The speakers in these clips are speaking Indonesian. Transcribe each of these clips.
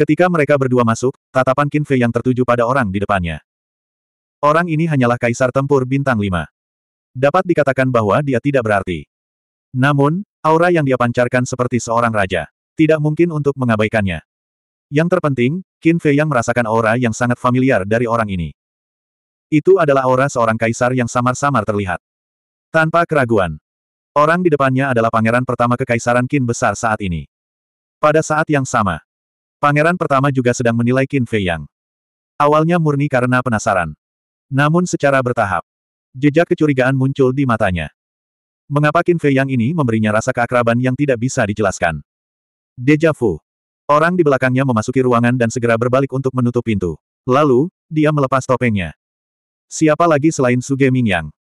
Ketika mereka berdua masuk, tatapan Qin Fei yang tertuju pada orang di depannya. Orang ini hanyalah kaisar tempur bintang Lima. Dapat dikatakan bahwa dia tidak berarti. Namun, aura yang dia pancarkan seperti seorang raja. Tidak mungkin untuk mengabaikannya. Yang terpenting, Qin Fei yang merasakan aura yang sangat familiar dari orang ini. Itu adalah aura seorang kaisar yang samar-samar terlihat. Tanpa keraguan, Orang di depannya adalah pangeran pertama kekaisaran Qin besar saat ini. Pada saat yang sama, Pangeran pertama juga sedang menilai Qin Fei Yang. Awalnya murni karena penasaran. Namun secara bertahap, jejak kecurigaan muncul di matanya. Mengapa Qin Fei Yang ini memberinya rasa keakraban yang tidak bisa dijelaskan? Deja vu. Orang di belakangnya memasuki ruangan dan segera berbalik untuk menutup pintu. Lalu, dia melepas topengnya. Siapa lagi selain Suge Ming Yang?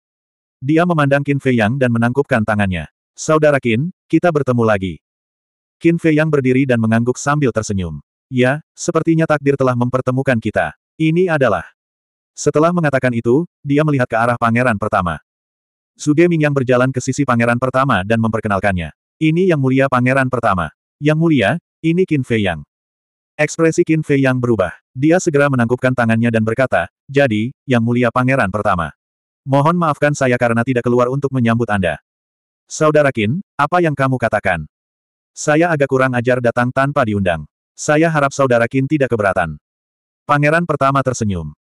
Dia memandang Qin Fei Yang dan menangkupkan tangannya. Saudara Qin, kita bertemu lagi. Qin Fei Yang berdiri dan mengangguk sambil tersenyum. Ya, sepertinya takdir telah mempertemukan kita. Ini adalah. Setelah mengatakan itu, dia melihat ke arah pangeran pertama. Suge Mingyang berjalan ke sisi pangeran pertama dan memperkenalkannya. Ini yang mulia pangeran pertama. Yang mulia, ini Qin Fei Yang. Ekspresi Qin Fei Yang berubah. Dia segera menangkupkan tangannya dan berkata, Jadi, yang mulia pangeran pertama. Mohon maafkan saya karena tidak keluar untuk menyambut Anda. Saudara Qin, apa yang kamu katakan? Saya agak kurang ajar datang tanpa diundang. Saya harap saudara Qin tidak keberatan. Pangeran pertama tersenyum.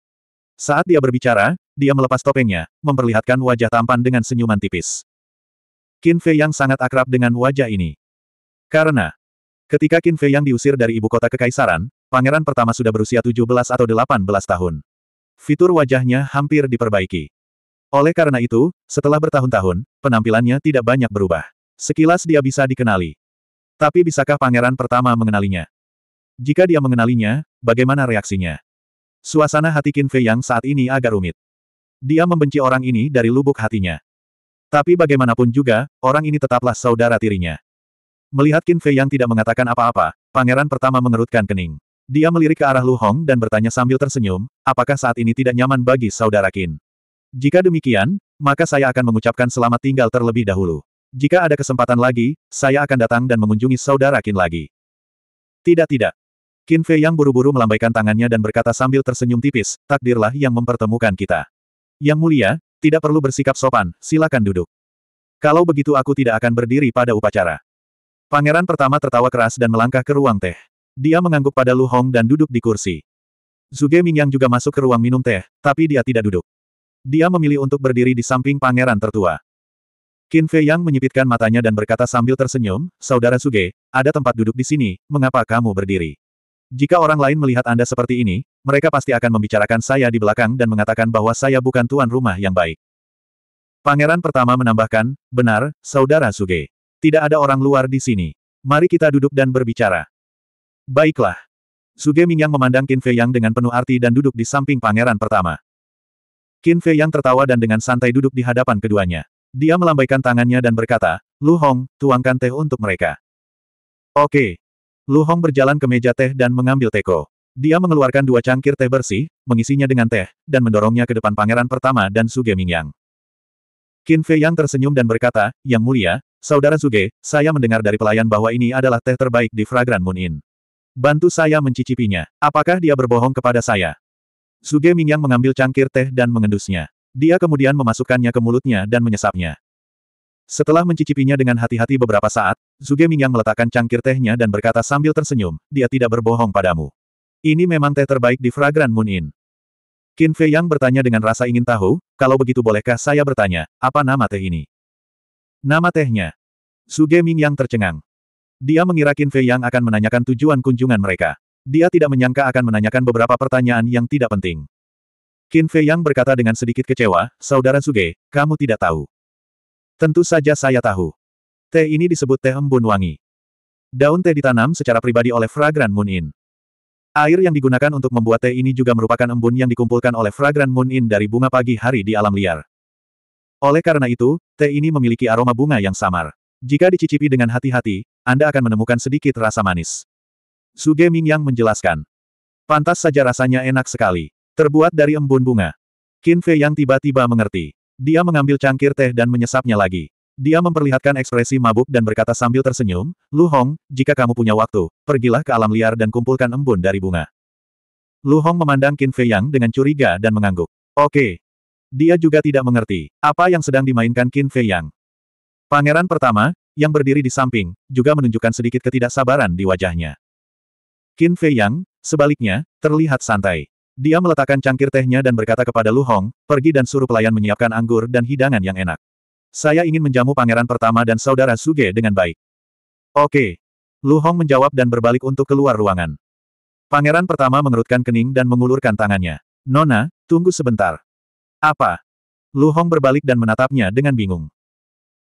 Saat dia berbicara, dia melepas topengnya, memperlihatkan wajah tampan dengan senyuman tipis. Qin Fei yang sangat akrab dengan wajah ini. Karena, ketika Qin Fei yang diusir dari ibu kota kekaisaran, pangeran pertama sudah berusia 17 atau 18 tahun. Fitur wajahnya hampir diperbaiki. Oleh karena itu, setelah bertahun-tahun, penampilannya tidak banyak berubah. Sekilas dia bisa dikenali. Tapi bisakah pangeran pertama mengenalinya? Jika dia mengenalinya, bagaimana reaksinya? Suasana hati Qin Fei yang saat ini agak rumit. Dia membenci orang ini dari lubuk hatinya. Tapi bagaimanapun juga, orang ini tetaplah saudara tirinya. Melihat Qin Fei yang tidak mengatakan apa-apa, pangeran pertama mengerutkan kening. Dia melirik ke arah Lu Hong dan bertanya sambil tersenyum, apakah saat ini tidak nyaman bagi saudara Qin? Jika demikian, maka saya akan mengucapkan selamat tinggal terlebih dahulu. Jika ada kesempatan lagi, saya akan datang dan mengunjungi saudara Qin lagi. Tidak tidak, Qin Fei yang buru-buru melambaikan tangannya dan berkata sambil tersenyum tipis, takdirlah yang mempertemukan kita. Yang mulia, tidak perlu bersikap sopan, silakan duduk. Kalau begitu aku tidak akan berdiri pada upacara. Pangeran pertama tertawa keras dan melangkah ke ruang teh. Dia mengangguk pada Lu Hong dan duduk di kursi. Zuge yang juga masuk ke ruang minum teh, tapi dia tidak duduk. Dia memilih untuk berdiri di samping pangeran tertua. Qin Fei Yang menyipitkan matanya dan berkata sambil tersenyum, Saudara Suge, ada tempat duduk di sini, mengapa kamu berdiri? Jika orang lain melihat Anda seperti ini, mereka pasti akan membicarakan saya di belakang dan mengatakan bahwa saya bukan tuan rumah yang baik. Pangeran pertama menambahkan, benar, Saudara Suge. Tidak ada orang luar di sini. Mari kita duduk dan berbicara. Baiklah. Suge Mingyang memandang Qin Fei Yang dengan penuh arti dan duduk di samping pangeran pertama. Qin Fei Yang tertawa dan dengan santai duduk di hadapan keduanya. Dia melambaikan tangannya dan berkata, Lu Hong, tuangkan teh untuk mereka. Oke, Lu Hong berjalan ke meja teh dan mengambil teko. Dia mengeluarkan dua cangkir teh bersih, mengisinya dengan teh, dan mendorongnya ke depan pangeran pertama dan Suge Mingyang. Qin Fei Yang tersenyum dan berkata, Yang mulia, Saudara Suge, saya mendengar dari pelayan bahwa ini adalah teh terbaik di Fragran Moon Inn. Bantu saya mencicipinya. Apakah dia berbohong kepada saya? Suge Mingyang mengambil cangkir teh dan mengendusnya. Dia kemudian memasukkannya ke mulutnya dan menyesapnya. Setelah mencicipinya dengan hati-hati beberapa saat, Zuge Mingyang meletakkan cangkir tehnya dan berkata sambil tersenyum, dia tidak berbohong padamu. Ini memang teh terbaik di Fragrant Moon Inn. Qin Fei Yang bertanya dengan rasa ingin tahu, kalau begitu bolehkah saya bertanya, apa nama teh ini? Nama tehnya. Zuge Mingyang tercengang. Dia mengira Qin Fei Yang akan menanyakan tujuan kunjungan mereka. Dia tidak menyangka akan menanyakan beberapa pertanyaan yang tidak penting. Qin Fei Yang berkata dengan sedikit kecewa, Saudara Zuge, kamu tidak tahu. Tentu saja saya tahu. Teh ini disebut teh embun wangi. Daun teh ditanam secara pribadi oleh Fragrant Moon In. Air yang digunakan untuk membuat teh ini juga merupakan embun yang dikumpulkan oleh Fragrant Moon In dari bunga pagi hari di alam liar. Oleh karena itu, teh ini memiliki aroma bunga yang samar. Jika dicicipi dengan hati-hati, Anda akan menemukan sedikit rasa manis. Suge yang menjelaskan. Pantas saja rasanya enak sekali. Terbuat dari embun bunga. Qin Fei yang tiba-tiba mengerti. Dia mengambil cangkir teh dan menyesapnya lagi. Dia memperlihatkan ekspresi mabuk dan berkata sambil tersenyum, Lu Hong, jika kamu punya waktu, pergilah ke alam liar dan kumpulkan embun dari bunga. Lu Hong memandang Qin Fei Yang dengan curiga dan mengangguk. Oke. Dia juga tidak mengerti, apa yang sedang dimainkan Qin Fei Yang. Pangeran pertama, yang berdiri di samping, juga menunjukkan sedikit ketidaksabaran di wajahnya. Qin Fei Yang, sebaliknya, terlihat santai. Dia meletakkan cangkir tehnya dan berkata kepada Lu Hong, pergi dan suruh pelayan menyiapkan anggur dan hidangan yang enak. Saya ingin menjamu pangeran pertama dan saudara Suge dengan baik. Oke. Lu Hong menjawab dan berbalik untuk keluar ruangan. Pangeran pertama mengerutkan kening dan mengulurkan tangannya. Nona, tunggu sebentar. Apa? Lu Hong berbalik dan menatapnya dengan bingung.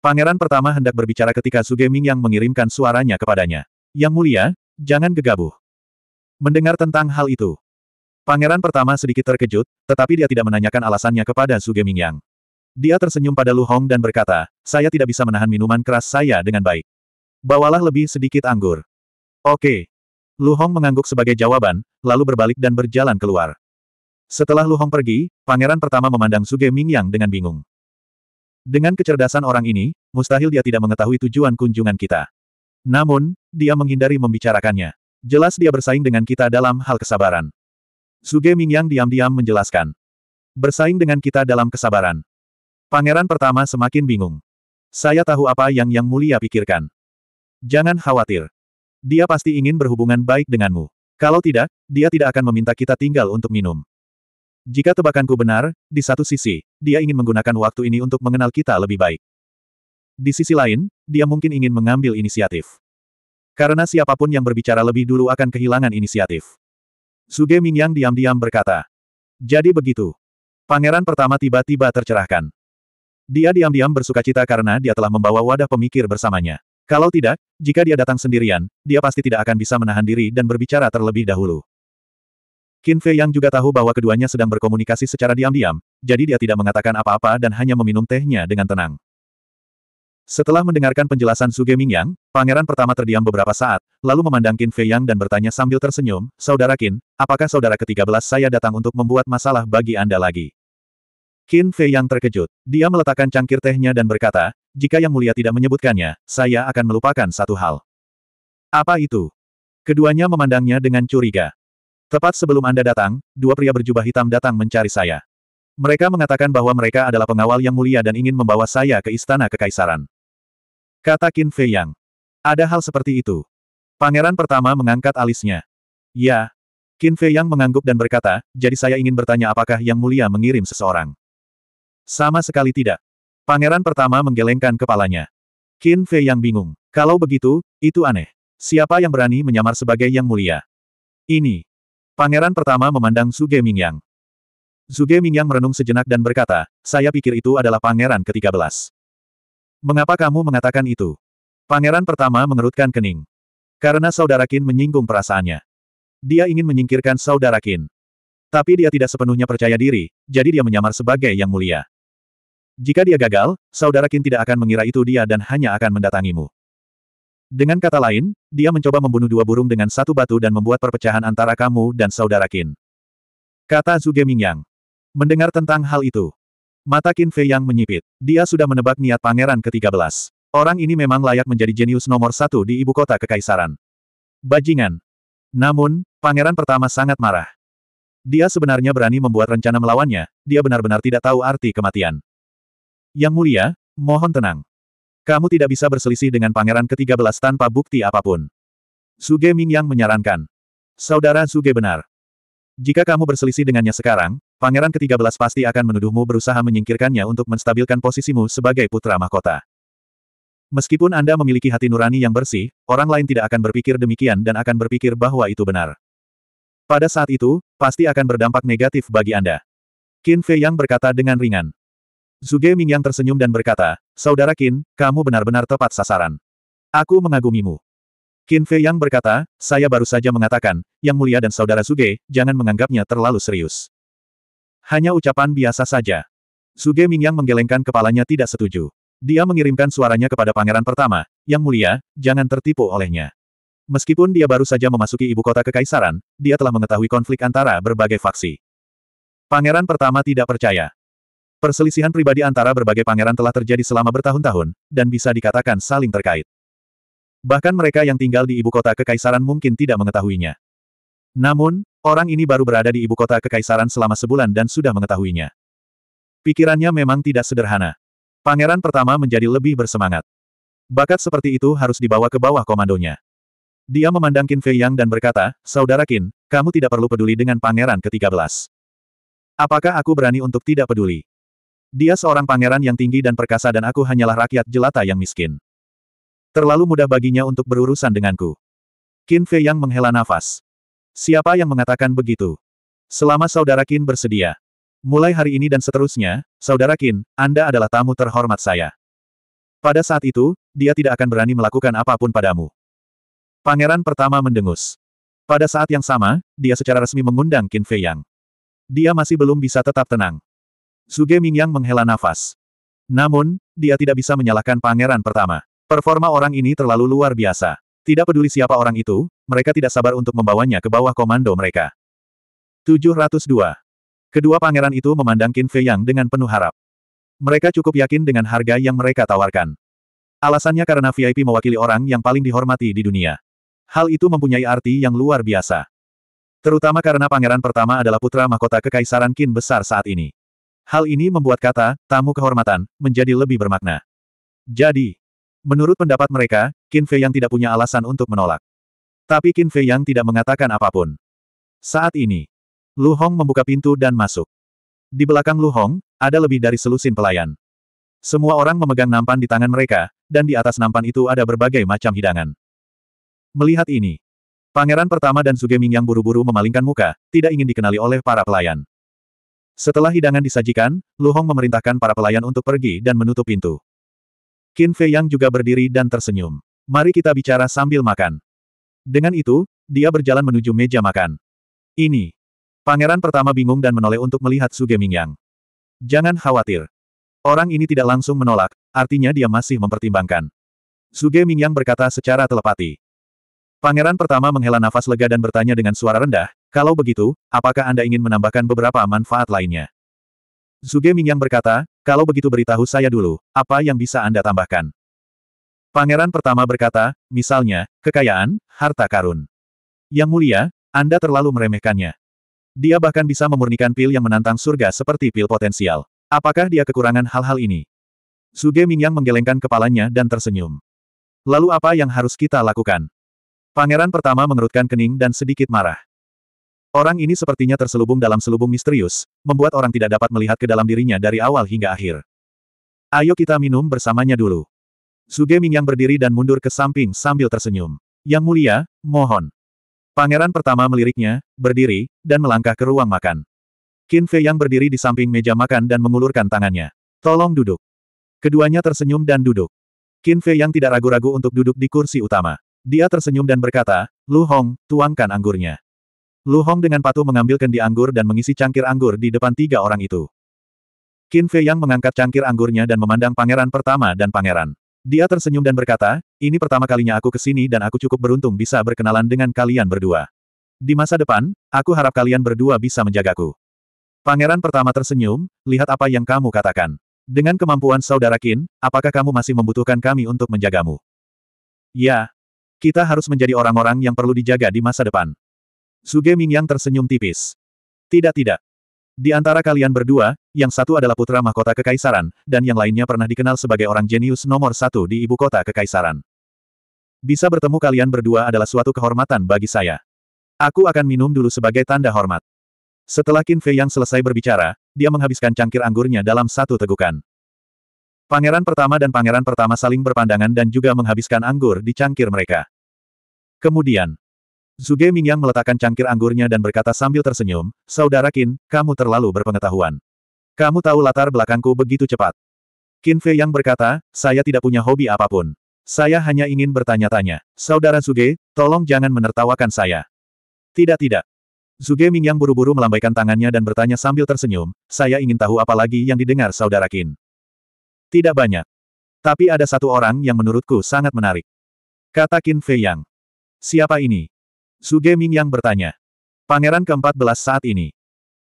Pangeran pertama hendak berbicara ketika Suge Ming yang mengirimkan suaranya kepadanya. Yang mulia, jangan gegabah. Mendengar tentang hal itu, Pangeran pertama sedikit terkejut, tetapi dia tidak menanyakan alasannya kepada Suge Mingyang. Dia tersenyum pada Lu Hong dan berkata, saya tidak bisa menahan minuman keras saya dengan baik. Bawalah lebih sedikit anggur. Oke. Lu Hong mengangguk sebagai jawaban, lalu berbalik dan berjalan keluar. Setelah Lu Hong pergi, pangeran pertama memandang Suge Mingyang dengan bingung. Dengan kecerdasan orang ini, mustahil dia tidak mengetahui tujuan kunjungan kita. Namun, dia menghindari membicarakannya. Jelas dia bersaing dengan kita dalam hal kesabaran. Zuge Mingyang diam-diam menjelaskan. Bersaing dengan kita dalam kesabaran. Pangeran pertama semakin bingung. Saya tahu apa yang Yang Mulia pikirkan. Jangan khawatir. Dia pasti ingin berhubungan baik denganmu. Kalau tidak, dia tidak akan meminta kita tinggal untuk minum. Jika tebakanku benar, di satu sisi, dia ingin menggunakan waktu ini untuk mengenal kita lebih baik. Di sisi lain, dia mungkin ingin mengambil inisiatif. Karena siapapun yang berbicara lebih dulu akan kehilangan inisiatif. Suge Mingyang diam-diam berkata. Jadi begitu. Pangeran pertama tiba-tiba tercerahkan. Dia diam-diam bersuka cita karena dia telah membawa wadah pemikir bersamanya. Kalau tidak, jika dia datang sendirian, dia pasti tidak akan bisa menahan diri dan berbicara terlebih dahulu. Qin Fei yang juga tahu bahwa keduanya sedang berkomunikasi secara diam-diam, jadi dia tidak mengatakan apa-apa dan hanya meminum tehnya dengan tenang. Setelah mendengarkan penjelasan Suge Mingyang, pangeran pertama terdiam beberapa saat, lalu memandang Qin Fei Yang dan bertanya sambil tersenyum, Saudara Qin, apakah saudara ke-13 saya datang untuk membuat masalah bagi Anda lagi? Qin Fei Yang terkejut. Dia meletakkan cangkir tehnya dan berkata, jika Yang Mulia tidak menyebutkannya, saya akan melupakan satu hal. Apa itu? Keduanya memandangnya dengan curiga. Tepat sebelum Anda datang, dua pria berjubah hitam datang mencari saya. Mereka mengatakan bahwa mereka adalah pengawal Yang Mulia dan ingin membawa saya ke Istana Kekaisaran. Kata Qin Fei Yang. Ada hal seperti itu. Pangeran pertama mengangkat alisnya. Ya. Qin Fei Yang mengangguk dan berkata, jadi saya ingin bertanya apakah Yang Mulia mengirim seseorang. Sama sekali tidak. Pangeran pertama menggelengkan kepalanya. Qin Fei Yang bingung. Kalau begitu, itu aneh. Siapa yang berani menyamar sebagai Yang Mulia? Ini. Pangeran pertama memandang Suge Mingyang. Suge Mingyang merenung sejenak dan berkata, saya pikir itu adalah pangeran ke-13. Mengapa kamu mengatakan itu? Pangeran pertama mengerutkan kening. Karena saudara Qin menyinggung perasaannya. Dia ingin menyingkirkan saudara Qin. Tapi dia tidak sepenuhnya percaya diri, jadi dia menyamar sebagai yang mulia. Jika dia gagal, saudara Qin tidak akan mengira itu dia dan hanya akan mendatangimu. Dengan kata lain, dia mencoba membunuh dua burung dengan satu batu dan membuat perpecahan antara kamu dan saudara Qin. Kata Zuge Mingyang. Mendengar tentang hal itu, Mata Qin Fei yang menyipit. Dia sudah menebak niat pangeran ke-13. Orang ini memang layak menjadi jenius nomor satu di ibu kota kekaisaran. Bajingan. Namun, pangeran pertama sangat marah. Dia sebenarnya berani membuat rencana melawannya, dia benar-benar tidak tahu arti kematian. Yang mulia, mohon tenang. Kamu tidak bisa berselisih dengan pangeran ke-13 tanpa bukti apapun. Suge Ming yang menyarankan. Saudara Suge benar. Jika kamu berselisih dengannya sekarang, Pangeran ke-13 pasti akan menuduhmu berusaha menyingkirkannya untuk menstabilkan posisimu sebagai putra mahkota. Meskipun Anda memiliki hati nurani yang bersih, orang lain tidak akan berpikir demikian dan akan berpikir bahwa itu benar. Pada saat itu, pasti akan berdampak negatif bagi Anda. Qin Fei Yang berkata dengan ringan. Zuge Ming yang tersenyum dan berkata, Saudara Qin, kamu benar-benar tepat sasaran. Aku mengagumimu. Qin Fei Yang berkata, saya baru saja mengatakan, Yang Mulia dan Saudara Zuge, jangan menganggapnya terlalu serius. Hanya ucapan biasa saja. Suge Mingyang menggelengkan kepalanya tidak setuju. Dia mengirimkan suaranya kepada pangeran pertama, yang mulia, jangan tertipu olehnya. Meskipun dia baru saja memasuki ibu kota kekaisaran, dia telah mengetahui konflik antara berbagai faksi. Pangeran pertama tidak percaya. Perselisihan pribadi antara berbagai pangeran telah terjadi selama bertahun-tahun, dan bisa dikatakan saling terkait. Bahkan mereka yang tinggal di ibu kota kekaisaran mungkin tidak mengetahuinya. Namun, Orang ini baru berada di ibu kota kekaisaran selama sebulan dan sudah mengetahuinya. Pikirannya memang tidak sederhana. Pangeran pertama menjadi lebih bersemangat. Bakat seperti itu harus dibawa ke bawah komandonya. Dia memandang Qin Fei Yang dan berkata, Saudara Qin, kamu tidak perlu peduli dengan pangeran ke-13. Apakah aku berani untuk tidak peduli? Dia seorang pangeran yang tinggi dan perkasa dan aku hanyalah rakyat jelata yang miskin. Terlalu mudah baginya untuk berurusan denganku. Qin Fei Yang menghela nafas. Siapa yang mengatakan begitu? Selama Saudara Qin bersedia. Mulai hari ini dan seterusnya, Saudara Qin, Anda adalah tamu terhormat saya. Pada saat itu, dia tidak akan berani melakukan apapun padamu. Pangeran pertama mendengus. Pada saat yang sama, dia secara resmi mengundang Qin Fei Yang. Dia masih belum bisa tetap tenang. Suge Ming Yang menghela nafas. Namun, dia tidak bisa menyalahkan pangeran pertama. Performa orang ini terlalu luar biasa. Tidak peduli siapa orang itu, mereka tidak sabar untuk membawanya ke bawah komando mereka. 702. Kedua pangeran itu memandang Qin Fei Yang dengan penuh harap. Mereka cukup yakin dengan harga yang mereka tawarkan. Alasannya karena VIP mewakili orang yang paling dihormati di dunia. Hal itu mempunyai arti yang luar biasa. Terutama karena pangeran pertama adalah putra mahkota kekaisaran Qin besar saat ini. Hal ini membuat kata, tamu kehormatan, menjadi lebih bermakna. Jadi, menurut pendapat mereka, Qin Fei yang tidak punya alasan untuk menolak. Tapi Qin Fei Yang tidak mengatakan apapun. Saat ini, Lu Hong membuka pintu dan masuk. Di belakang Lu Hong, ada lebih dari selusin pelayan. Semua orang memegang nampan di tangan mereka, dan di atas nampan itu ada berbagai macam hidangan. Melihat ini, pangeran pertama dan Ming yang buru-buru memalingkan muka, tidak ingin dikenali oleh para pelayan. Setelah hidangan disajikan, Lu Hong memerintahkan para pelayan untuk pergi dan menutup pintu. Qin Fei Yang juga berdiri dan tersenyum. Mari kita bicara sambil makan. Dengan itu, dia berjalan menuju meja makan. Ini. Pangeran pertama bingung dan menoleh untuk melihat Suge Mingyang. Jangan khawatir. Orang ini tidak langsung menolak, artinya dia masih mempertimbangkan. Suge Mingyang berkata secara telepati. Pangeran pertama menghela nafas lega dan bertanya dengan suara rendah, kalau begitu, apakah Anda ingin menambahkan beberapa manfaat lainnya? Suge Mingyang berkata, kalau begitu beritahu saya dulu, apa yang bisa Anda tambahkan? Pangeran pertama berkata, misalnya, kekayaan, harta karun. Yang mulia, Anda terlalu meremehkannya. Dia bahkan bisa memurnikan pil yang menantang surga seperti pil potensial. Apakah dia kekurangan hal-hal ini? Suge Mingyang menggelengkan kepalanya dan tersenyum. Lalu apa yang harus kita lakukan? Pangeran pertama mengerutkan kening dan sedikit marah. Orang ini sepertinya terselubung dalam selubung misterius, membuat orang tidak dapat melihat ke dalam dirinya dari awal hingga akhir. Ayo kita minum bersamanya dulu. Suge Mingyang berdiri dan mundur ke samping sambil tersenyum. Yang mulia, mohon. Pangeran pertama meliriknya, berdiri, dan melangkah ke ruang makan. Qin Fei yang berdiri di samping meja makan dan mengulurkan tangannya. Tolong duduk. Keduanya tersenyum dan duduk. Qin Fei yang tidak ragu-ragu untuk duduk di kursi utama. Dia tersenyum dan berkata, Lu Hong, tuangkan anggurnya. Lu Hong dengan patuh mengambil kendi anggur dan mengisi cangkir anggur di depan tiga orang itu. Qin Fei yang mengangkat cangkir anggurnya dan memandang pangeran pertama dan pangeran. Dia tersenyum dan berkata, ini pertama kalinya aku kesini dan aku cukup beruntung bisa berkenalan dengan kalian berdua. Di masa depan, aku harap kalian berdua bisa menjagaku. Pangeran pertama tersenyum, lihat apa yang kamu katakan. Dengan kemampuan saudara Kin, apakah kamu masih membutuhkan kami untuk menjagamu? Ya. Kita harus menjadi orang-orang yang perlu dijaga di masa depan. Suge yang tersenyum tipis. Tidak tidak. Di antara kalian berdua, yang satu adalah putra mahkota kekaisaran, dan yang lainnya pernah dikenal sebagai orang jenius nomor satu di ibu kota kekaisaran. Bisa bertemu kalian berdua adalah suatu kehormatan bagi saya. Aku akan minum dulu sebagai tanda hormat. Setelah Qin Fei yang selesai berbicara, dia menghabiskan cangkir anggurnya dalam satu tegukan. Pangeran pertama dan pangeran pertama saling berpandangan dan juga menghabiskan anggur di cangkir mereka. Kemudian, Zuge Mingyang meletakkan cangkir anggurnya dan berkata sambil tersenyum, Saudara Qin, kamu terlalu berpengetahuan. Kamu tahu latar belakangku begitu cepat. Qin Fei yang berkata, saya tidak punya hobi apapun. Saya hanya ingin bertanya-tanya. Saudara Zuge, tolong jangan menertawakan saya. Tidak tidak. Zuge Mingyang buru-buru melambaikan tangannya dan bertanya sambil tersenyum, saya ingin tahu apa lagi yang didengar Saudara Qin. Tidak banyak. Tapi ada satu orang yang menurutku sangat menarik. Kata Qin Fei Yang. Siapa ini? Suge Ming yang bertanya. Pangeran ke-14 saat ini.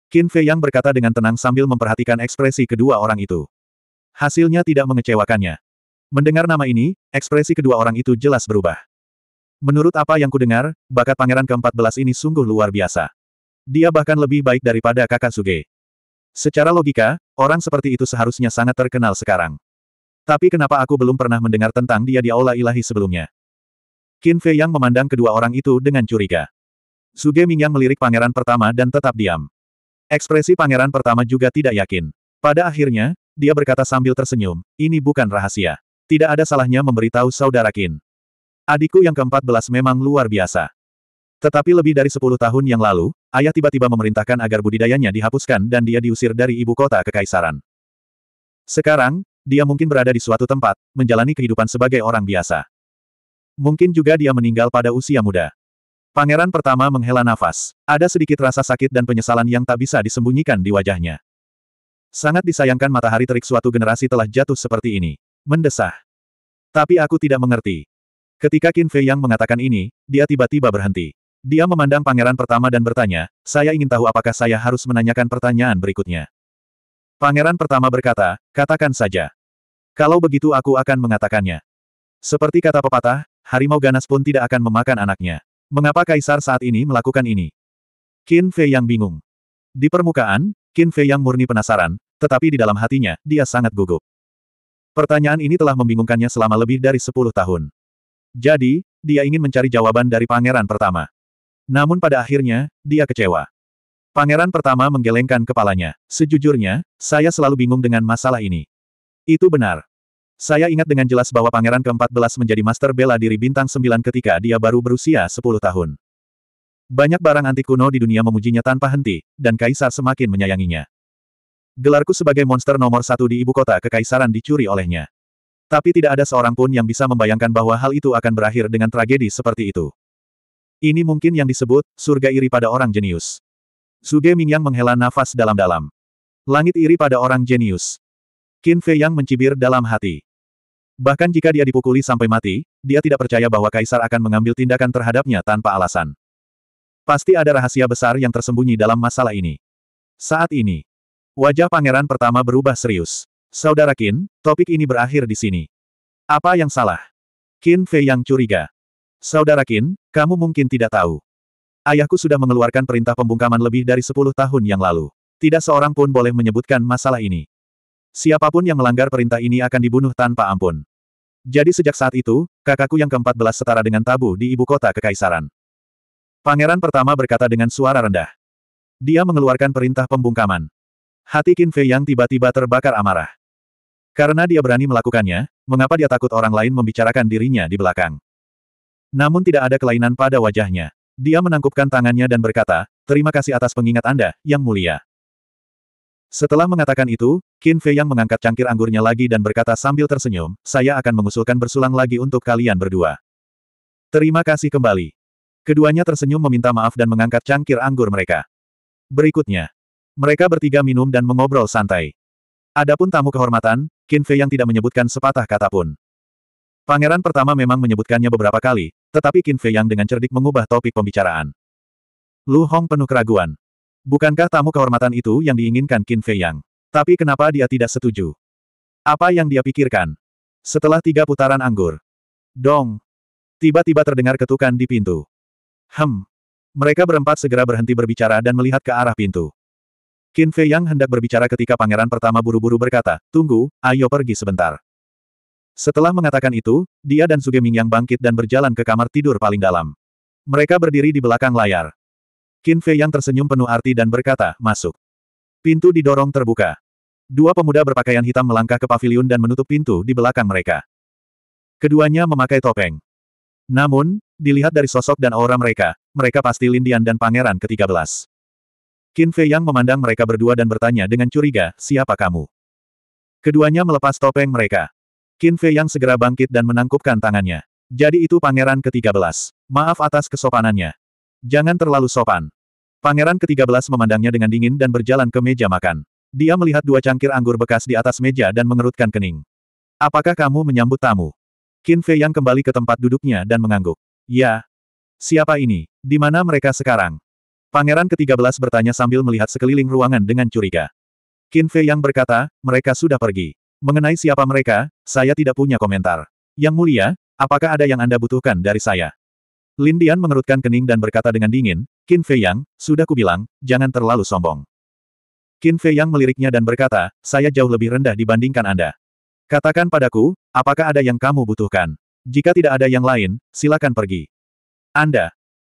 Qin Fei Yang berkata dengan tenang sambil memperhatikan ekspresi kedua orang itu. Hasilnya tidak mengecewakannya. Mendengar nama ini, ekspresi kedua orang itu jelas berubah. Menurut apa yang kudengar, bakat pangeran ke-14 ini sungguh luar biasa. Dia bahkan lebih baik daripada kakak Suge. Secara logika, orang seperti itu seharusnya sangat terkenal sekarang. Tapi kenapa aku belum pernah mendengar tentang dia di Aula Ilahi sebelumnya? Qin Fei Yang memandang kedua orang itu dengan curiga. Suge Mingyang melirik pangeran pertama dan tetap diam. Ekspresi pangeran pertama juga tidak yakin. Pada akhirnya, dia berkata sambil tersenyum, ini bukan rahasia. Tidak ada salahnya memberitahu saudara Qin. Adikku yang keempat belas memang luar biasa. Tetapi lebih dari sepuluh tahun yang lalu, ayah tiba-tiba memerintahkan agar budidayanya dihapuskan dan dia diusir dari ibu kota kekaisaran. Sekarang, dia mungkin berada di suatu tempat, menjalani kehidupan sebagai orang biasa. Mungkin juga dia meninggal pada usia muda. Pangeran pertama menghela nafas. Ada sedikit rasa sakit dan penyesalan yang tak bisa disembunyikan di wajahnya. Sangat disayangkan matahari terik suatu generasi telah jatuh seperti ini. Mendesah. Tapi aku tidak mengerti. Ketika Qin Fei yang mengatakan ini, dia tiba-tiba berhenti. Dia memandang pangeran pertama dan bertanya, saya ingin tahu apakah saya harus menanyakan pertanyaan berikutnya. Pangeran pertama berkata, katakan saja. Kalau begitu aku akan mengatakannya. Seperti kata pepatah, harimau ganas pun tidak akan memakan anaknya. Mengapa kaisar saat ini melakukan ini? Qin Fei yang bingung. Di permukaan, Qin Fei yang murni penasaran, tetapi di dalam hatinya, dia sangat gugup. Pertanyaan ini telah membingungkannya selama lebih dari sepuluh tahun. Jadi, dia ingin mencari jawaban dari pangeran pertama. Namun pada akhirnya, dia kecewa. Pangeran pertama menggelengkan kepalanya. Sejujurnya, saya selalu bingung dengan masalah ini. Itu benar. Saya ingat dengan jelas bahwa pangeran ke-14 menjadi master bela diri bintang 9 ketika dia baru berusia 10 tahun. Banyak barang antik kuno di dunia memujinya tanpa henti, dan kaisar semakin menyayanginya. Gelarku sebagai monster nomor satu di ibu kota kekaisaran dicuri olehnya. Tapi tidak ada seorang pun yang bisa membayangkan bahwa hal itu akan berakhir dengan tragedi seperti itu. Ini mungkin yang disebut, surga iri pada orang jenius. Suge Mingyang menghela nafas dalam-dalam. Langit iri pada orang jenius. Qin Fei Yang mencibir dalam hati. Bahkan jika dia dipukuli sampai mati, dia tidak percaya bahwa Kaisar akan mengambil tindakan terhadapnya tanpa alasan. Pasti ada rahasia besar yang tersembunyi dalam masalah ini. Saat ini, wajah pangeran pertama berubah serius. Saudara Qin, topik ini berakhir di sini. Apa yang salah? Qin Fei yang curiga. Saudara Qin, kamu mungkin tidak tahu. Ayahku sudah mengeluarkan perintah pembungkaman lebih dari 10 tahun yang lalu. Tidak seorang pun boleh menyebutkan masalah ini. Siapapun yang melanggar perintah ini akan dibunuh tanpa ampun. Jadi sejak saat itu, kakakku yang keempat belas setara dengan tabu di ibu kota kekaisaran. Pangeran pertama berkata dengan suara rendah. Dia mengeluarkan perintah pembungkaman. Hati Qin Fei yang tiba-tiba terbakar amarah. Karena dia berani melakukannya, mengapa dia takut orang lain membicarakan dirinya di belakang. Namun tidak ada kelainan pada wajahnya. Dia menangkupkan tangannya dan berkata, Terima kasih atas pengingat Anda, Yang Mulia. Setelah mengatakan itu, Qin Fei yang mengangkat cangkir anggurnya lagi dan berkata sambil tersenyum, saya akan mengusulkan bersulang lagi untuk kalian berdua. Terima kasih kembali. Keduanya tersenyum meminta maaf dan mengangkat cangkir anggur mereka. Berikutnya, mereka bertiga minum dan mengobrol santai. Adapun tamu kehormatan, Qin Fei yang tidak menyebutkan sepatah kata pun. Pangeran pertama memang menyebutkannya beberapa kali, tetapi Qin Fei yang dengan cerdik mengubah topik pembicaraan. Lu Hong penuh keraguan. Bukankah tamu kehormatan itu yang diinginkan Qin Fei Yang? Tapi kenapa dia tidak setuju? Apa yang dia pikirkan? Setelah tiga putaran anggur. Dong. Tiba-tiba terdengar ketukan di pintu. Hem. Mereka berempat segera berhenti berbicara dan melihat ke arah pintu. Qin Fei Yang hendak berbicara ketika pangeran pertama buru-buru berkata, Tunggu, ayo pergi sebentar. Setelah mengatakan itu, dia dan Suge Ming yang bangkit dan berjalan ke kamar tidur paling dalam. Mereka berdiri di belakang layar. Qin Fei yang tersenyum penuh arti dan berkata, masuk. Pintu didorong terbuka. Dua pemuda berpakaian hitam melangkah ke pavilion dan menutup pintu di belakang mereka. Keduanya memakai topeng. Namun, dilihat dari sosok dan aura mereka, mereka pasti Lindian dan Pangeran ke-13. Qin Fei Yang memandang mereka berdua dan bertanya dengan curiga, siapa kamu? Keduanya melepas topeng mereka. Qin Fei Yang segera bangkit dan menangkupkan tangannya. Jadi itu Pangeran ke-13. Maaf atas kesopanannya. Jangan terlalu sopan. Pangeran ke-13 memandangnya dengan dingin dan berjalan ke meja makan. Dia melihat dua cangkir anggur bekas di atas meja dan mengerutkan kening. Apakah kamu menyambut tamu? Qin Fei yang kembali ke tempat duduknya dan mengangguk. Ya. Siapa ini? Di mana mereka sekarang? Pangeran ke-13 bertanya sambil melihat sekeliling ruangan dengan curiga. Qin Fei yang berkata, mereka sudah pergi. Mengenai siapa mereka, saya tidak punya komentar. Yang mulia, apakah ada yang Anda butuhkan dari saya? Lin Dian mengerutkan kening dan berkata dengan dingin, Qin Fei Yang, sudah kubilang, jangan terlalu sombong. Qin Fei Yang meliriknya dan berkata, saya jauh lebih rendah dibandingkan Anda. Katakan padaku, apakah ada yang kamu butuhkan? Jika tidak ada yang lain, silakan pergi. Anda.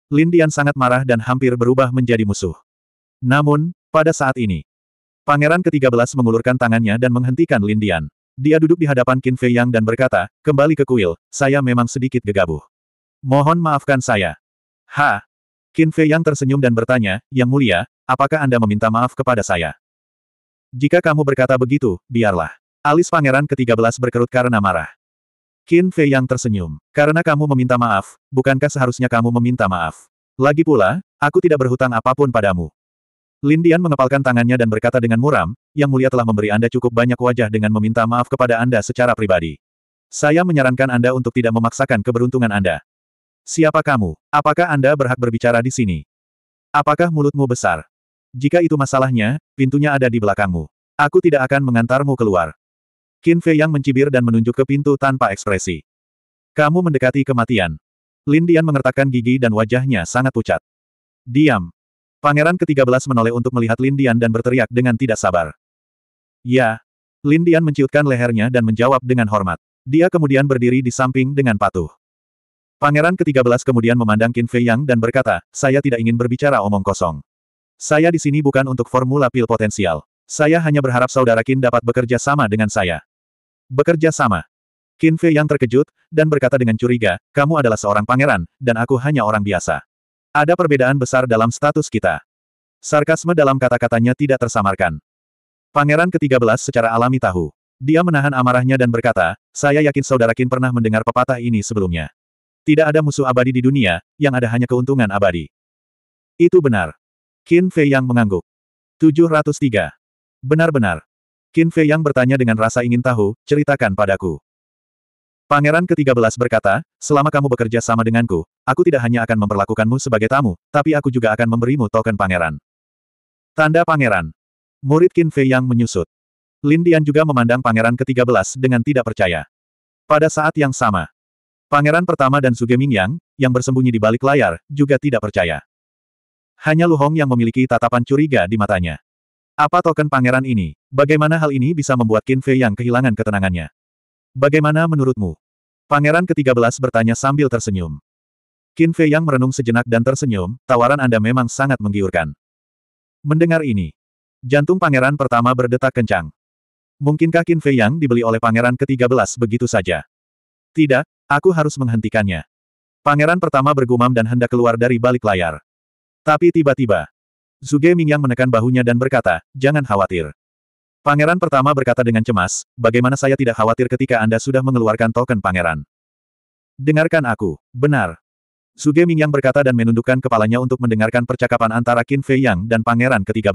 Lin Dian sangat marah dan hampir berubah menjadi musuh. Namun, pada saat ini, Pangeran ke-13 mengulurkan tangannya dan menghentikan Lin Dian. Dia duduk di hadapan Qin Fei Yang dan berkata, kembali ke kuil, saya memang sedikit gegabah. Mohon maafkan saya. Ha! Qin Fei yang tersenyum dan bertanya, Yang mulia, apakah Anda meminta maaf kepada saya? Jika kamu berkata begitu, biarlah. Alis pangeran ke-13 berkerut karena marah. Qin Fei yang tersenyum. Karena kamu meminta maaf, bukankah seharusnya kamu meminta maaf? Lagi pula, aku tidak berhutang apapun padamu. Lin Dian mengepalkan tangannya dan berkata dengan muram, Yang mulia telah memberi Anda cukup banyak wajah dengan meminta maaf kepada Anda secara pribadi. Saya menyarankan Anda untuk tidak memaksakan keberuntungan Anda. Siapa kamu? Apakah Anda berhak berbicara di sini? Apakah mulutmu besar? Jika itu masalahnya, pintunya ada di belakangmu. Aku tidak akan mengantarmu keluar. Qin Fei yang mencibir dan menunjuk ke pintu tanpa ekspresi. Kamu mendekati kematian. Lin Dian mengertakkan gigi dan wajahnya sangat pucat. Diam. Pangeran ke-13 menoleh untuk melihat Lin Dian dan berteriak dengan tidak sabar. Ya. Lin Dian menciutkan lehernya dan menjawab dengan hormat. Dia kemudian berdiri di samping dengan patuh. Pangeran ke-13 kemudian memandang Qin Fei Yang dan berkata, saya tidak ingin berbicara omong kosong. Saya di sini bukan untuk formula pil potensial. Saya hanya berharap saudara Qin dapat bekerja sama dengan saya. Bekerja sama. Qin Fei Yang terkejut, dan berkata dengan curiga, kamu adalah seorang pangeran, dan aku hanya orang biasa. Ada perbedaan besar dalam status kita. Sarkasme dalam kata-katanya tidak tersamarkan. Pangeran ke-13 secara alami tahu. Dia menahan amarahnya dan berkata, saya yakin saudara Qin pernah mendengar pepatah ini sebelumnya. Tidak ada musuh abadi di dunia, yang ada hanya keuntungan abadi. Itu benar. Qin Fei Yang mengangguk. 703. Benar-benar. Qin Fei Yang bertanya dengan rasa ingin tahu, ceritakan padaku. Pangeran ke-13 berkata, selama kamu bekerja sama denganku, aku tidak hanya akan memperlakukanmu sebagai tamu, tapi aku juga akan memberimu token pangeran. Tanda pangeran. Murid Qin Fei Yang menyusut. Lin Dian juga memandang pangeran ke-13 dengan tidak percaya. Pada saat yang sama, Pangeran pertama dan Sugeming Yang, yang bersembunyi di balik layar, juga tidak percaya. Hanya Lu Hong yang memiliki tatapan curiga di matanya. Apa token pangeran ini? Bagaimana hal ini bisa membuat Qin Fei yang kehilangan ketenangannya? Bagaimana menurutmu? Pangeran ke-13 bertanya sambil tersenyum. Qin Fei yang merenung sejenak dan tersenyum, tawaran Anda memang sangat menggiurkan. Mendengar ini, jantung pangeran pertama berdetak kencang. Mungkinkah Qin Fei yang dibeli oleh pangeran ke-13 begitu saja? Tidak, Aku harus menghentikannya. Pangeran pertama bergumam dan hendak keluar dari balik layar. Tapi tiba-tiba, Zuge Mingyang menekan bahunya dan berkata, jangan khawatir. Pangeran pertama berkata dengan cemas, bagaimana saya tidak khawatir ketika Anda sudah mengeluarkan token pangeran. Dengarkan aku, benar. Zuge Mingyang berkata dan menundukkan kepalanya untuk mendengarkan percakapan antara Qin Fei Yang dan pangeran ke-13.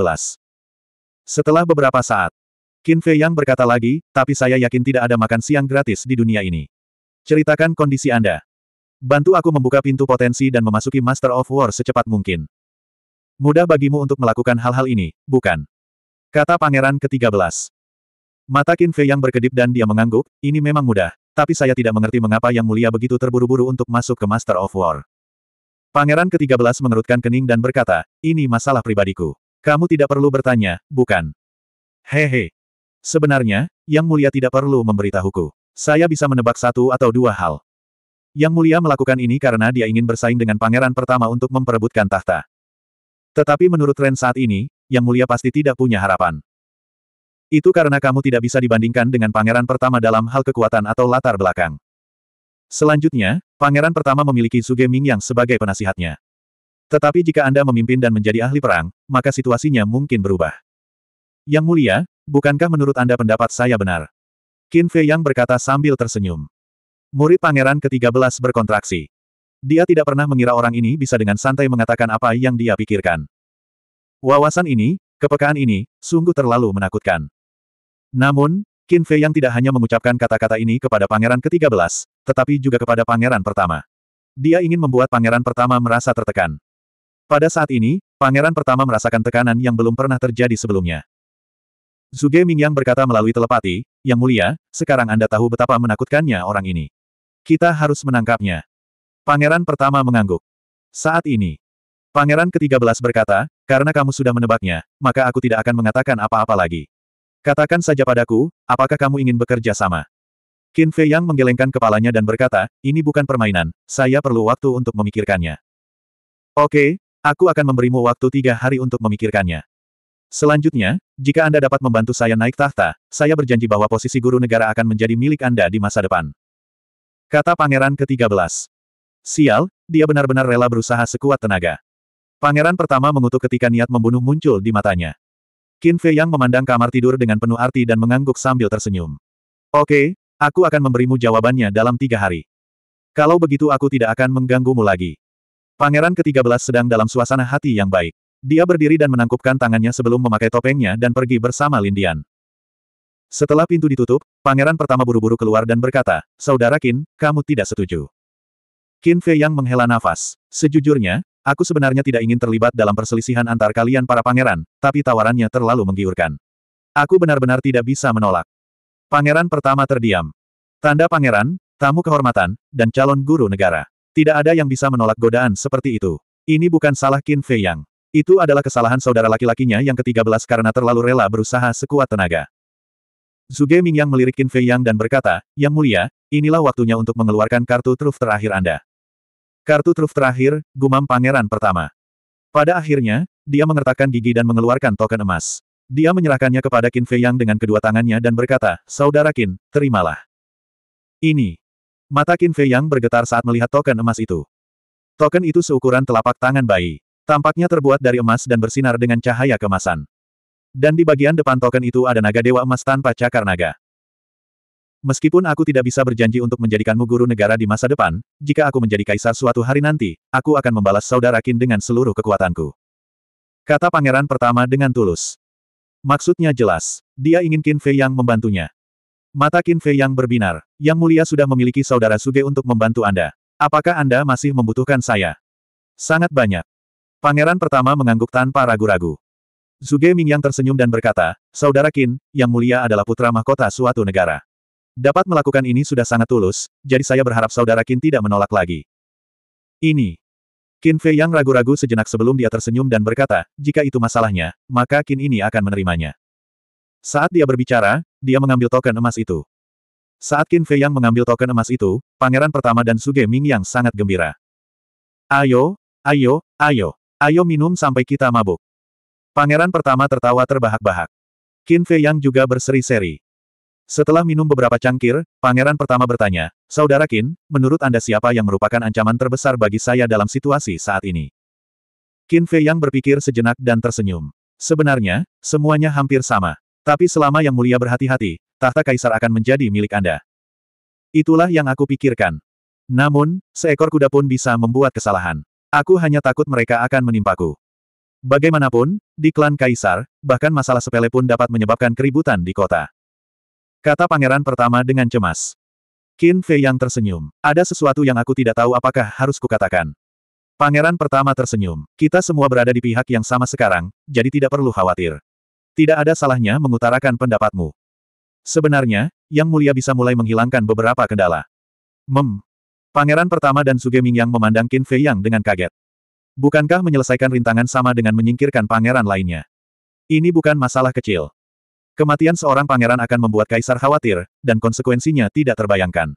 Setelah beberapa saat, Qin Fei Yang berkata lagi, tapi saya yakin tidak ada makan siang gratis di dunia ini. Ceritakan kondisi Anda. Bantu aku membuka pintu potensi dan memasuki Master of War secepat mungkin. Mudah bagimu untuk melakukan hal-hal ini, bukan? Kata pangeran ke-13. Mata Kinfe yang berkedip dan dia mengangguk, ini memang mudah, tapi saya tidak mengerti mengapa yang mulia begitu terburu-buru untuk masuk ke Master of War. Pangeran ke-13 mengerutkan kening dan berkata, ini masalah pribadiku. Kamu tidak perlu bertanya, bukan? Hehe. Sebenarnya, Yang Mulia tidak perlu memberitahuku. Saya bisa menebak satu atau dua hal. Yang mulia melakukan ini karena dia ingin bersaing dengan pangeran pertama untuk memperebutkan tahta. Tetapi menurut tren saat ini, yang mulia pasti tidak punya harapan. Itu karena kamu tidak bisa dibandingkan dengan pangeran pertama dalam hal kekuatan atau latar belakang. Selanjutnya, pangeran pertama memiliki Sugeming yang sebagai penasihatnya. Tetapi jika Anda memimpin dan menjadi ahli perang, maka situasinya mungkin berubah. Yang mulia, bukankah menurut Anda pendapat saya benar? Qin Fei Yang berkata sambil tersenyum. Murid pangeran ke-13 berkontraksi. Dia tidak pernah mengira orang ini bisa dengan santai mengatakan apa yang dia pikirkan. Wawasan ini, kepekaan ini, sungguh terlalu menakutkan. Namun, Qin Fei Yang tidak hanya mengucapkan kata-kata ini kepada pangeran ke-13, tetapi juga kepada pangeran pertama. Dia ingin membuat pangeran pertama merasa tertekan. Pada saat ini, pangeran pertama merasakan tekanan yang belum pernah terjadi sebelumnya. Zuge Mingyang berkata melalui telepati, Yang mulia, sekarang Anda tahu betapa menakutkannya orang ini. Kita harus menangkapnya. Pangeran pertama mengangguk. Saat ini. Pangeran ke-13 berkata, karena kamu sudah menebaknya, maka aku tidak akan mengatakan apa-apa lagi. Katakan saja padaku, apakah kamu ingin bekerja sama? Qin Fei Yang menggelengkan kepalanya dan berkata, ini bukan permainan, saya perlu waktu untuk memikirkannya. Oke, aku akan memberimu waktu tiga hari untuk memikirkannya. Selanjutnya, jika Anda dapat membantu saya naik tahta, saya berjanji bahwa posisi guru negara akan menjadi milik Anda di masa depan. Kata pangeran ke-13. Sial, dia benar-benar rela berusaha sekuat tenaga. Pangeran pertama mengutuk ketika niat membunuh muncul di matanya. Qin Fei Yang memandang kamar tidur dengan penuh arti dan mengangguk sambil tersenyum. Oke, aku akan memberimu jawabannya dalam tiga hari. Kalau begitu aku tidak akan mengganggumu lagi. Pangeran ke-13 sedang dalam suasana hati yang baik. Dia berdiri dan menangkupkan tangannya sebelum memakai topengnya dan pergi bersama Lindian. Setelah pintu ditutup, pangeran pertama buru-buru keluar dan berkata, Saudara Qin, kamu tidak setuju. Qin Fei yang menghela nafas. Sejujurnya, aku sebenarnya tidak ingin terlibat dalam perselisihan antar kalian para pangeran, tapi tawarannya terlalu menggiurkan. Aku benar-benar tidak bisa menolak. Pangeran pertama terdiam. Tanda pangeran, tamu kehormatan, dan calon guru negara. Tidak ada yang bisa menolak godaan seperti itu. Ini bukan salah Qin Fei Yang. Itu adalah kesalahan saudara laki-lakinya yang ketiga belas karena terlalu rela berusaha sekuat tenaga. Zuge Mingyang melirik Qin Fei Yang dan berkata, Yang mulia, inilah waktunya untuk mengeluarkan kartu truf terakhir Anda. Kartu truf terakhir, gumam pangeran pertama. Pada akhirnya, dia mengertakkan gigi dan mengeluarkan token emas. Dia menyerahkannya kepada Qin Fei Yang dengan kedua tangannya dan berkata, Saudara Qin, terimalah. Ini. Mata Qin Fei Yang bergetar saat melihat token emas itu. Token itu seukuran telapak tangan bayi. Tampaknya terbuat dari emas dan bersinar dengan cahaya kemasan. Dan di bagian depan token itu ada naga dewa emas tanpa cakar naga. Meskipun aku tidak bisa berjanji untuk menjadikanmu guru negara di masa depan, jika aku menjadi kaisar suatu hari nanti, aku akan membalas saudara Kin dengan seluruh kekuatanku. Kata pangeran pertama dengan tulus. Maksudnya jelas. Dia ingin Qin Fei yang membantunya. Mata Qin Fei yang berbinar. Yang mulia sudah memiliki saudara Suge untuk membantu Anda. Apakah Anda masih membutuhkan saya? Sangat banyak. Pangeran pertama mengangguk tanpa ragu-ragu. Zuge Mingyang tersenyum dan berkata, Saudara Qin, yang mulia adalah putra mahkota suatu negara. Dapat melakukan ini sudah sangat tulus, jadi saya berharap saudara Qin tidak menolak lagi. Ini. Qin Fei yang ragu-ragu sejenak sebelum dia tersenyum dan berkata, jika itu masalahnya, maka Qin ini akan menerimanya. Saat dia berbicara, dia mengambil token emas itu. Saat Qin Fei yang mengambil token emas itu, pangeran pertama dan Suge Ming yang sangat gembira. Ayo, ayo, ayo. Ayo minum sampai kita mabuk. Pangeran pertama tertawa terbahak-bahak. Qin Fei Yang juga berseri-seri. Setelah minum beberapa cangkir, pangeran pertama bertanya, Saudara Qin, menurut Anda siapa yang merupakan ancaman terbesar bagi saya dalam situasi saat ini? Qin Fei Yang berpikir sejenak dan tersenyum. Sebenarnya, semuanya hampir sama. Tapi selama Yang Mulia berhati-hati, tahta kaisar akan menjadi milik Anda. Itulah yang aku pikirkan. Namun, seekor kuda pun bisa membuat kesalahan. Aku hanya takut mereka akan menimpaku. Bagaimanapun, di klan Kaisar, bahkan masalah sepele pun dapat menyebabkan keributan di kota. Kata pangeran pertama dengan cemas. Qin Fei yang tersenyum. Ada sesuatu yang aku tidak tahu apakah harus kukatakan. Pangeran pertama tersenyum. Kita semua berada di pihak yang sama sekarang, jadi tidak perlu khawatir. Tidak ada salahnya mengutarakan pendapatmu. Sebenarnya, Yang Mulia bisa mulai menghilangkan beberapa kendala. Mem, Pangeran pertama dan Sugeming yang memandang Qin Fei Yang dengan kaget. Bukankah menyelesaikan rintangan sama dengan menyingkirkan pangeran lainnya? Ini bukan masalah kecil. Kematian seorang pangeran akan membuat kaisar khawatir, dan konsekuensinya tidak terbayangkan.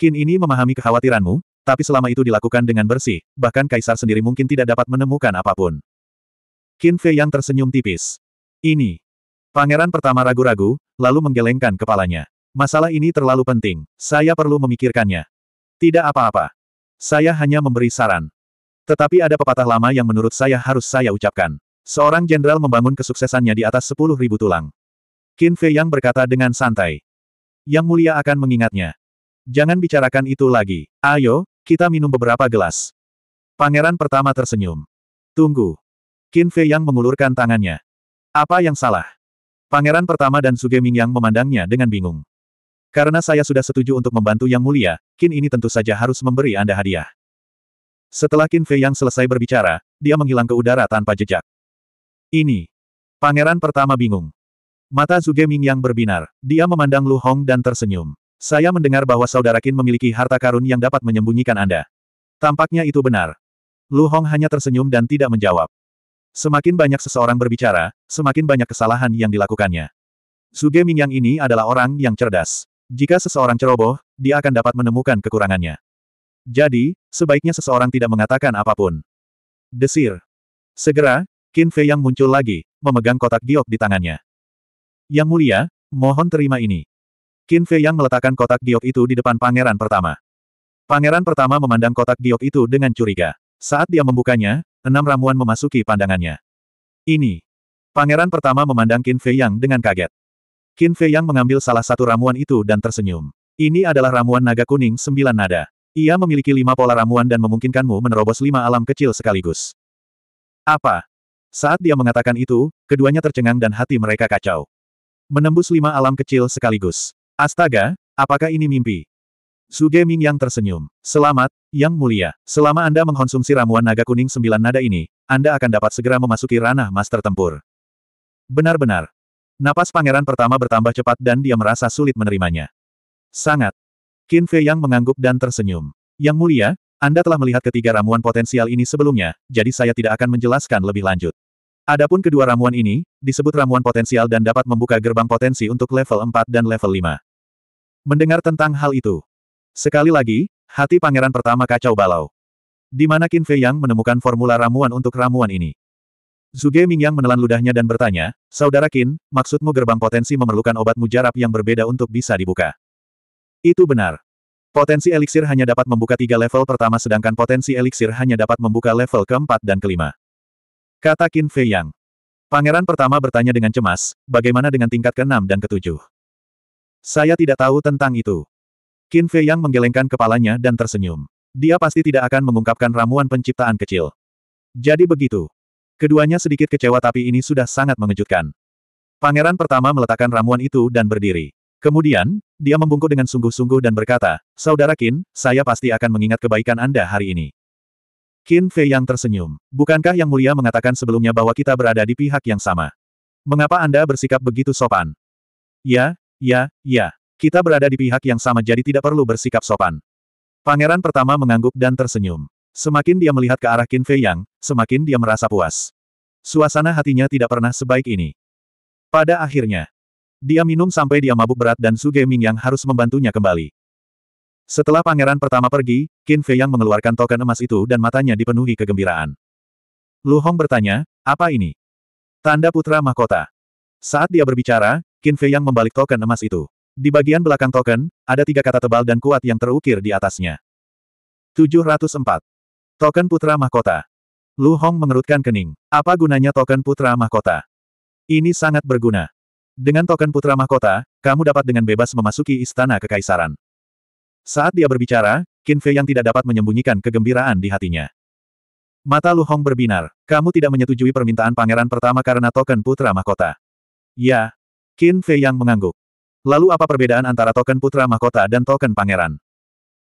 Qin ini memahami kekhawatiranmu, tapi selama itu dilakukan dengan bersih, bahkan kaisar sendiri mungkin tidak dapat menemukan apapun. Qin Fei Yang tersenyum tipis. Ini. Pangeran pertama ragu-ragu, lalu menggelengkan kepalanya. Masalah ini terlalu penting, saya perlu memikirkannya. Tidak apa-apa. Saya hanya memberi saran. Tetapi ada pepatah lama yang menurut saya harus saya ucapkan. Seorang jenderal membangun kesuksesannya di atas sepuluh ribu tulang. Qin Fei Yang berkata dengan santai. Yang mulia akan mengingatnya. Jangan bicarakan itu lagi. Ayo, kita minum beberapa gelas. Pangeran pertama tersenyum. Tunggu. Qin Fei Yang mengulurkan tangannya. Apa yang salah? Pangeran pertama dan Suge Ming yang memandangnya dengan bingung. Karena saya sudah setuju untuk membantu Yang Mulia, Kin ini tentu saja harus memberi Anda hadiah. Setelah Kin Fei Yang selesai berbicara, dia menghilang ke udara tanpa jejak. Ini. Pangeran pertama bingung. Mata Zuge yang berbinar. Dia memandang Lu Hong dan tersenyum. Saya mendengar bahwa saudara Kin memiliki harta karun yang dapat menyembunyikan Anda. Tampaknya itu benar. Lu Hong hanya tersenyum dan tidak menjawab. Semakin banyak seseorang berbicara, semakin banyak kesalahan yang dilakukannya. Suge yang ini adalah orang yang cerdas. Jika seseorang ceroboh, dia akan dapat menemukan kekurangannya. Jadi, sebaiknya seseorang tidak mengatakan apapun. Desir. Segera, Qin Fei yang muncul lagi, memegang kotak giok di tangannya. Yang mulia, mohon terima ini. Qin Fei yang meletakkan kotak giok itu di depan pangeran pertama. Pangeran pertama memandang kotak giok itu dengan curiga. Saat dia membukanya, enam ramuan memasuki pandangannya. Ini. Pangeran pertama memandang Qin Fei yang dengan kaget. Qin Fei Yang mengambil salah satu ramuan itu dan tersenyum. Ini adalah ramuan naga kuning sembilan nada. Ia memiliki lima pola ramuan dan memungkinkanmu menerobos lima alam kecil sekaligus. Apa? Saat dia mengatakan itu, keduanya tercengang dan hati mereka kacau. Menembus lima alam kecil sekaligus. Astaga, apakah ini mimpi? Suge Ming yang tersenyum. Selamat, Yang Mulia. Selama Anda mengkonsumsi ramuan naga kuning sembilan nada ini, Anda akan dapat segera memasuki ranah master tempur. Benar-benar, Napas pangeran pertama bertambah cepat dan dia merasa sulit menerimanya. Sangat. Qin Fei Yang mengangguk dan tersenyum. Yang mulia, Anda telah melihat ketiga ramuan potensial ini sebelumnya, jadi saya tidak akan menjelaskan lebih lanjut. Adapun kedua ramuan ini, disebut ramuan potensial dan dapat membuka gerbang potensi untuk level 4 dan level 5. Mendengar tentang hal itu. Sekali lagi, hati pangeran pertama kacau balau. Di mana Qin Fei Yang menemukan formula ramuan untuk ramuan ini. Zuge Mingyang menelan ludahnya dan bertanya, Saudara Qin, maksudmu gerbang potensi memerlukan obat mujarab yang berbeda untuk bisa dibuka. Itu benar. Potensi eliksir hanya dapat membuka tiga level pertama sedangkan potensi eliksir hanya dapat membuka level keempat dan kelima. Kata Qin Fei Yang. Pangeran pertama bertanya dengan cemas, bagaimana dengan tingkat keenam dan ketujuh? Saya tidak tahu tentang itu. Qin Fei Yang menggelengkan kepalanya dan tersenyum. Dia pasti tidak akan mengungkapkan ramuan penciptaan kecil. Jadi begitu. Keduanya sedikit kecewa tapi ini sudah sangat mengejutkan. Pangeran pertama meletakkan ramuan itu dan berdiri. Kemudian, dia membungkuk dengan sungguh-sungguh dan berkata, Saudara Qin, saya pasti akan mengingat kebaikan Anda hari ini. Qin Fei yang tersenyum. Bukankah Yang Mulia mengatakan sebelumnya bahwa kita berada di pihak yang sama? Mengapa Anda bersikap begitu sopan? Ya, ya, ya. Kita berada di pihak yang sama jadi tidak perlu bersikap sopan. Pangeran pertama mengangguk dan tersenyum. Semakin dia melihat ke arah Qin Fei Yang, semakin dia merasa puas. Suasana hatinya tidak pernah sebaik ini. Pada akhirnya, dia minum sampai dia mabuk berat dan Su Geming yang harus membantunya kembali. Setelah pangeran pertama pergi, Qin Fei Yang mengeluarkan token emas itu dan matanya dipenuhi kegembiraan. Lu Hong bertanya, apa ini? Tanda putra mahkota. Saat dia berbicara, Qin Fei Yang membalik token emas itu. Di bagian belakang token, ada tiga kata tebal dan kuat yang terukir di atasnya. 704. Token Putra Mahkota. Lu Hong mengerutkan kening. Apa gunanya token Putra Mahkota? Ini sangat berguna. Dengan token Putra Mahkota, kamu dapat dengan bebas memasuki Istana Kekaisaran. Saat dia berbicara, Qin Fei yang tidak dapat menyembunyikan kegembiraan di hatinya. Mata Lu Hong berbinar. Kamu tidak menyetujui permintaan pangeran pertama karena token Putra Mahkota. Ya. Qin Fei yang mengangguk. Lalu apa perbedaan antara token Putra Mahkota dan token pangeran?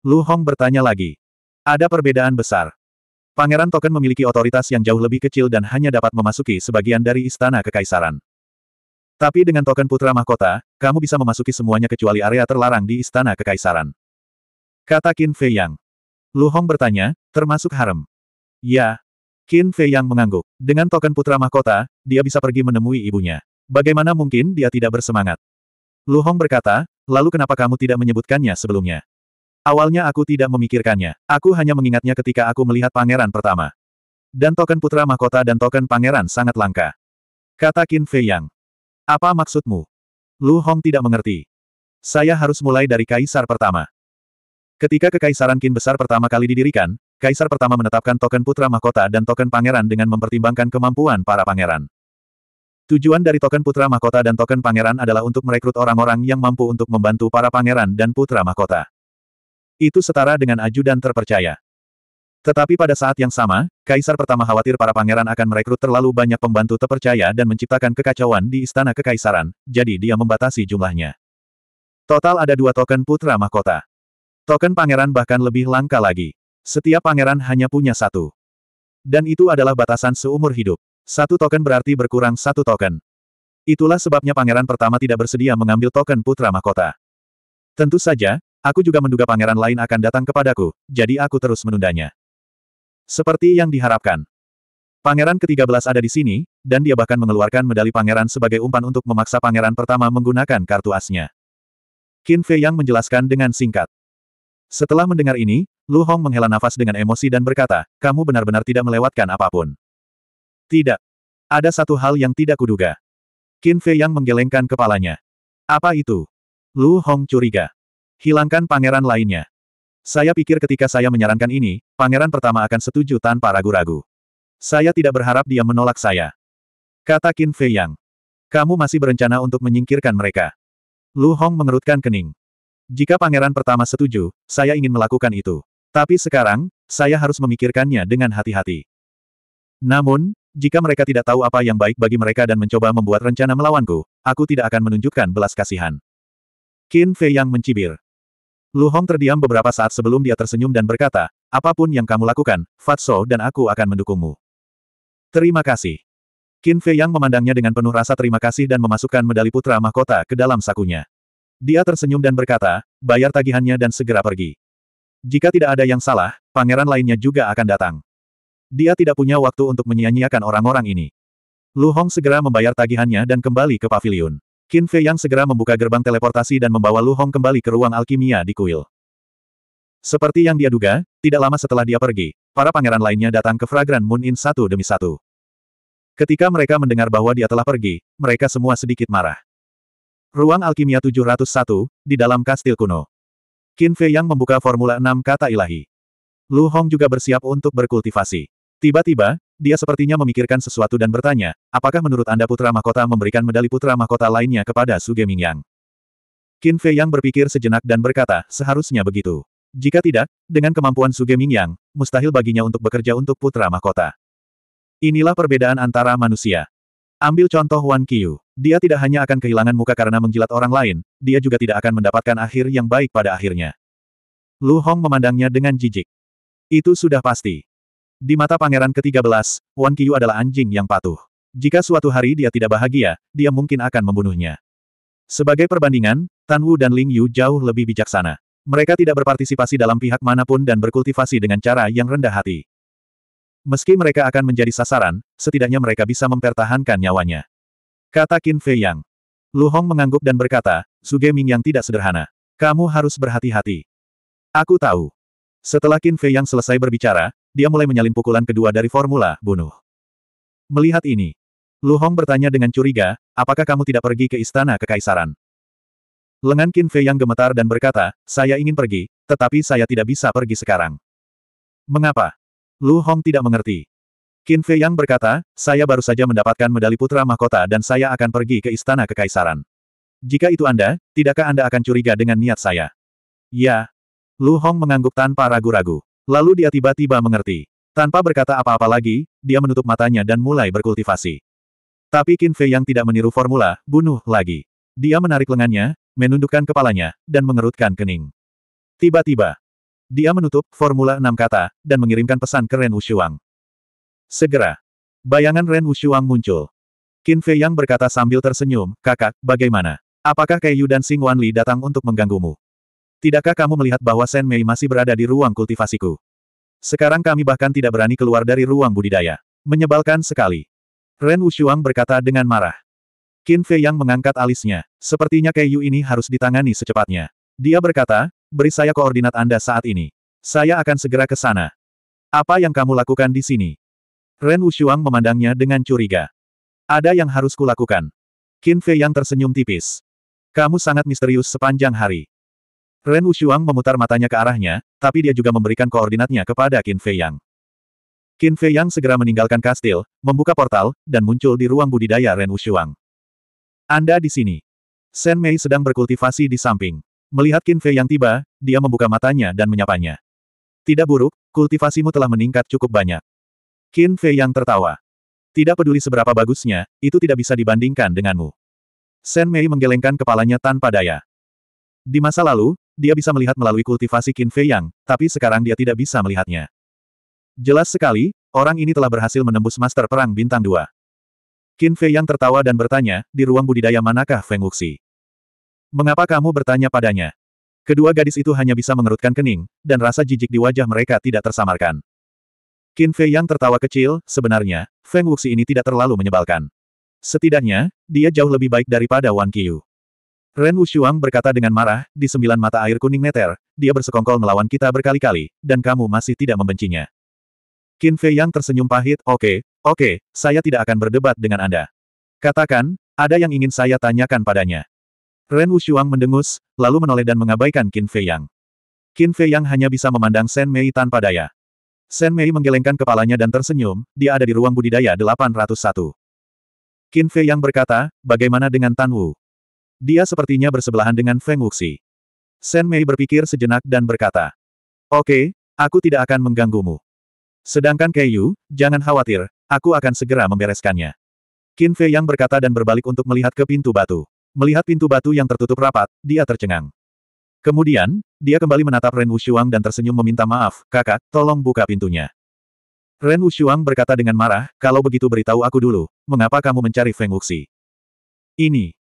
Lu Hong bertanya lagi. Ada perbedaan besar. Pangeran Token memiliki otoritas yang jauh lebih kecil dan hanya dapat memasuki sebagian dari istana kekaisaran. Tapi dengan token putra mahkota, kamu bisa memasuki semuanya kecuali area terlarang di istana kekaisaran. Kata Qin Fei Yang. Lu Hong bertanya, termasuk harem. Ya. Qin Fei Yang mengangguk. Dengan token putra mahkota, dia bisa pergi menemui ibunya. Bagaimana mungkin dia tidak bersemangat? Lu Hong berkata, lalu kenapa kamu tidak menyebutkannya sebelumnya? Awalnya aku tidak memikirkannya. Aku hanya mengingatnya ketika aku melihat pangeran pertama. Dan token putra mahkota dan token pangeran sangat langka. Kata Qin Fei Yang. Apa maksudmu? Lu Hong tidak mengerti. Saya harus mulai dari kaisar pertama. Ketika kekaisaran Qin besar pertama kali didirikan, kaisar pertama menetapkan token putra mahkota dan token pangeran dengan mempertimbangkan kemampuan para pangeran. Tujuan dari token putra mahkota dan token pangeran adalah untuk merekrut orang-orang yang mampu untuk membantu para pangeran dan putra mahkota. Itu setara dengan ajudan terpercaya. Tetapi pada saat yang sama, Kaisar pertama khawatir para pangeran akan merekrut terlalu banyak pembantu terpercaya dan menciptakan kekacauan di istana kekaisaran, jadi dia membatasi jumlahnya. Total ada dua token putra mahkota. Token pangeran bahkan lebih langka lagi. Setiap pangeran hanya punya satu. Dan itu adalah batasan seumur hidup. Satu token berarti berkurang satu token. Itulah sebabnya pangeran pertama tidak bersedia mengambil token putra mahkota. Tentu saja, Aku juga menduga pangeran lain akan datang kepadaku, jadi aku terus menundanya. Seperti yang diharapkan. Pangeran ke-13 ada di sini, dan dia bahkan mengeluarkan medali pangeran sebagai umpan untuk memaksa pangeran pertama menggunakan kartu asnya. Qin Fei Yang menjelaskan dengan singkat. Setelah mendengar ini, Lu Hong menghela nafas dengan emosi dan berkata, kamu benar-benar tidak melewatkan apapun. Tidak. Ada satu hal yang tidak kuduga. Qin Fei Yang menggelengkan kepalanya. Apa itu? Lu Hong curiga. Hilangkan pangeran lainnya. Saya pikir ketika saya menyarankan ini, pangeran pertama akan setuju tanpa ragu-ragu. Saya tidak berharap dia menolak saya. Kata Qin Fei Yang. Kamu masih berencana untuk menyingkirkan mereka. Lu Hong mengerutkan kening. Jika pangeran pertama setuju, saya ingin melakukan itu. Tapi sekarang, saya harus memikirkannya dengan hati-hati. Namun, jika mereka tidak tahu apa yang baik bagi mereka dan mencoba membuat rencana melawanku, aku tidak akan menunjukkan belas kasihan. Qin Fei Yang mencibir. Lu Hong terdiam beberapa saat sebelum dia tersenyum dan berkata, apapun yang kamu lakukan, Fatso dan aku akan mendukungmu. Terima kasih. Qin Fei Yang memandangnya dengan penuh rasa terima kasih dan memasukkan medali putra mahkota ke dalam sakunya. Dia tersenyum dan berkata, bayar tagihannya dan segera pergi. Jika tidak ada yang salah, pangeran lainnya juga akan datang. Dia tidak punya waktu untuk menyia-nyiakan orang-orang ini. Lu Hong segera membayar tagihannya dan kembali ke pavilion. Qin Fei Yang segera membuka gerbang teleportasi dan membawa Lu Hong kembali ke ruang alkimia di kuil. Seperti yang dia duga, tidak lama setelah dia pergi, para pangeran lainnya datang ke Fragrant Moon Inn satu demi satu. Ketika mereka mendengar bahwa dia telah pergi, mereka semua sedikit marah. Ruang Alkimia 701, di dalam kastil kuno. Qin Fei Yang membuka formula 6 kata ilahi. Lu Hong juga bersiap untuk berkultivasi. Tiba-tiba, dia sepertinya memikirkan sesuatu dan bertanya, apakah menurut Anda Putra Mahkota memberikan medali Putra Mahkota lainnya kepada Su Mingyang?" Qin Fei Yang berpikir sejenak dan berkata, seharusnya begitu. Jika tidak, dengan kemampuan Su Mingyang, mustahil baginya untuk bekerja untuk Putra Mahkota. Inilah perbedaan antara manusia. Ambil contoh Wan Qiu, Dia tidak hanya akan kehilangan muka karena menjilat orang lain, dia juga tidak akan mendapatkan akhir yang baik pada akhirnya. Lu Hong memandangnya dengan jijik. Itu sudah pasti. Di mata pangeran ke-13, Wan Qiyu adalah anjing yang patuh. Jika suatu hari dia tidak bahagia, dia mungkin akan membunuhnya. Sebagai perbandingan, Tan Wu dan Ling Yu jauh lebih bijaksana. Mereka tidak berpartisipasi dalam pihak manapun dan berkultivasi dengan cara yang rendah hati. Meski mereka akan menjadi sasaran, setidaknya mereka bisa mempertahankan nyawanya. Kata Qin Fei Yang. Lu Hong mengangguk dan berkata, Suge Ming yang tidak sederhana. Kamu harus berhati-hati. Aku tahu. Setelah Qin Fei Yang selesai berbicara, dia mulai menyalin pukulan kedua dari formula bunuh. Melihat ini, Lu Hong bertanya dengan curiga, apakah kamu tidak pergi ke istana kekaisaran? Lengan Qin Fei yang gemetar dan berkata, saya ingin pergi, tetapi saya tidak bisa pergi sekarang. Mengapa? Lu Hong tidak mengerti. Qin Fei yang berkata, saya baru saja mendapatkan medali putra mahkota dan saya akan pergi ke istana kekaisaran. Jika itu Anda, tidakkah Anda akan curiga dengan niat saya? Ya. Lu Hong mengangguk tanpa ragu-ragu. Lalu dia tiba-tiba mengerti. Tanpa berkata apa-apa lagi, dia menutup matanya dan mulai berkultivasi. Tapi Qin Fei yang tidak meniru formula, bunuh lagi. Dia menarik lengannya, menundukkan kepalanya, dan mengerutkan kening. Tiba-tiba, dia menutup formula enam kata, dan mengirimkan pesan ke Ren Wushuang. Segera, bayangan Ren Wushuang muncul. Qin Fei yang berkata sambil tersenyum, kakak, bagaimana? Apakah Yu dan Xing Wanli datang untuk mengganggumu? Tidakkah kamu melihat bahwa Sen Mei masih berada di ruang kultivasiku? Sekarang kami bahkan tidak berani keluar dari ruang budidaya. Menyebalkan sekali. Ren Wushuang berkata dengan marah. Qin Fei yang mengangkat alisnya. Sepertinya Kei Yu ini harus ditangani secepatnya. Dia berkata, beri saya koordinat Anda saat ini. Saya akan segera ke sana. Apa yang kamu lakukan di sini? Ren Wushuang memandangnya dengan curiga. Ada yang harus kulakukan. Qin Fei yang tersenyum tipis. Kamu sangat misterius sepanjang hari. Ren Wushuang memutar matanya ke arahnya, tapi dia juga memberikan koordinatnya kepada Qin Fei Yang. Qin Fei Yang segera meninggalkan kastil, membuka portal, dan muncul di ruang budidaya Ren Wushuang. Anda di sini. Shen Mei sedang berkultivasi di samping. Melihat Qin Fei Yang tiba, dia membuka matanya dan menyapanya. Tidak buruk, kultivasimu telah meningkat cukup banyak. Qin Fei Yang tertawa. Tidak peduli seberapa bagusnya, itu tidak bisa dibandingkan denganmu. Shen Mei menggelengkan kepalanya tanpa daya. Di masa lalu, dia bisa melihat melalui kultivasi Qin Fei Yang, tapi sekarang dia tidak bisa melihatnya. Jelas sekali, orang ini telah berhasil menembus Master Perang Bintang 2. Qin Fei Yang tertawa dan bertanya, di ruang budidaya manakah Feng Wuxi? Mengapa kamu bertanya padanya? Kedua gadis itu hanya bisa mengerutkan kening, dan rasa jijik di wajah mereka tidak tersamarkan. Qin Fei Yang tertawa kecil, sebenarnya, Feng Wuxi ini tidak terlalu menyebalkan. Setidaknya, dia jauh lebih baik daripada Wan Qiyu. Ren Wushuang berkata dengan marah, di sembilan mata air kuning neter, dia bersekongkol melawan kita berkali-kali, dan kamu masih tidak membencinya. Qin Fei yang tersenyum pahit, oke, okay, oke, okay, saya tidak akan berdebat dengan Anda. Katakan, ada yang ingin saya tanyakan padanya. Ren Wushuang mendengus, lalu menoleh dan mengabaikan Qin Fei Yang. Qin Fei Yang hanya bisa memandang Shen Mei tanpa daya. Shen Mei menggelengkan kepalanya dan tersenyum, dia ada di ruang budidaya 801. Qin Fei Yang berkata, bagaimana dengan Tan Wu? Dia sepertinya bersebelahan dengan Feng Wuxi. Shen Mei berpikir sejenak dan berkata, Oke, okay, aku tidak akan mengganggumu. Sedangkan Kei Yu, jangan khawatir, aku akan segera membereskannya. Qin Fei yang berkata dan berbalik untuk melihat ke pintu batu. Melihat pintu batu yang tertutup rapat, dia tercengang. Kemudian, dia kembali menatap Ren Wushuang dan tersenyum meminta maaf, kakak, tolong buka pintunya. Ren Wushuang berkata dengan marah, kalau begitu beritahu aku dulu, mengapa kamu mencari Feng Wuxi? Ini.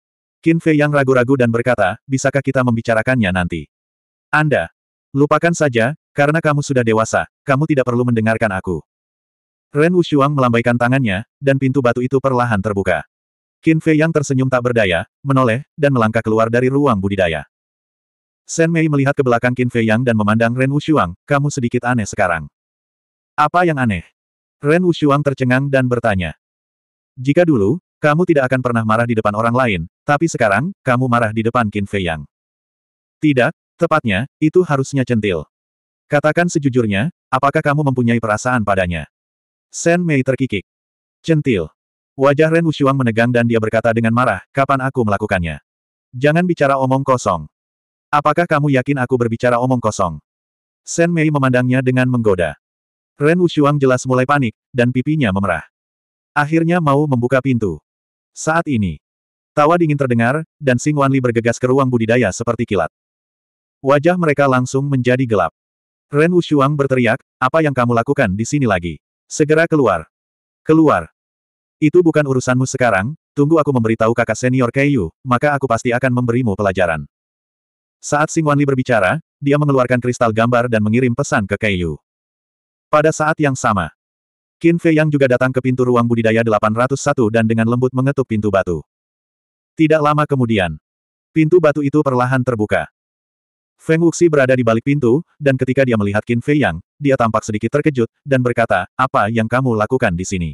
Qin Fei yang ragu-ragu dan berkata, bisakah kita membicarakannya nanti? Anda. Lupakan saja, karena kamu sudah dewasa, kamu tidak perlu mendengarkan aku. Ren Wushuang melambaikan tangannya, dan pintu batu itu perlahan terbuka. Qin Fei yang tersenyum tak berdaya, menoleh, dan melangkah keluar dari ruang budidaya. Shen Mei melihat ke belakang Qin Fei yang dan memandang Ren Wushuang, kamu sedikit aneh sekarang. Apa yang aneh? Ren Wushuang tercengang dan bertanya. Jika dulu, kamu tidak akan pernah marah di depan orang lain, tapi sekarang, kamu marah di depan Qin Fei Yang. Tidak, tepatnya, itu harusnya centil. Katakan sejujurnya, apakah kamu mempunyai perasaan padanya? Shen Mei terkikik. Centil. Wajah Ren Wushuang menegang dan dia berkata dengan marah, kapan aku melakukannya? Jangan bicara omong kosong. Apakah kamu yakin aku berbicara omong kosong? Shen Mei memandangnya dengan menggoda. Ren Wushuang jelas mulai panik, dan pipinya memerah. Akhirnya mau membuka pintu. Saat ini, tawa dingin terdengar, dan Sing Wanli bergegas ke ruang budidaya seperti kilat. Wajah mereka langsung menjadi gelap. Ren Wushuang berteriak, apa yang kamu lakukan di sini lagi? Segera keluar. Keluar. Itu bukan urusanmu sekarang, tunggu aku memberitahu kakak senior Keiyu, maka aku pasti akan memberimu pelajaran. Saat Sing Wanli berbicara, dia mengeluarkan kristal gambar dan mengirim pesan ke Keiyu. Pada saat yang sama, Qin Fei yang juga datang ke pintu ruang budidaya 801 dan dengan lembut mengetuk pintu batu. Tidak lama kemudian, pintu batu itu perlahan terbuka. Feng Wuxi berada di balik pintu, dan ketika dia melihat Qin Fei Yang, dia tampak sedikit terkejut, dan berkata, apa yang kamu lakukan di sini?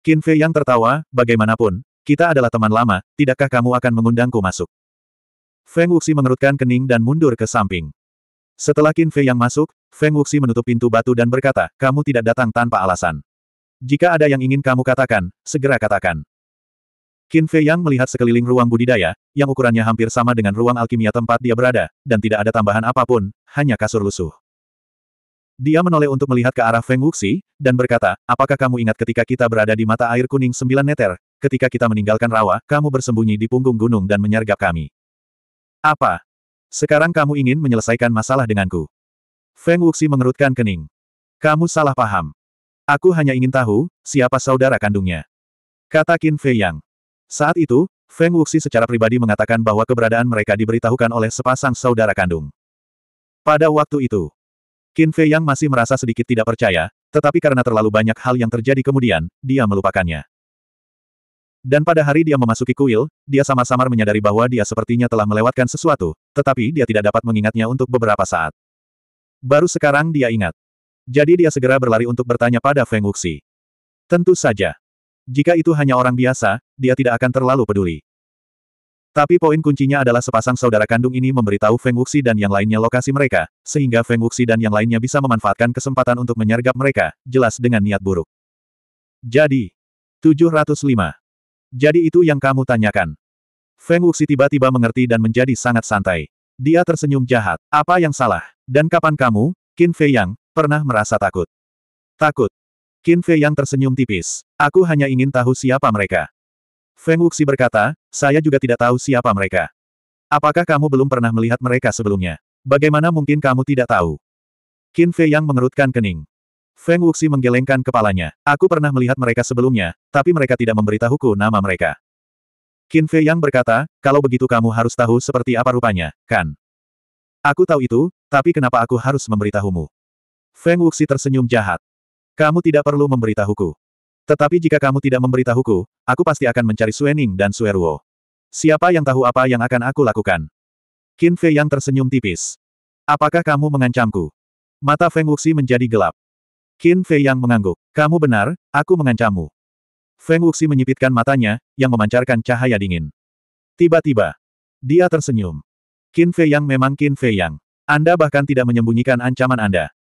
Qin Fei Yang tertawa, bagaimanapun, kita adalah teman lama, tidakkah kamu akan mengundangku masuk? Feng Wuxi mengerutkan kening dan mundur ke samping. Setelah Qin Fei Yang masuk, Feng Wuxi menutup pintu batu dan berkata, kamu tidak datang tanpa alasan. Jika ada yang ingin kamu katakan, segera katakan. Qin Fei Yang melihat sekeliling ruang budidaya, yang ukurannya hampir sama dengan ruang alkimia tempat dia berada, dan tidak ada tambahan apapun, hanya kasur lusuh. Dia menoleh untuk melihat ke arah Feng Wuxi, dan berkata, apakah kamu ingat ketika kita berada di mata air kuning sembilan neter, ketika kita meninggalkan rawa, kamu bersembunyi di punggung gunung dan menyergap kami. Apa? Sekarang kamu ingin menyelesaikan masalah denganku. Feng Wuxi mengerutkan kening. Kamu salah paham. Aku hanya ingin tahu, siapa saudara kandungnya. Kata Qin Fei Yang. Saat itu, Feng Wuxi secara pribadi mengatakan bahwa keberadaan mereka diberitahukan oleh sepasang saudara kandung. Pada waktu itu, Qin Fei Yang masih merasa sedikit tidak percaya, tetapi karena terlalu banyak hal yang terjadi kemudian, dia melupakannya. Dan pada hari dia memasuki kuil, dia sama samar menyadari bahwa dia sepertinya telah melewatkan sesuatu, tetapi dia tidak dapat mengingatnya untuk beberapa saat. Baru sekarang dia ingat. Jadi dia segera berlari untuk bertanya pada Feng Wuxi. Tentu saja. Jika itu hanya orang biasa, dia tidak akan terlalu peduli. Tapi poin kuncinya adalah sepasang saudara kandung ini memberitahu Feng Wuxi dan yang lainnya lokasi mereka, sehingga Feng Wuxi dan yang lainnya bisa memanfaatkan kesempatan untuk menyergap mereka, jelas dengan niat buruk. Jadi, 705. Jadi itu yang kamu tanyakan. Feng Wuxi tiba-tiba mengerti dan menjadi sangat santai. Dia tersenyum jahat. Apa yang salah? Dan kapan kamu, Qin Fei Yang, pernah merasa takut? Takut. Qin Fei Yang tersenyum tipis. Aku hanya ingin tahu siapa mereka. Feng Wuxi berkata, saya juga tidak tahu siapa mereka. Apakah kamu belum pernah melihat mereka sebelumnya? Bagaimana mungkin kamu tidak tahu? Qin Fei Yang mengerutkan kening. Feng Wuxi menggelengkan kepalanya. Aku pernah melihat mereka sebelumnya, tapi mereka tidak memberitahuku nama mereka. Qin Fei Yang berkata, kalau begitu kamu harus tahu seperti apa rupanya, kan? Aku tahu itu, tapi kenapa aku harus memberitahumu? Feng Wuxi tersenyum jahat. Kamu tidak perlu memberitahuku. Tetapi jika kamu tidak memberitahuku, aku pasti akan mencari Suening dan Sueruo. Siapa yang tahu apa yang akan aku lakukan? Qin Fei yang tersenyum tipis. Apakah kamu mengancamku? Mata Feng Wuxi menjadi gelap. Qin Fei yang mengangguk. Kamu benar, aku mengancammu. Feng Wuxi menyipitkan matanya, yang memancarkan cahaya dingin. Tiba-tiba, dia tersenyum. Qin Fei Yang memang Qin Fei Yang. Anda bahkan tidak menyembunyikan ancaman Anda.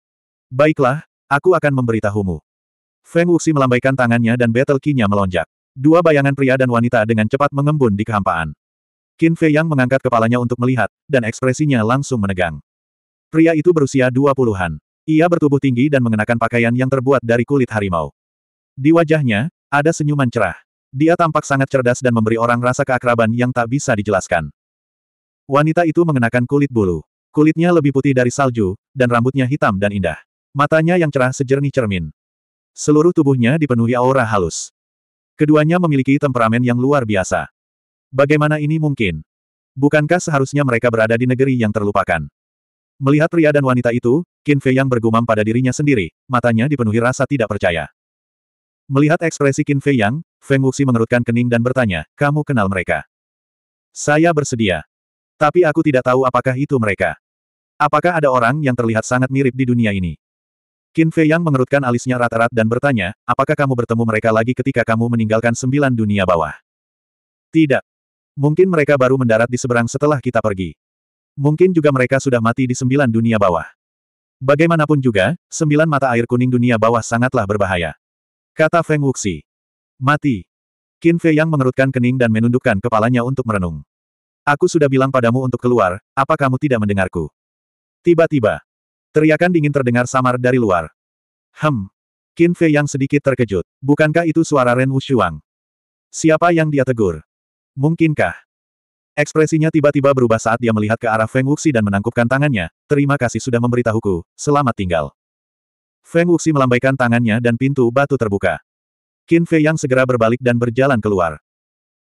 Baiklah, aku akan memberitahumu. Feng Wuxi melambaikan tangannya dan battle key nya melonjak. Dua bayangan pria dan wanita dengan cepat mengembun di kehampaan. Qin Fei Yang mengangkat kepalanya untuk melihat, dan ekspresinya langsung menegang. Pria itu berusia dua puluhan. Ia bertubuh tinggi dan mengenakan pakaian yang terbuat dari kulit harimau. Di wajahnya, ada senyuman cerah. Dia tampak sangat cerdas dan memberi orang rasa keakraban yang tak bisa dijelaskan. Wanita itu mengenakan kulit bulu. Kulitnya lebih putih dari salju, dan rambutnya hitam dan indah. Matanya yang cerah sejernih cermin. Seluruh tubuhnya dipenuhi aura halus. Keduanya memiliki temperamen yang luar biasa. Bagaimana ini mungkin? Bukankah seharusnya mereka berada di negeri yang terlupakan? Melihat pria dan wanita itu, Qin Fei yang bergumam pada dirinya sendiri, matanya dipenuhi rasa tidak percaya. Melihat ekspresi Qin Fei yang, Feng Wuxi mengerutkan kening dan bertanya, kamu kenal mereka? Saya bersedia. Tapi aku tidak tahu apakah itu mereka. Apakah ada orang yang terlihat sangat mirip di dunia ini? Qin Fei Yang mengerutkan alisnya rata-rat dan bertanya, apakah kamu bertemu mereka lagi ketika kamu meninggalkan sembilan dunia bawah? Tidak. Mungkin mereka baru mendarat di seberang setelah kita pergi. Mungkin juga mereka sudah mati di sembilan dunia bawah. Bagaimanapun juga, sembilan mata air kuning dunia bawah sangatlah berbahaya. Kata Feng Wuxi. Mati. Qin Fei Yang mengerutkan kening dan menundukkan kepalanya untuk merenung. Aku sudah bilang padamu untuk keluar, apa kamu tidak mendengarku? Tiba-tiba, teriakan dingin terdengar samar dari luar. Hem. Qin Fei yang sedikit terkejut. Bukankah itu suara Ren Wushuang? Siapa yang dia tegur? Mungkinkah? Ekspresinya tiba-tiba berubah saat dia melihat ke arah Feng Wuxi dan menangkupkan tangannya. Terima kasih sudah memberitahuku. Selamat tinggal. Feng Wuxi melambaikan tangannya dan pintu batu terbuka. Qin Fei yang segera berbalik dan berjalan keluar.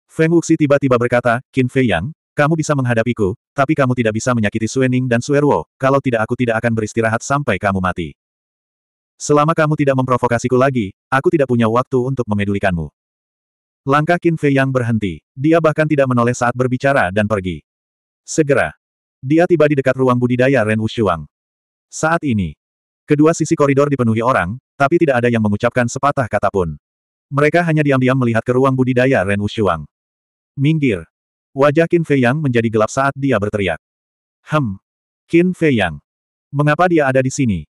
Feng Wuxi tiba-tiba berkata, Qin Fei yang, kamu bisa menghadapiku, tapi kamu tidak bisa menyakiti Suening dan Suerwo, kalau tidak aku tidak akan beristirahat sampai kamu mati. Selama kamu tidak memprovokasiku lagi, aku tidak punya waktu untuk memedulikanmu. Langkah Qin Fei yang berhenti. Dia bahkan tidak menoleh saat berbicara dan pergi. Segera. Dia tiba di dekat ruang budidaya Ren Wushuang. Saat ini. Kedua sisi koridor dipenuhi orang, tapi tidak ada yang mengucapkan sepatah kata pun. Mereka hanya diam-diam melihat ke ruang budidaya Ren Wushuang. Minggir. Wajah Qin Fei Yang menjadi gelap saat dia berteriak. Hem. Qin Fei Yang. Mengapa dia ada di sini?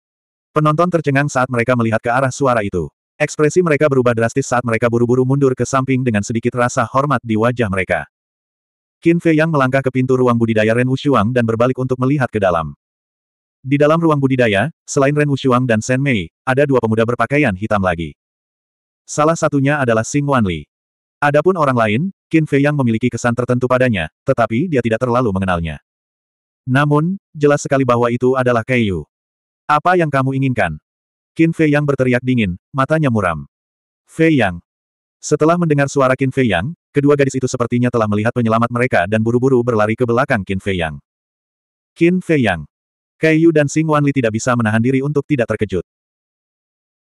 Penonton tercengang saat mereka melihat ke arah suara itu. Ekspresi mereka berubah drastis saat mereka buru-buru mundur ke samping dengan sedikit rasa hormat di wajah mereka. Qin Fei Yang melangkah ke pintu ruang budidaya Ren Wushuang dan berbalik untuk melihat ke dalam. Di dalam ruang budidaya, selain Ren Wushuang dan Shen Mei, ada dua pemuda berpakaian hitam lagi. Salah satunya adalah Sing Wanli. Adapun orang lain, Qin Fei yang memiliki kesan tertentu padanya, tetapi dia tidak terlalu mengenalnya. Namun, jelas sekali bahwa itu adalah Kei Yu. Apa yang kamu inginkan? Qin Fei yang berteriak dingin, matanya muram. Fei Yang. Setelah mendengar suara Qin Fei Yang, kedua gadis itu sepertinya telah melihat penyelamat mereka dan buru-buru berlari ke belakang Qin Fei Yang. Qin Fei Yang. Kei Yu dan Xing Wanli tidak bisa menahan diri untuk tidak terkejut.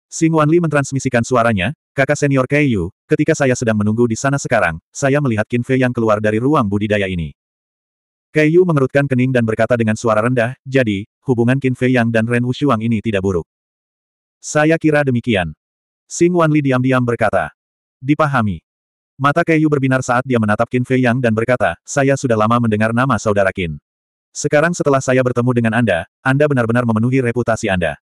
Xing Wanli mentransmisikan suaranya, kakak senior Kei Yu, ketika saya sedang menunggu di sana sekarang, saya melihat Qin Fei yang keluar dari ruang budidaya ini. Kei Yu mengerutkan kening dan berkata dengan suara rendah, jadi, hubungan Qin Fei Yang dan Ren Wushuang ini tidak buruk. Saya kira demikian. Xing Wanli diam-diam berkata. Dipahami. Mata Kei Yu berbinar saat dia menatap Qin Fei Yang dan berkata, saya sudah lama mendengar nama saudara Qin. Sekarang setelah saya bertemu dengan Anda, Anda benar-benar memenuhi reputasi Anda.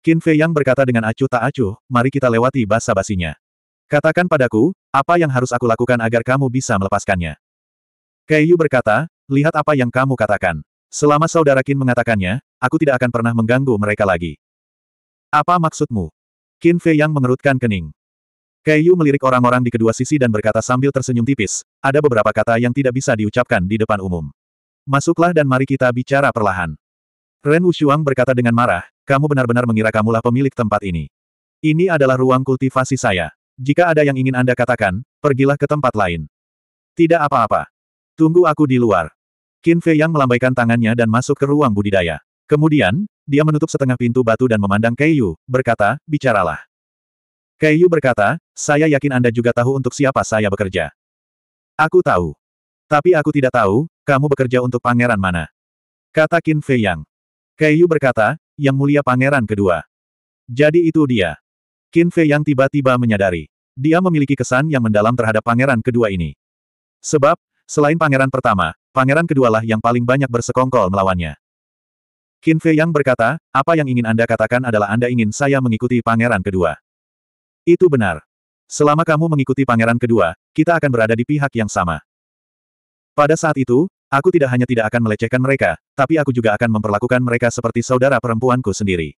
Qin Fei Yang berkata dengan acuh tak acuh, mari kita lewati basa-basinya. Katakan padaku, apa yang harus aku lakukan agar kamu bisa melepaskannya? Yu berkata, lihat apa yang kamu katakan. Selama saudara Qin mengatakannya, aku tidak akan pernah mengganggu mereka lagi. Apa maksudmu? Qin Fei Yang mengerutkan kening. Yu melirik orang-orang di kedua sisi dan berkata sambil tersenyum tipis, ada beberapa kata yang tidak bisa diucapkan di depan umum. Masuklah dan mari kita bicara perlahan. Ren Wushuang berkata dengan marah, kamu benar-benar mengira kamulah pemilik tempat ini. Ini adalah ruang kultivasi saya. Jika ada yang ingin Anda katakan, pergilah ke tempat lain. Tidak apa-apa. Tunggu aku di luar. Qin Fei yang melambaikan tangannya dan masuk ke ruang budidaya. Kemudian, dia menutup setengah pintu batu dan memandang Kei Yu, berkata, bicaralah. Kei Yu berkata, saya yakin Anda juga tahu untuk siapa saya bekerja. Aku tahu. Tapi aku tidak tahu, kamu bekerja untuk pangeran mana. Kata Qin Fei Yang. Kei Yu berkata, yang Mulia Pangeran Kedua. Jadi itu dia. Qin Fei yang tiba-tiba menyadari. Dia memiliki kesan yang mendalam terhadap pangeran kedua ini. Sebab, selain pangeran pertama, pangeran kedualah yang paling banyak bersekongkol melawannya. Qin Fei yang berkata, apa yang ingin Anda katakan adalah Anda ingin saya mengikuti pangeran kedua. Itu benar. Selama kamu mengikuti pangeran kedua, kita akan berada di pihak yang sama. Pada saat itu, Aku tidak hanya tidak akan melecehkan mereka, tapi aku juga akan memperlakukan mereka seperti saudara perempuanku sendiri.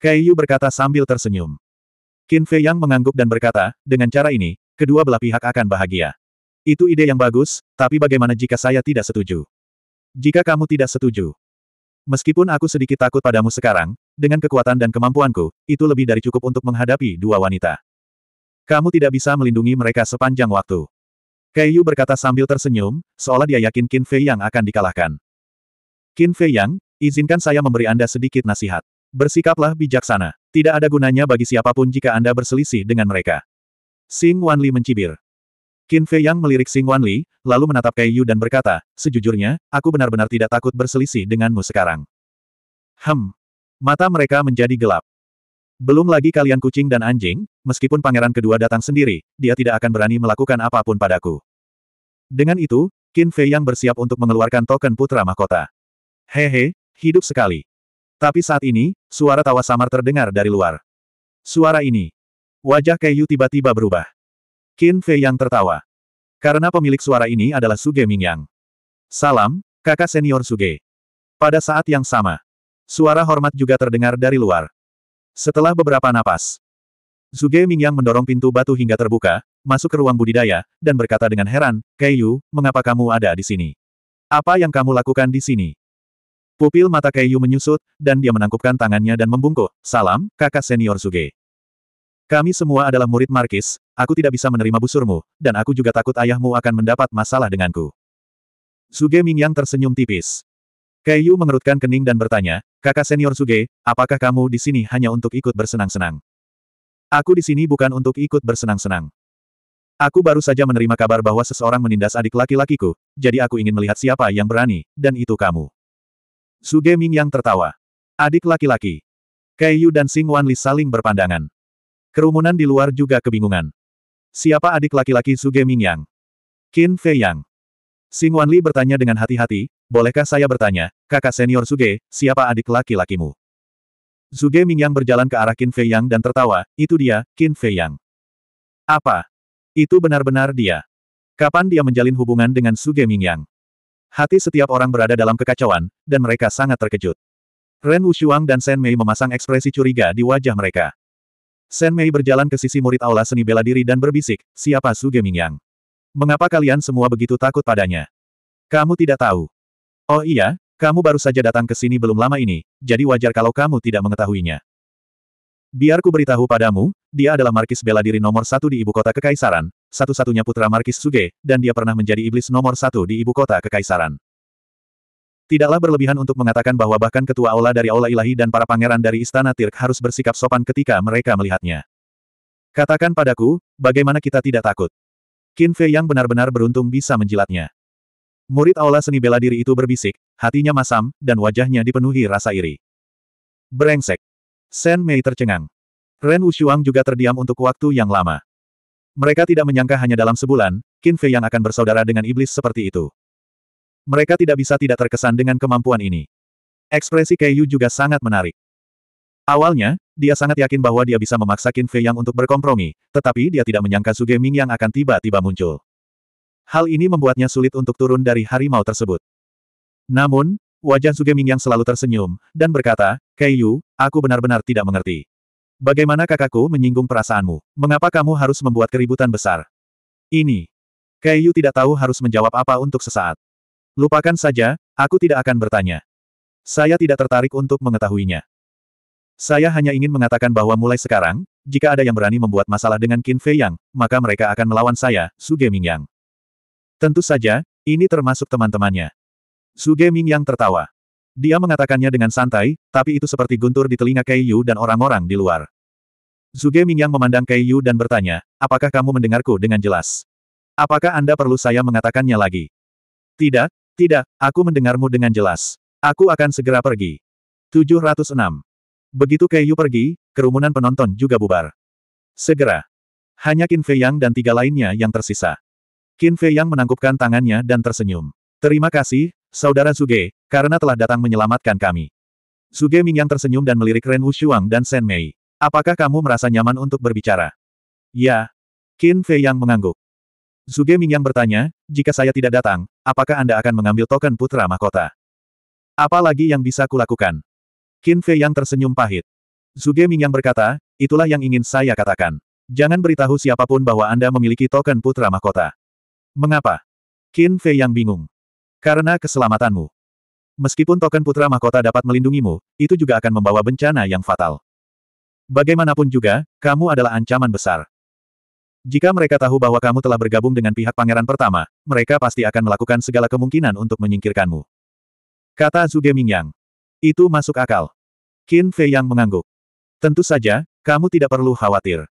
Kai Yu berkata sambil tersenyum. Qin Fei Yang mengangguk dan berkata, dengan cara ini, kedua belah pihak akan bahagia. Itu ide yang bagus, tapi bagaimana jika saya tidak setuju? Jika kamu tidak setuju, meskipun aku sedikit takut padamu sekarang, dengan kekuatan dan kemampuanku, itu lebih dari cukup untuk menghadapi dua wanita. Kamu tidak bisa melindungi mereka sepanjang waktu. Kei Yu berkata sambil tersenyum, seolah dia yakin Qin Fei Yang akan dikalahkan. Qin Fei Yang, izinkan saya memberi Anda sedikit nasihat. Bersikaplah bijaksana. Tidak ada gunanya bagi siapapun jika Anda berselisih dengan mereka. Sing Wanli mencibir. Qin Fei Yang melirik Sing Wanli, lalu menatap Kei Yu dan berkata, sejujurnya, aku benar-benar tidak takut berselisih denganmu sekarang. Hem. Mata mereka menjadi gelap. Belum lagi kalian kucing dan anjing, meskipun pangeran kedua datang sendiri, dia tidak akan berani melakukan apapun padaku. Dengan itu, Qin Fei yang bersiap untuk mengeluarkan token putra mahkota. Hehe, hidup sekali. Tapi saat ini, suara tawa samar terdengar dari luar. Suara ini. Wajah Yu tiba-tiba berubah. Qin Fei yang tertawa. Karena pemilik suara ini adalah Suge Mingyang. Salam, kakak senior Suge. Pada saat yang sama, suara hormat juga terdengar dari luar. Setelah beberapa napas, Zuge Mingyang mendorong pintu batu hingga terbuka, masuk ke ruang budidaya, dan berkata dengan heran, Kei Yu, mengapa kamu ada di sini? Apa yang kamu lakukan di sini? Pupil mata Kei Yu menyusut, dan dia menangkupkan tangannya dan membungkuk, salam, kakak senior Zuge. Kami semua adalah murid Markis, aku tidak bisa menerima busurmu, dan aku juga takut ayahmu akan mendapat masalah denganku. Zuge Mingyang tersenyum tipis. Yu mengerutkan kening dan bertanya, kakak senior Suge, apakah kamu di sini hanya untuk ikut bersenang-senang? Aku di sini bukan untuk ikut bersenang-senang. Aku baru saja menerima kabar bahwa seseorang menindas adik laki-lakiku, jadi aku ingin melihat siapa yang berani, dan itu kamu. Suge Ming yang tertawa. Adik laki-laki. Yu dan Sing Wan Li saling berpandangan. Kerumunan di luar juga kebingungan. Siapa adik laki-laki Suge Ming yang? Qin Fei Yang. Sing Wan Li bertanya dengan hati-hati, Bolehkah saya bertanya, kakak senior Zuge, siapa adik laki-lakimu? Zuge Mingyang berjalan ke arah Qin Fei Yang dan tertawa, itu dia, Qin Fei Yang. Apa? Itu benar-benar dia. Kapan dia menjalin hubungan dengan Suge Mingyang? Hati setiap orang berada dalam kekacauan, dan mereka sangat terkejut. Ren Wushuang dan Shen Mei memasang ekspresi curiga di wajah mereka. Shen Mei berjalan ke sisi murid aula seni bela diri dan berbisik, siapa Suge Mingyang? Mengapa kalian semua begitu takut padanya? Kamu tidak tahu. Oh iya, kamu baru saja datang ke sini belum lama ini, jadi wajar kalau kamu tidak mengetahuinya. Biar ku beritahu padamu, dia adalah Markis bela diri nomor satu di ibu kota Kekaisaran, satu-satunya putra Markis Suge, dan dia pernah menjadi iblis nomor satu di ibu kota Kekaisaran. Tidaklah berlebihan untuk mengatakan bahwa bahkan ketua aula dari aula ilahi dan para pangeran dari istana Tirk harus bersikap sopan ketika mereka melihatnya. Katakan padaku, bagaimana kita tidak takut? Qin Fei yang benar-benar beruntung bisa menjilatnya. Murid aula seni bela diri itu berbisik, hatinya masam, dan wajahnya dipenuhi rasa iri. Berengsek. Sen Mei tercengang. Ren Wushuang juga terdiam untuk waktu yang lama. Mereka tidak menyangka hanya dalam sebulan, Qin Fei yang akan bersaudara dengan iblis seperti itu. Mereka tidak bisa tidak terkesan dengan kemampuan ini. Ekspresi Kei Yu juga sangat menarik. Awalnya, dia sangat yakin bahwa dia bisa memaksa Qin Fei Yang untuk berkompromi, tetapi dia tidak menyangka Suge Ming yang akan tiba-tiba muncul. Hal ini membuatnya sulit untuk turun dari harimau tersebut. Namun, wajah Ming yang selalu tersenyum, dan berkata, Kei Yu, aku benar-benar tidak mengerti. Bagaimana kakakku menyinggung perasaanmu? Mengapa kamu harus membuat keributan besar? Ini. Kei Yu tidak tahu harus menjawab apa untuk sesaat. Lupakan saja, aku tidak akan bertanya. Saya tidak tertarik untuk mengetahuinya. Saya hanya ingin mengatakan bahwa mulai sekarang, jika ada yang berani membuat masalah dengan Qin Fei Yang, maka mereka akan melawan saya, Suge Geming Yang. Tentu saja, ini termasuk teman-temannya. Suge Ming yang tertawa. Dia mengatakannya dengan santai, tapi itu seperti guntur di telinga Yu dan orang-orang di luar. Suge Ming yang memandang Yu dan bertanya, apakah kamu mendengarku dengan jelas? Apakah Anda perlu saya mengatakannya lagi? Tidak, tidak, aku mendengarmu dengan jelas. Aku akan segera pergi. 706. Begitu Yu pergi, kerumunan penonton juga bubar. Segera. Hanya Qin Fei Yang dan tiga lainnya yang tersisa. Qin Fei Yang menangkupkan tangannya dan tersenyum. Terima kasih, Saudara Suge, karena telah datang menyelamatkan kami. Ming yang tersenyum dan melirik Ren Wushuang dan Shen Mei. Apakah kamu merasa nyaman untuk berbicara? Ya. Qin Fei Yang mengangguk. Ming yang bertanya, jika saya tidak datang, apakah Anda akan mengambil token putra mahkota? Apa lagi yang bisa kulakukan? Qin Fei Yang tersenyum pahit. Ming yang berkata, itulah yang ingin saya katakan. Jangan beritahu siapapun bahwa Anda memiliki token putra mahkota. Mengapa? Qin Fei yang bingung. Karena keselamatanmu. Meskipun token putra mahkota dapat melindungimu, itu juga akan membawa bencana yang fatal. Bagaimanapun juga, kamu adalah ancaman besar. Jika mereka tahu bahwa kamu telah bergabung dengan pihak pangeran pertama, mereka pasti akan melakukan segala kemungkinan untuk menyingkirkanmu. Kata Zuge Mingyang. Itu masuk akal. Qin Fei Yang mengangguk. Tentu saja, kamu tidak perlu khawatir.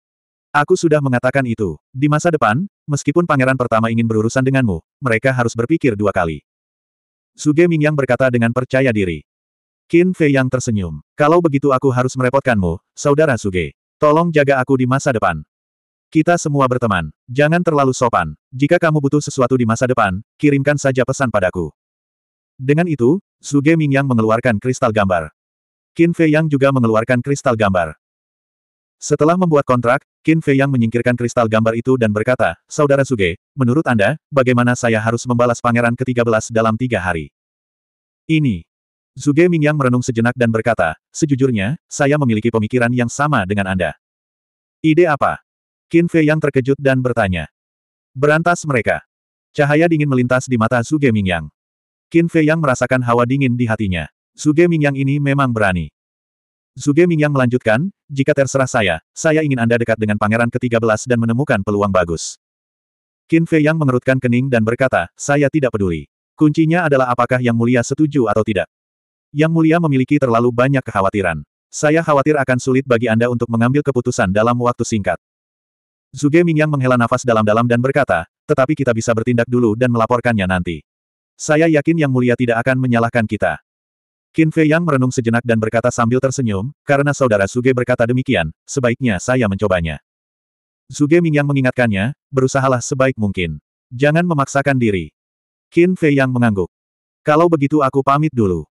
Aku sudah mengatakan itu. Di masa depan, meskipun pangeran pertama ingin berurusan denganmu, mereka harus berpikir dua kali. Suge Mingyang berkata dengan percaya diri. Qin Fei yang tersenyum. Kalau begitu aku harus merepotkanmu, saudara Suge. Tolong jaga aku di masa depan. Kita semua berteman. Jangan terlalu sopan. Jika kamu butuh sesuatu di masa depan, kirimkan saja pesan padaku. Dengan itu, Suge Mingyang mengeluarkan kristal gambar. Qin Fei Yang juga mengeluarkan kristal gambar. Setelah membuat kontrak, Qin Fei Yang menyingkirkan kristal gambar itu dan berkata, Saudara Suge, menurut Anda, bagaimana saya harus membalas pangeran ke-13 dalam tiga hari? Ini. Zuge Yang merenung sejenak dan berkata, Sejujurnya, saya memiliki pemikiran yang sama dengan Anda. Ide apa? Qin Fei Yang terkejut dan bertanya. Berantas mereka. Cahaya dingin melintas di mata Zuge Mingyang. Qin Fei Yang merasakan hawa dingin di hatinya. Zuge Yang ini memang berani. Zuge Mingyang melanjutkan, jika terserah saya, saya ingin Anda dekat dengan pangeran ke-13 dan menemukan peluang bagus. Qin Fei Yang mengerutkan kening dan berkata, saya tidak peduli. Kuncinya adalah apakah Yang Mulia setuju atau tidak. Yang Mulia memiliki terlalu banyak kekhawatiran. Saya khawatir akan sulit bagi Anda untuk mengambil keputusan dalam waktu singkat. Zuge Mingyang menghela nafas dalam-dalam dan berkata, tetapi kita bisa bertindak dulu dan melaporkannya nanti. Saya yakin Yang Mulia tidak akan menyalahkan kita. Qin Fei Yang merenung sejenak dan berkata sambil tersenyum, karena saudara Suge berkata demikian, sebaiknya saya mencobanya. Suge Yang mengingatkannya, berusahalah sebaik mungkin. Jangan memaksakan diri. Qin Fei Yang mengangguk. Kalau begitu aku pamit dulu.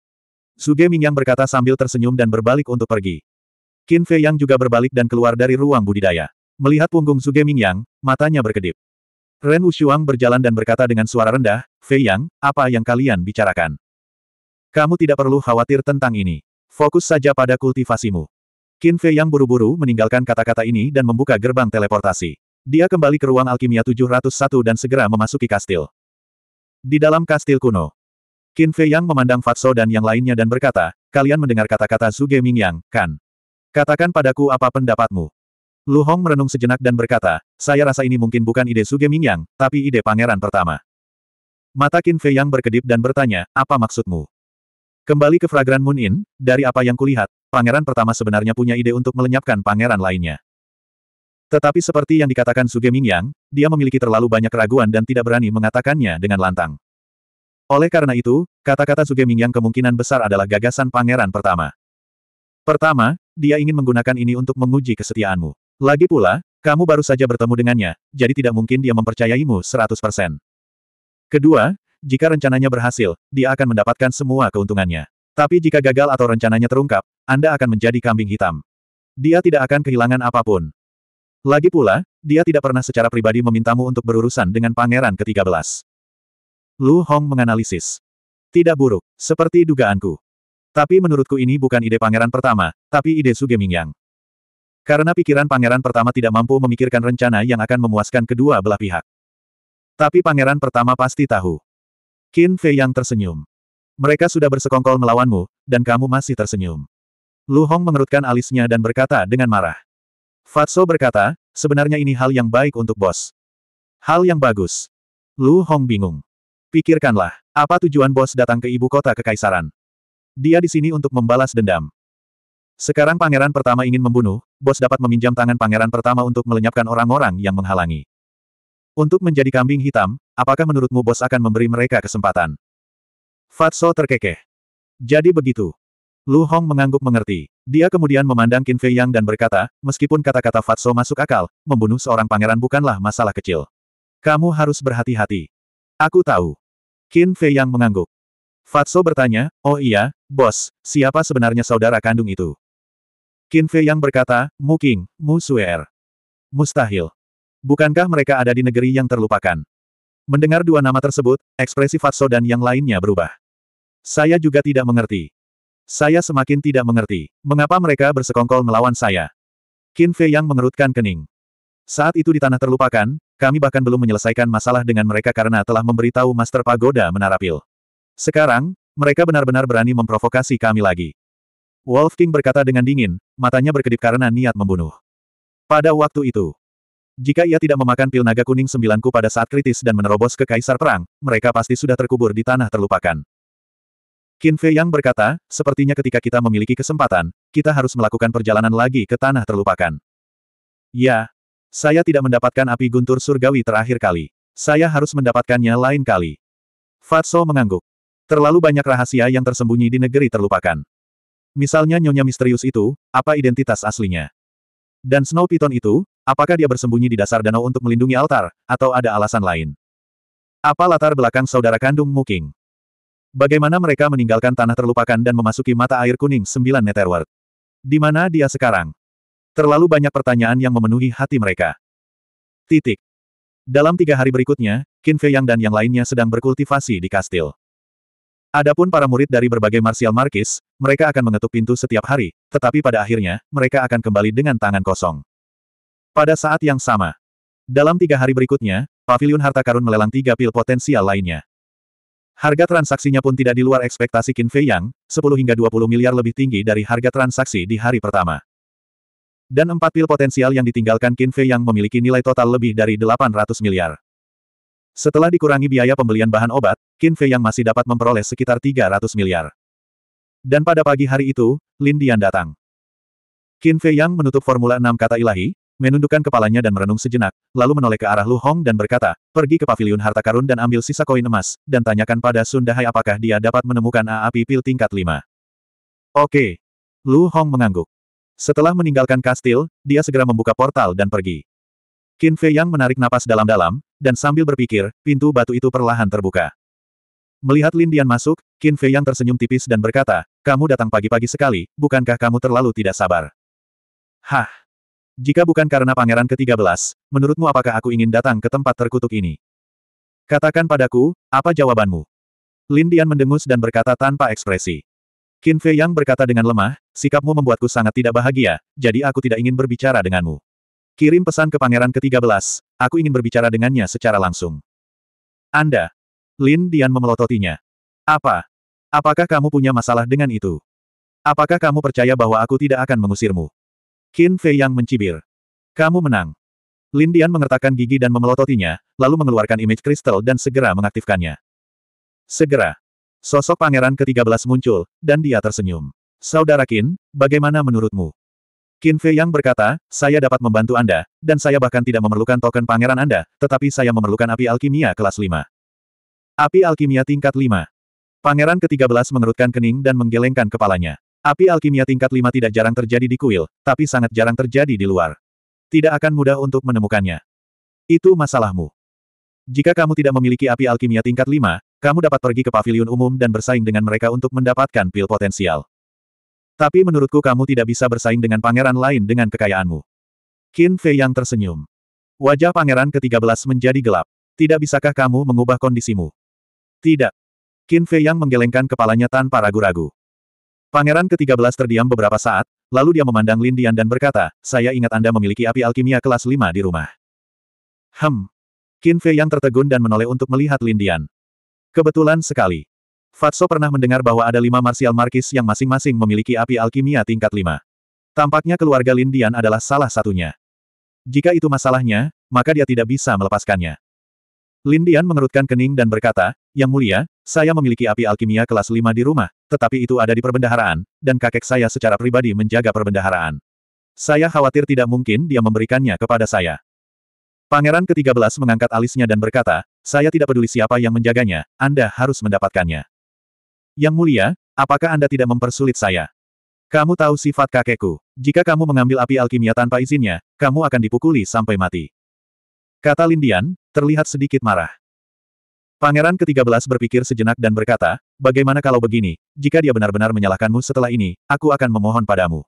Suge Ming Yang berkata sambil tersenyum dan berbalik untuk pergi. Qin Fei Yang juga berbalik dan keluar dari ruang budidaya. Melihat punggung Suge Ming Yang, matanya berkedip. Ren Wushuang berjalan dan berkata dengan suara rendah, Fei Yang, apa yang kalian bicarakan? Kamu tidak perlu khawatir tentang ini. Fokus saja pada kultivasimu. Qin Fei yang buru-buru meninggalkan kata-kata ini dan membuka gerbang teleportasi. Dia kembali ke ruang alkimia 701 dan segera memasuki kastil. Di dalam kastil kuno, Qin Fei yang memandang Fatso dan yang lainnya dan berkata, kalian mendengar kata-kata Zuge Mingyang, kan? Katakan padaku apa pendapatmu. Lu Hong merenung sejenak dan berkata, saya rasa ini mungkin bukan ide Suge Mingyang, tapi ide pangeran pertama. Mata Qin Fei Yang berkedip dan bertanya, apa maksudmu? Kembali ke Fragran Moon Inn, dari apa yang kulihat, pangeran pertama sebenarnya punya ide untuk melenyapkan pangeran lainnya. Tetapi seperti yang dikatakan Suge Mingyang, dia memiliki terlalu banyak keraguan dan tidak berani mengatakannya dengan lantang. Oleh karena itu, kata-kata Suge Mingyang kemungkinan besar adalah gagasan pangeran pertama. Pertama, dia ingin menggunakan ini untuk menguji kesetiaanmu. Lagi pula, kamu baru saja bertemu dengannya, jadi tidak mungkin dia mempercayaimu 100%. Kedua, jika rencananya berhasil, dia akan mendapatkan semua keuntungannya. Tapi jika gagal atau rencananya terungkap, Anda akan menjadi kambing hitam. Dia tidak akan kehilangan apapun. Lagi pula, dia tidak pernah secara pribadi memintamu untuk berurusan dengan pangeran ke-13. Lu Hong menganalisis. Tidak buruk, seperti dugaanku. Tapi menurutku ini bukan ide pangeran pertama, tapi ide Mingyang. Karena pikiran pangeran pertama tidak mampu memikirkan rencana yang akan memuaskan kedua belah pihak. Tapi pangeran pertama pasti tahu. Qin Fei yang tersenyum. Mereka sudah bersekongkol melawanmu, dan kamu masih tersenyum. Lu Hong mengerutkan alisnya dan berkata dengan marah. Fatso berkata, sebenarnya ini hal yang baik untuk bos. Hal yang bagus. Lu Hong bingung. Pikirkanlah, apa tujuan bos datang ke ibu kota kekaisaran? Dia di sini untuk membalas dendam. Sekarang pangeran pertama ingin membunuh, bos dapat meminjam tangan pangeran pertama untuk melenyapkan orang-orang yang menghalangi. Untuk menjadi kambing hitam, apakah menurutmu bos akan memberi mereka kesempatan? Fatso terkekeh. Jadi begitu. Lu Hong mengangguk mengerti. Dia kemudian memandang Qin Fei Yang dan berkata, meskipun kata-kata Fatso masuk akal, membunuh seorang pangeran bukanlah masalah kecil. Kamu harus berhati-hati. Aku tahu. Qin Fei Yang mengangguk. Fatso bertanya, oh iya, bos, siapa sebenarnya saudara kandung itu? Qin Fei Yang berkata, Mu King, Mu Suer. Er. Mustahil. Bukankah mereka ada di negeri yang terlupakan? Mendengar dua nama tersebut, ekspresi Fatso dan yang lainnya berubah. Saya juga tidak mengerti. Saya semakin tidak mengerti. Mengapa mereka bersekongkol melawan saya? Qin Fei yang mengerutkan kening. Saat itu di tanah terlupakan, kami bahkan belum menyelesaikan masalah dengan mereka karena telah memberitahu Master Pagoda Menara Pil. Sekarang, mereka benar-benar berani memprovokasi kami lagi. Wolf King berkata dengan dingin, matanya berkedip karena niat membunuh. Pada waktu itu, jika ia tidak memakan pil naga kuning sembilanku pada saat kritis dan menerobos ke kaisar perang, mereka pasti sudah terkubur di tanah terlupakan. Qin Fei Yang berkata, sepertinya ketika kita memiliki kesempatan, kita harus melakukan perjalanan lagi ke tanah terlupakan. Ya, saya tidak mendapatkan api guntur surgawi terakhir kali. Saya harus mendapatkannya lain kali. Fatso mengangguk. Terlalu banyak rahasia yang tersembunyi di negeri terlupakan. Misalnya nyonya misterius itu, apa identitas aslinya? Dan Snow Python itu, Apakah dia bersembunyi di dasar danau untuk melindungi altar, atau ada alasan lain? Apa latar belakang saudara kandung Muking? Bagaimana mereka meninggalkan tanah terlupakan dan memasuki mata air kuning sembilan Netherworld? Di mana dia sekarang? Terlalu banyak pertanyaan yang memenuhi hati mereka. Titik. Dalam tiga hari berikutnya, Qin Fei Yang dan yang lainnya sedang berkultivasi di kastil. Adapun para murid dari berbagai martial markis, mereka akan mengetuk pintu setiap hari, tetapi pada akhirnya, mereka akan kembali dengan tangan kosong. Pada saat yang sama, dalam tiga hari berikutnya, Paviliun Harta Karun melelang tiga pil potensial lainnya. Harga transaksinya pun tidak di luar ekspektasi Qin Fei Yang, 10 hingga 20 miliar lebih tinggi dari harga transaksi di hari pertama. Dan empat pil potensial yang ditinggalkan Qin Fei Yang memiliki nilai total lebih dari 800 miliar. Setelah dikurangi biaya pembelian bahan obat, Qin Fei Yang masih dapat memperoleh sekitar 300 miliar. Dan pada pagi hari itu, Lin Dian datang. Qin Fei Yang menutup formula 6 kata ilahi, menundukkan kepalanya dan merenung sejenak, lalu menoleh ke arah Lu Hong dan berkata, pergi ke pavilion harta karun dan ambil sisa koin emas, dan tanyakan pada Sun Dahai apakah dia dapat menemukan api pil tingkat 5. Oke. Lu Hong mengangguk. Setelah meninggalkan kastil, dia segera membuka portal dan pergi. Qin Fei Yang menarik napas dalam-dalam, dan sambil berpikir, pintu batu itu perlahan terbuka. Melihat Lin Dian masuk, Qin Fei Yang tersenyum tipis dan berkata, kamu datang pagi-pagi sekali, bukankah kamu terlalu tidak sabar? Hah! Jika bukan karena pangeran ke-13, menurutmu apakah aku ingin datang ke tempat terkutuk ini? Katakan padaku, apa jawabanmu? Lin Dian mendengus dan berkata tanpa ekspresi. Qin Fei Yang berkata dengan lemah, sikapmu membuatku sangat tidak bahagia, jadi aku tidak ingin berbicara denganmu. Kirim pesan ke pangeran ke-13, aku ingin berbicara dengannya secara langsung. Anda. Lin Dian memelototinya. Apa? Apakah kamu punya masalah dengan itu? Apakah kamu percaya bahwa aku tidak akan mengusirmu? Qin Fei yang mencibir. Kamu menang. Lin Dian mengertakkan gigi dan memelototinya, lalu mengeluarkan image kristal dan segera mengaktifkannya. Segera. Sosok pangeran ke-13 muncul, dan dia tersenyum. Saudara Qin, bagaimana menurutmu? Qin Fei Yang berkata, saya dapat membantu Anda, dan saya bahkan tidak memerlukan token pangeran Anda, tetapi saya memerlukan api alkimia kelas 5. Api alkimia tingkat 5. Pangeran ke-13 mengerutkan kening dan menggelengkan kepalanya. Api alkimia tingkat 5 tidak jarang terjadi di kuil, tapi sangat jarang terjadi di luar. Tidak akan mudah untuk menemukannya. Itu masalahmu. Jika kamu tidak memiliki api alkimia tingkat 5, kamu dapat pergi ke pavilion umum dan bersaing dengan mereka untuk mendapatkan pil potensial. Tapi menurutku kamu tidak bisa bersaing dengan pangeran lain dengan kekayaanmu. Qin Fei yang tersenyum. Wajah pangeran ke-13 menjadi gelap. Tidak bisakah kamu mengubah kondisimu? Tidak. Qin Fei yang menggelengkan kepalanya tanpa ragu-ragu. Pangeran ke-13 terdiam beberapa saat, lalu dia memandang Lin Dian dan berkata, saya ingat Anda memiliki api alkimia kelas 5 di rumah. Hem. Qin Fei yang tertegun dan menoleh untuk melihat Lin Dian. Kebetulan sekali. Fatso pernah mendengar bahwa ada lima martial markis yang masing-masing memiliki api alkimia tingkat lima. Tampaknya keluarga Lin Dian adalah salah satunya. Jika itu masalahnya, maka dia tidak bisa melepaskannya. Lin Dian mengerutkan kening dan berkata, Yang mulia, saya memiliki api alkimia kelas 5 di rumah, tetapi itu ada di perbendaharaan, dan kakek saya secara pribadi menjaga perbendaharaan. Saya khawatir tidak mungkin dia memberikannya kepada saya. Pangeran ke-13 mengangkat alisnya dan berkata, saya tidak peduli siapa yang menjaganya, Anda harus mendapatkannya. Yang mulia, apakah Anda tidak mempersulit saya? Kamu tahu sifat kakekku. Jika kamu mengambil api alkimia tanpa izinnya, kamu akan dipukuli sampai mati. Kata Lindian, terlihat sedikit marah. Pangeran ke-13 berpikir sejenak dan berkata, bagaimana kalau begini, jika dia benar-benar menyalahkanmu setelah ini, aku akan memohon padamu.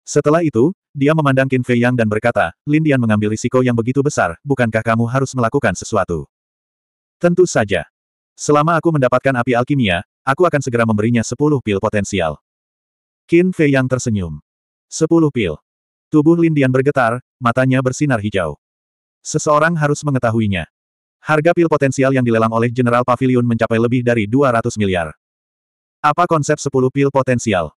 Setelah itu, dia memandang Qin Fei Yang dan berkata, Lindian mengambil risiko yang begitu besar, bukankah kamu harus melakukan sesuatu? Tentu saja. Selama aku mendapatkan api alkimia, aku akan segera memberinya 10 pil potensial. Qin Fei Yang tersenyum. 10 pil. Tubuh Lindian bergetar, matanya bersinar hijau. Seseorang harus mengetahuinya. Harga pil potensial yang dilelang oleh General Pavilion mencapai lebih dari 200 miliar. Apa konsep 10 pil potensial?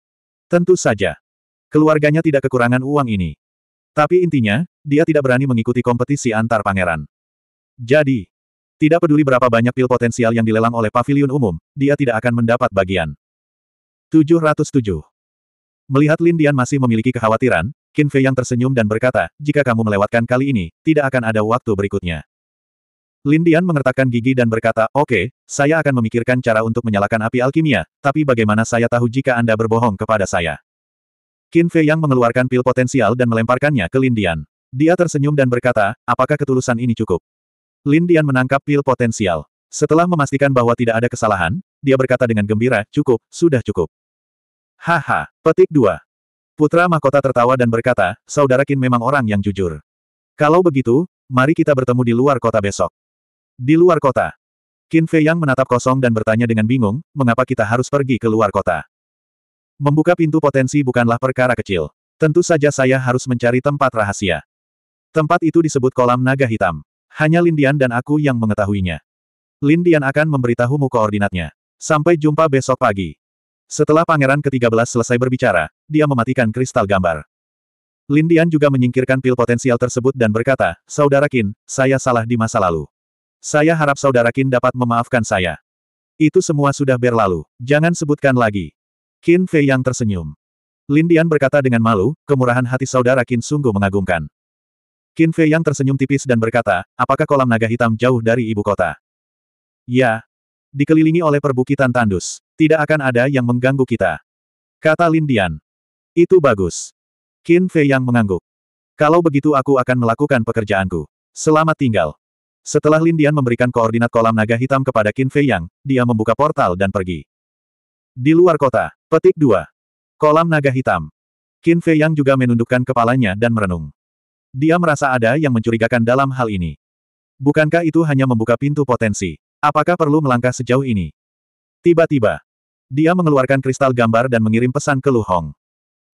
Tentu saja. Keluarganya tidak kekurangan uang ini. Tapi intinya, dia tidak berani mengikuti kompetisi antar pangeran. Jadi, tidak peduli berapa banyak pil potensial yang dilelang oleh pavilion umum, dia tidak akan mendapat bagian. 707. Melihat Lin Dian masih memiliki kekhawatiran, Qin Fei yang tersenyum dan berkata, jika kamu melewatkan kali ini, tidak akan ada waktu berikutnya. Lin Dian mengertakkan gigi dan berkata, oke, okay, saya akan memikirkan cara untuk menyalakan api alkimia, tapi bagaimana saya tahu jika Anda berbohong kepada saya? Qin Fei yang mengeluarkan pil potensial dan melemparkannya ke Lin Dian. Dia tersenyum dan berkata, apakah ketulusan ini cukup? Lin Dian menangkap pil potensial. Setelah memastikan bahwa tidak ada kesalahan, dia berkata dengan gembira, cukup, sudah cukup. Haha, petik 2. Putra Mahkota tertawa dan berkata, Saudara Kin memang orang yang jujur. Kalau begitu, mari kita bertemu di luar kota besok. Di luar kota. Qin Fei Yang menatap kosong dan bertanya dengan bingung, mengapa kita harus pergi ke luar kota? Membuka pintu potensi bukanlah perkara kecil. Tentu saja saya harus mencari tempat rahasia. Tempat itu disebut kolam naga hitam. Hanya Lin Lindian dan aku yang mengetahuinya. Lin Lindian akan memberitahumu koordinatnya. Sampai jumpa besok pagi. Setelah pangeran ke-13 selesai berbicara, dia mematikan kristal gambar. Lindian juga menyingkirkan pil potensial tersebut dan berkata, Saudara Qin, saya salah di masa lalu. Saya harap Saudara Qin dapat memaafkan saya. Itu semua sudah berlalu, jangan sebutkan lagi. Kin Fei yang tersenyum. Lindian berkata dengan malu, kemurahan hati Saudara Qin sungguh mengagumkan. Qin Fei yang tersenyum tipis dan berkata, apakah kolam naga hitam jauh dari ibu kota? Ya. Dikelilingi oleh perbukitan tandus. Tidak akan ada yang mengganggu kita. Kata Lin Dian. Itu bagus. Qin Fei yang mengangguk. Kalau begitu aku akan melakukan pekerjaanku. Selamat tinggal. Setelah Lin Dian memberikan koordinat kolam naga hitam kepada Qin Fei Yang, dia membuka portal dan pergi. Di luar kota, petik 2. Kolam naga hitam. Qin Fei Yang juga menundukkan kepalanya dan merenung. Dia merasa ada yang mencurigakan dalam hal ini. Bukankah itu hanya membuka pintu potensi? Apakah perlu melangkah sejauh ini? Tiba-tiba, dia mengeluarkan kristal gambar dan mengirim pesan ke Lu Hong.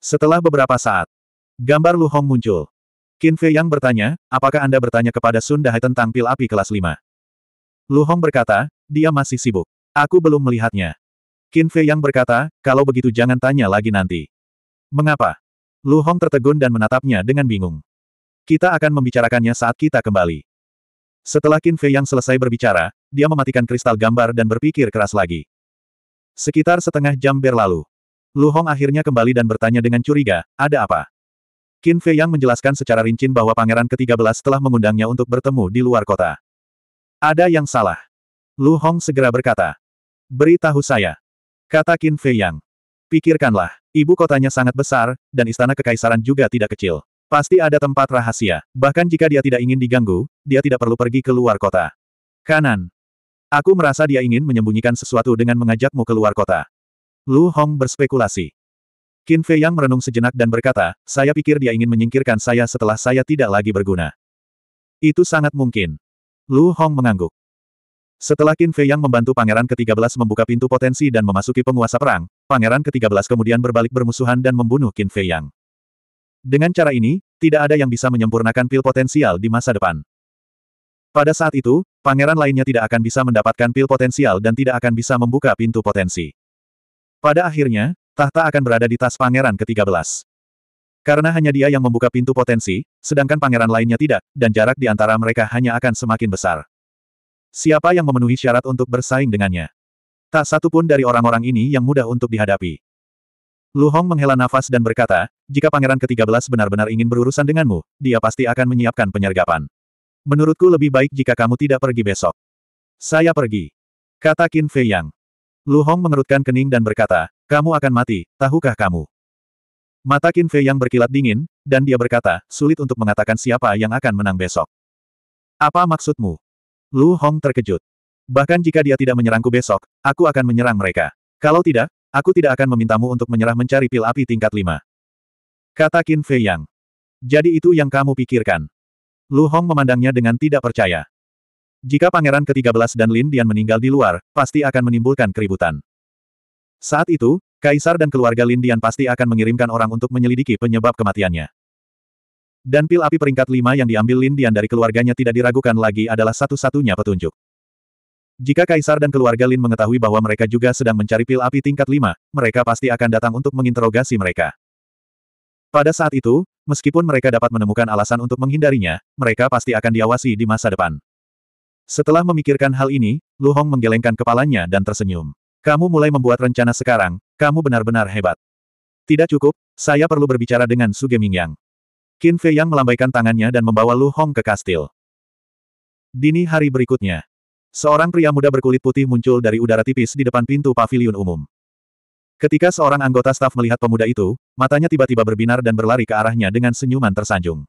Setelah beberapa saat, gambar Lu Hong muncul. Qin Fei Yang bertanya, apakah Anda bertanya kepada Sun Dahai tentang pil api kelas 5? Lu Hong berkata, dia masih sibuk. Aku belum melihatnya. Qin Fei Yang berkata, kalau begitu jangan tanya lagi nanti. Mengapa? Lu Hong tertegun dan menatapnya dengan bingung. Kita akan membicarakannya saat kita kembali. Setelah Qin Fei Yang selesai berbicara, dia mematikan kristal gambar dan berpikir keras lagi. Sekitar setengah jam berlalu. Lu Hong akhirnya kembali dan bertanya dengan curiga, ada apa? Qin Fei Yang menjelaskan secara rinci bahwa pangeran ke-13 telah mengundangnya untuk bertemu di luar kota. Ada yang salah. Lu Hong segera berkata. Beritahu saya. Kata Qin Fei Yang. Pikirkanlah, ibu kotanya sangat besar, dan istana kekaisaran juga tidak kecil. Pasti ada tempat rahasia, bahkan jika dia tidak ingin diganggu, dia tidak perlu pergi ke luar kota. Kanan. Aku merasa dia ingin menyembunyikan sesuatu dengan mengajakmu keluar kota. Lu Hong berspekulasi. Qin Fei Yang merenung sejenak dan berkata, saya pikir dia ingin menyingkirkan saya setelah saya tidak lagi berguna. Itu sangat mungkin. Lu Hong mengangguk. Setelah Qin Fei Yang membantu pangeran ke-13 membuka pintu potensi dan memasuki penguasa perang, pangeran ke-13 kemudian berbalik bermusuhan dan membunuh Qin Fei Yang. Dengan cara ini, tidak ada yang bisa menyempurnakan pil potensial di masa depan. Pada saat itu, pangeran lainnya tidak akan bisa mendapatkan pil potensial dan tidak akan bisa membuka pintu potensi. Pada akhirnya, tahta akan berada di tas pangeran ke-13. Karena hanya dia yang membuka pintu potensi, sedangkan pangeran lainnya tidak, dan jarak di antara mereka hanya akan semakin besar. Siapa yang memenuhi syarat untuk bersaing dengannya? Tak satu pun dari orang-orang ini yang mudah untuk dihadapi. Lu Hong menghela nafas dan berkata, jika pangeran ke-13 benar-benar ingin berurusan denganmu, dia pasti akan menyiapkan penyergapan. Menurutku lebih baik jika kamu tidak pergi besok. Saya pergi. Kata Qin Fei Yang. Lu Hong mengerutkan kening dan berkata, kamu akan mati, tahukah kamu? Mata Qin Fei yang berkilat dingin, dan dia berkata, sulit untuk mengatakan siapa yang akan menang besok. Apa maksudmu? Lu Hong terkejut. Bahkan jika dia tidak menyerangku besok, aku akan menyerang mereka. Kalau tidak, aku tidak akan memintamu untuk menyerah mencari pil api tingkat lima. Kata Qin Fei Yang. Jadi itu yang kamu pikirkan. Lu Hong memandangnya dengan tidak percaya. Jika Pangeran ke-13 dan Lin Dian meninggal di luar, pasti akan menimbulkan keributan. Saat itu, Kaisar dan keluarga Lin Dian pasti akan mengirimkan orang untuk menyelidiki penyebab kematiannya. Dan pil api peringkat 5 yang diambil Lin Dian dari keluarganya tidak diragukan lagi adalah satu-satunya petunjuk. Jika Kaisar dan keluarga Lin mengetahui bahwa mereka juga sedang mencari pil api tingkat 5, mereka pasti akan datang untuk menginterogasi mereka. Pada saat itu, meskipun mereka dapat menemukan alasan untuk menghindarinya, mereka pasti akan diawasi di masa depan. Setelah memikirkan hal ini, Lu Hong menggelengkan kepalanya dan tersenyum. Kamu mulai membuat rencana sekarang, kamu benar-benar hebat. Tidak cukup, saya perlu berbicara dengan Su Yang. Qin Fei Yang melambaikan tangannya dan membawa Lu Hong ke kastil. Dini hari berikutnya. Seorang pria muda berkulit putih muncul dari udara tipis di depan pintu pavilion umum. Ketika seorang anggota staf melihat pemuda itu, matanya tiba-tiba berbinar dan berlari ke arahnya dengan senyuman tersanjung.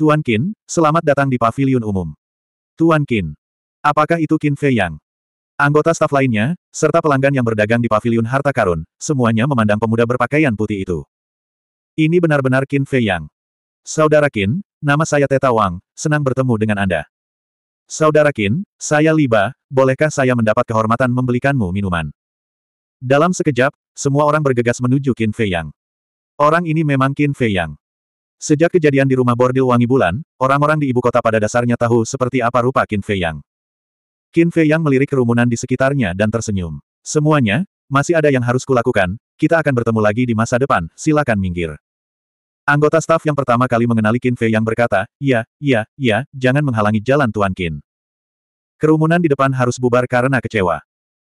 Tuan Qin, selamat datang di pavilion umum. Tuan Qin, Apakah itu Qin Fei Yang? Anggota staf lainnya, serta pelanggan yang berdagang di paviliun harta karun, semuanya memandang pemuda berpakaian putih itu. Ini benar-benar Qin Fei Yang. Saudara Qin, nama saya Teta Wang, senang bertemu dengan Anda. Saudara Qin, saya Liba, bolehkah saya mendapat kehormatan membelikanmu minuman? Dalam sekejap, semua orang bergegas menuju Qin Fei Yang. Orang ini memang Qin Fei Yang. Sejak kejadian di rumah bordil Wangi Bulan, orang-orang di ibu kota pada dasarnya tahu seperti apa rupa Qin Fei Yang. Qin Fei Yang melirik kerumunan di sekitarnya dan tersenyum. Semuanya, masih ada yang harus kulakukan, kita akan bertemu lagi di masa depan, silakan minggir. Anggota staf yang pertama kali mengenali Qin Fei Yang berkata, ya, ya, ya, jangan menghalangi jalan Tuan Qin. Kerumunan di depan harus bubar karena kecewa.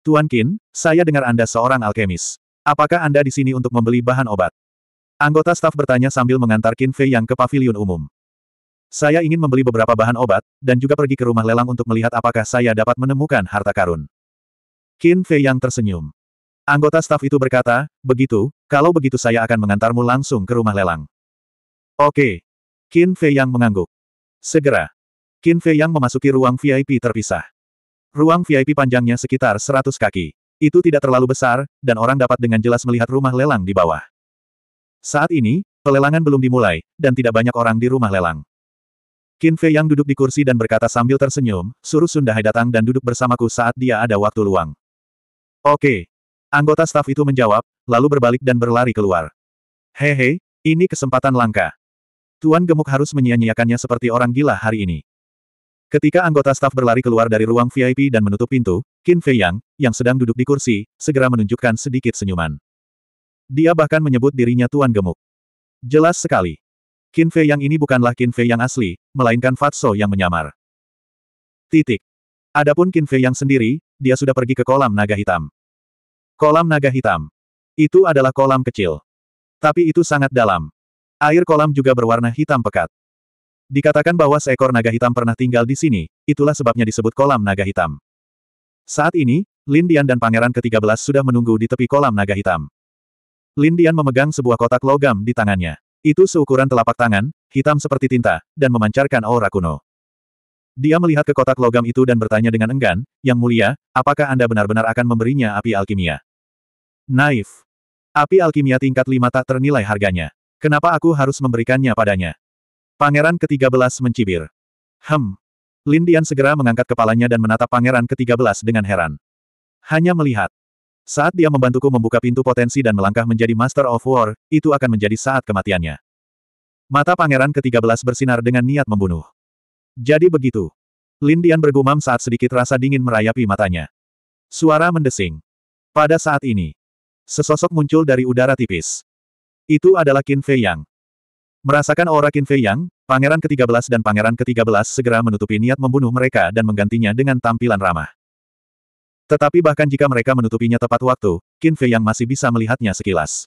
Tuan Qin, saya dengar Anda seorang alkemis. Apakah Anda di sini untuk membeli bahan obat? Anggota staf bertanya sambil mengantar Qin Fei Yang ke pavilion umum. Saya ingin membeli beberapa bahan obat, dan juga pergi ke rumah lelang untuk melihat apakah saya dapat menemukan harta karun. Qin Fei yang tersenyum. Anggota staf itu berkata, begitu, kalau begitu saya akan mengantarmu langsung ke rumah lelang. Oke. Qin Fei yang mengangguk. Segera. Qin Fei yang memasuki ruang VIP terpisah. Ruang VIP panjangnya sekitar 100 kaki. Itu tidak terlalu besar, dan orang dapat dengan jelas melihat rumah lelang di bawah. Saat ini, pelelangan belum dimulai, dan tidak banyak orang di rumah lelang. Qin Fei yang duduk di kursi dan berkata sambil tersenyum, suruh Sundahai datang dan duduk bersamaku saat dia ada waktu luang. Oke. Anggota staf itu menjawab, lalu berbalik dan berlari keluar. Hehe, ini kesempatan langka. Tuan Gemuk harus menyia-nyiakannya seperti orang gila hari ini. Ketika anggota staf berlari keluar dari ruang VIP dan menutup pintu, Qin Fei Yang, yang sedang duduk di kursi, segera menunjukkan sedikit senyuman. Dia bahkan menyebut dirinya Tuan Gemuk. Jelas sekali. Qin Fei yang ini bukanlah Qin Fei yang asli, melainkan Fatso yang menyamar. Titik. Adapun Qin Fei yang sendiri, dia sudah pergi ke kolam naga hitam. Kolam naga hitam. Itu adalah kolam kecil. Tapi itu sangat dalam. Air kolam juga berwarna hitam pekat. Dikatakan bahwa seekor naga hitam pernah tinggal di sini, itulah sebabnya disebut kolam naga hitam. Saat ini, Lin Dian dan pangeran ke-13 sudah menunggu di tepi kolam naga hitam. Lin Dian memegang sebuah kotak logam di tangannya. Itu seukuran telapak tangan, hitam seperti tinta, dan memancarkan aura kuno. Dia melihat ke kotak logam itu dan bertanya dengan enggan, Yang mulia, apakah Anda benar-benar akan memberinya api alkimia? Naif. Api alkimia tingkat lima tak ternilai harganya. Kenapa aku harus memberikannya padanya? Pangeran ke-13 mencibir. Hem. Lindian segera mengangkat kepalanya dan menatap pangeran ke-13 dengan heran. Hanya melihat. Saat dia membantuku membuka pintu potensi dan melangkah menjadi Master of War, itu akan menjadi saat kematiannya. Mata pangeran ke-13 bersinar dengan niat membunuh. Jadi begitu. Lin Dian bergumam saat sedikit rasa dingin merayapi matanya. Suara mendesing. Pada saat ini, sesosok muncul dari udara tipis. Itu adalah Qin Fei Yang. Merasakan aura Qin Fei Yang, Pangeran ke-13 dan Pangeran ke-13 segera menutupi niat membunuh mereka dan menggantinya dengan tampilan ramah. Tetapi bahkan jika mereka menutupinya tepat waktu, Qin Fei yang masih bisa melihatnya sekilas.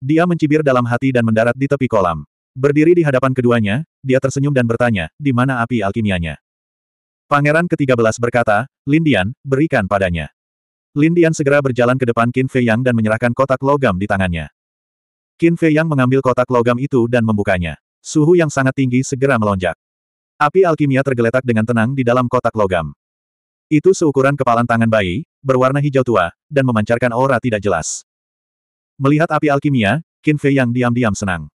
Dia mencibir dalam hati dan mendarat di tepi kolam. Berdiri di hadapan keduanya, dia tersenyum dan bertanya, di mana api alkimianya? Pangeran ke-13 berkata, Lindian, berikan padanya. Lindian segera berjalan ke depan Qin Fei Yang dan menyerahkan kotak logam di tangannya. Qin Fei Yang mengambil kotak logam itu dan membukanya. Suhu yang sangat tinggi segera melonjak. Api alkimia tergeletak dengan tenang di dalam kotak logam. Itu seukuran kepalan tangan bayi, berwarna hijau tua, dan memancarkan aura tidak jelas. Melihat api alkimia, Qin Fei yang diam-diam senang.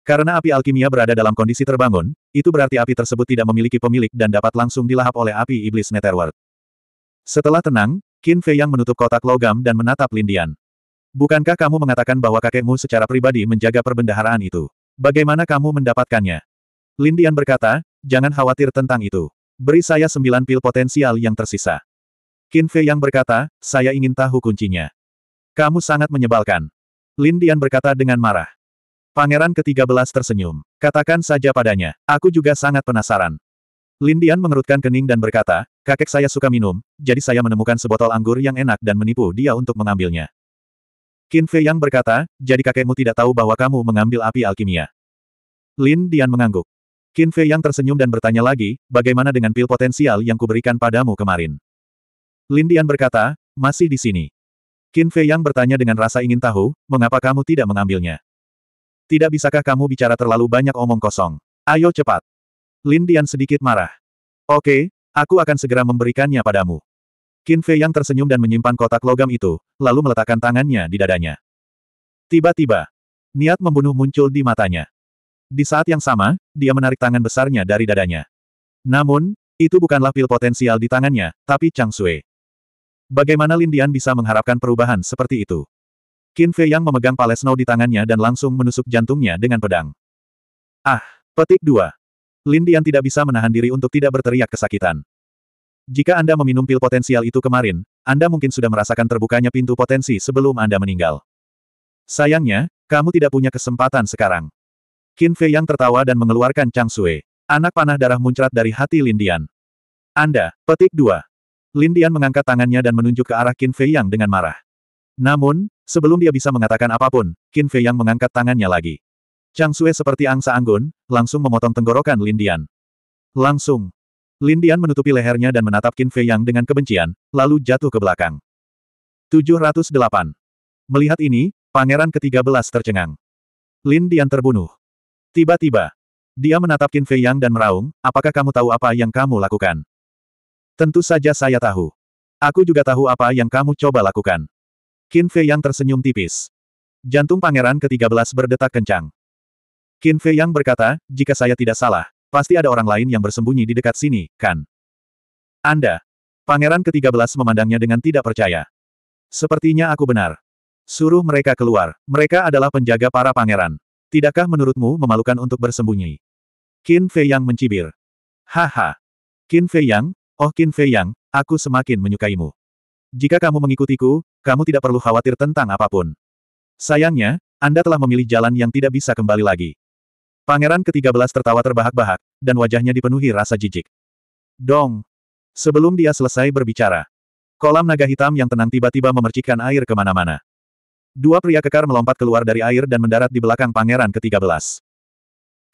Karena api alkimia berada dalam kondisi terbangun, itu berarti api tersebut tidak memiliki pemilik dan dapat langsung dilahap oleh api iblis Netherworld. Setelah tenang, Qin Fei yang menutup kotak logam dan menatap Lindian. Bukankah kamu mengatakan bahwa kakekmu secara pribadi menjaga perbendaharaan itu? Bagaimana kamu mendapatkannya? Lindian berkata, jangan khawatir tentang itu. Beri saya sembilan pil potensial yang tersisa. Qin Fei yang berkata, saya ingin tahu kuncinya. Kamu sangat menyebalkan. Lin Dian berkata dengan marah. Pangeran ke-13 tersenyum. Katakan saja padanya, aku juga sangat penasaran. Lin Dian mengerutkan kening dan berkata, kakek saya suka minum, jadi saya menemukan sebotol anggur yang enak dan menipu dia untuk mengambilnya. Qin Fei yang berkata, jadi kakekmu tidak tahu bahwa kamu mengambil api alkimia. Lin Dian mengangguk. Qin Fei yang tersenyum dan bertanya lagi, bagaimana dengan pil potensial yang kuberikan padamu kemarin? Lin Dian berkata, masih di sini. Qin Fei yang bertanya dengan rasa ingin tahu, mengapa kamu tidak mengambilnya? Tidak bisakah kamu bicara terlalu banyak omong kosong? Ayo cepat. Lin Dian sedikit marah. Oke, aku akan segera memberikannya padamu. Qin Fei yang tersenyum dan menyimpan kotak logam itu, lalu meletakkan tangannya di dadanya. Tiba-tiba, niat membunuh muncul di matanya. Di saat yang sama, dia menarik tangan besarnya dari dadanya. Namun, itu bukanlah pil potensial di tangannya, tapi Chang Sui. Bagaimana Lin Lindian bisa mengharapkan perubahan seperti itu? Qin Fei yang memegang palesno di tangannya dan langsung menusuk jantungnya dengan pedang. Ah, petik dua. Lindian tidak bisa menahan diri untuk tidak berteriak kesakitan. Jika Anda meminum pil potensial itu kemarin, Anda mungkin sudah merasakan terbukanya pintu potensi sebelum Anda meninggal. Sayangnya, kamu tidak punya kesempatan sekarang. Qin Fei yang tertawa dan mengeluarkan Chang Sui. Anak panah darah muncrat dari hati Lindian. Anda, petik dua. Lindian mengangkat tangannya dan menunjuk ke arah Qin Fei yang dengan marah. Namun, sebelum dia bisa mengatakan apapun, Qin Fei yang mengangkat tangannya lagi. Chang Sui seperti angsa anggun, langsung memotong tenggorokan Lindian. Langsung. Lindian menutupi lehernya dan menatap Qin Fei yang dengan kebencian, lalu jatuh ke belakang. 708. Melihat ini, pangeran ke-13 tercengang. Lin Dian terbunuh. Tiba-tiba, dia menatap Qin Fei Yang dan meraung, apakah kamu tahu apa yang kamu lakukan? Tentu saja saya tahu. Aku juga tahu apa yang kamu coba lakukan. Qin Fei Yang tersenyum tipis. Jantung pangeran ke-13 berdetak kencang. Qin Fei Yang berkata, jika saya tidak salah, pasti ada orang lain yang bersembunyi di dekat sini, kan? Anda. Pangeran ke-13 memandangnya dengan tidak percaya. Sepertinya aku benar. Suruh mereka keluar, mereka adalah penjaga para pangeran. Tidakkah menurutmu memalukan untuk bersembunyi? Qin Fei Yang mencibir. Haha. Qin Fei Yang, oh Qin Fei Yang, aku semakin menyukaimu. Jika kamu mengikutiku, kamu tidak perlu khawatir tentang apapun. Sayangnya, Anda telah memilih jalan yang tidak bisa kembali lagi. Pangeran ke-13 tertawa terbahak-bahak, dan wajahnya dipenuhi rasa jijik. Dong! Sebelum dia selesai berbicara, kolam naga hitam yang tenang tiba-tiba memercikkan air kemana-mana. Dua pria kekar melompat keluar dari air dan mendarat di belakang pangeran ke-13.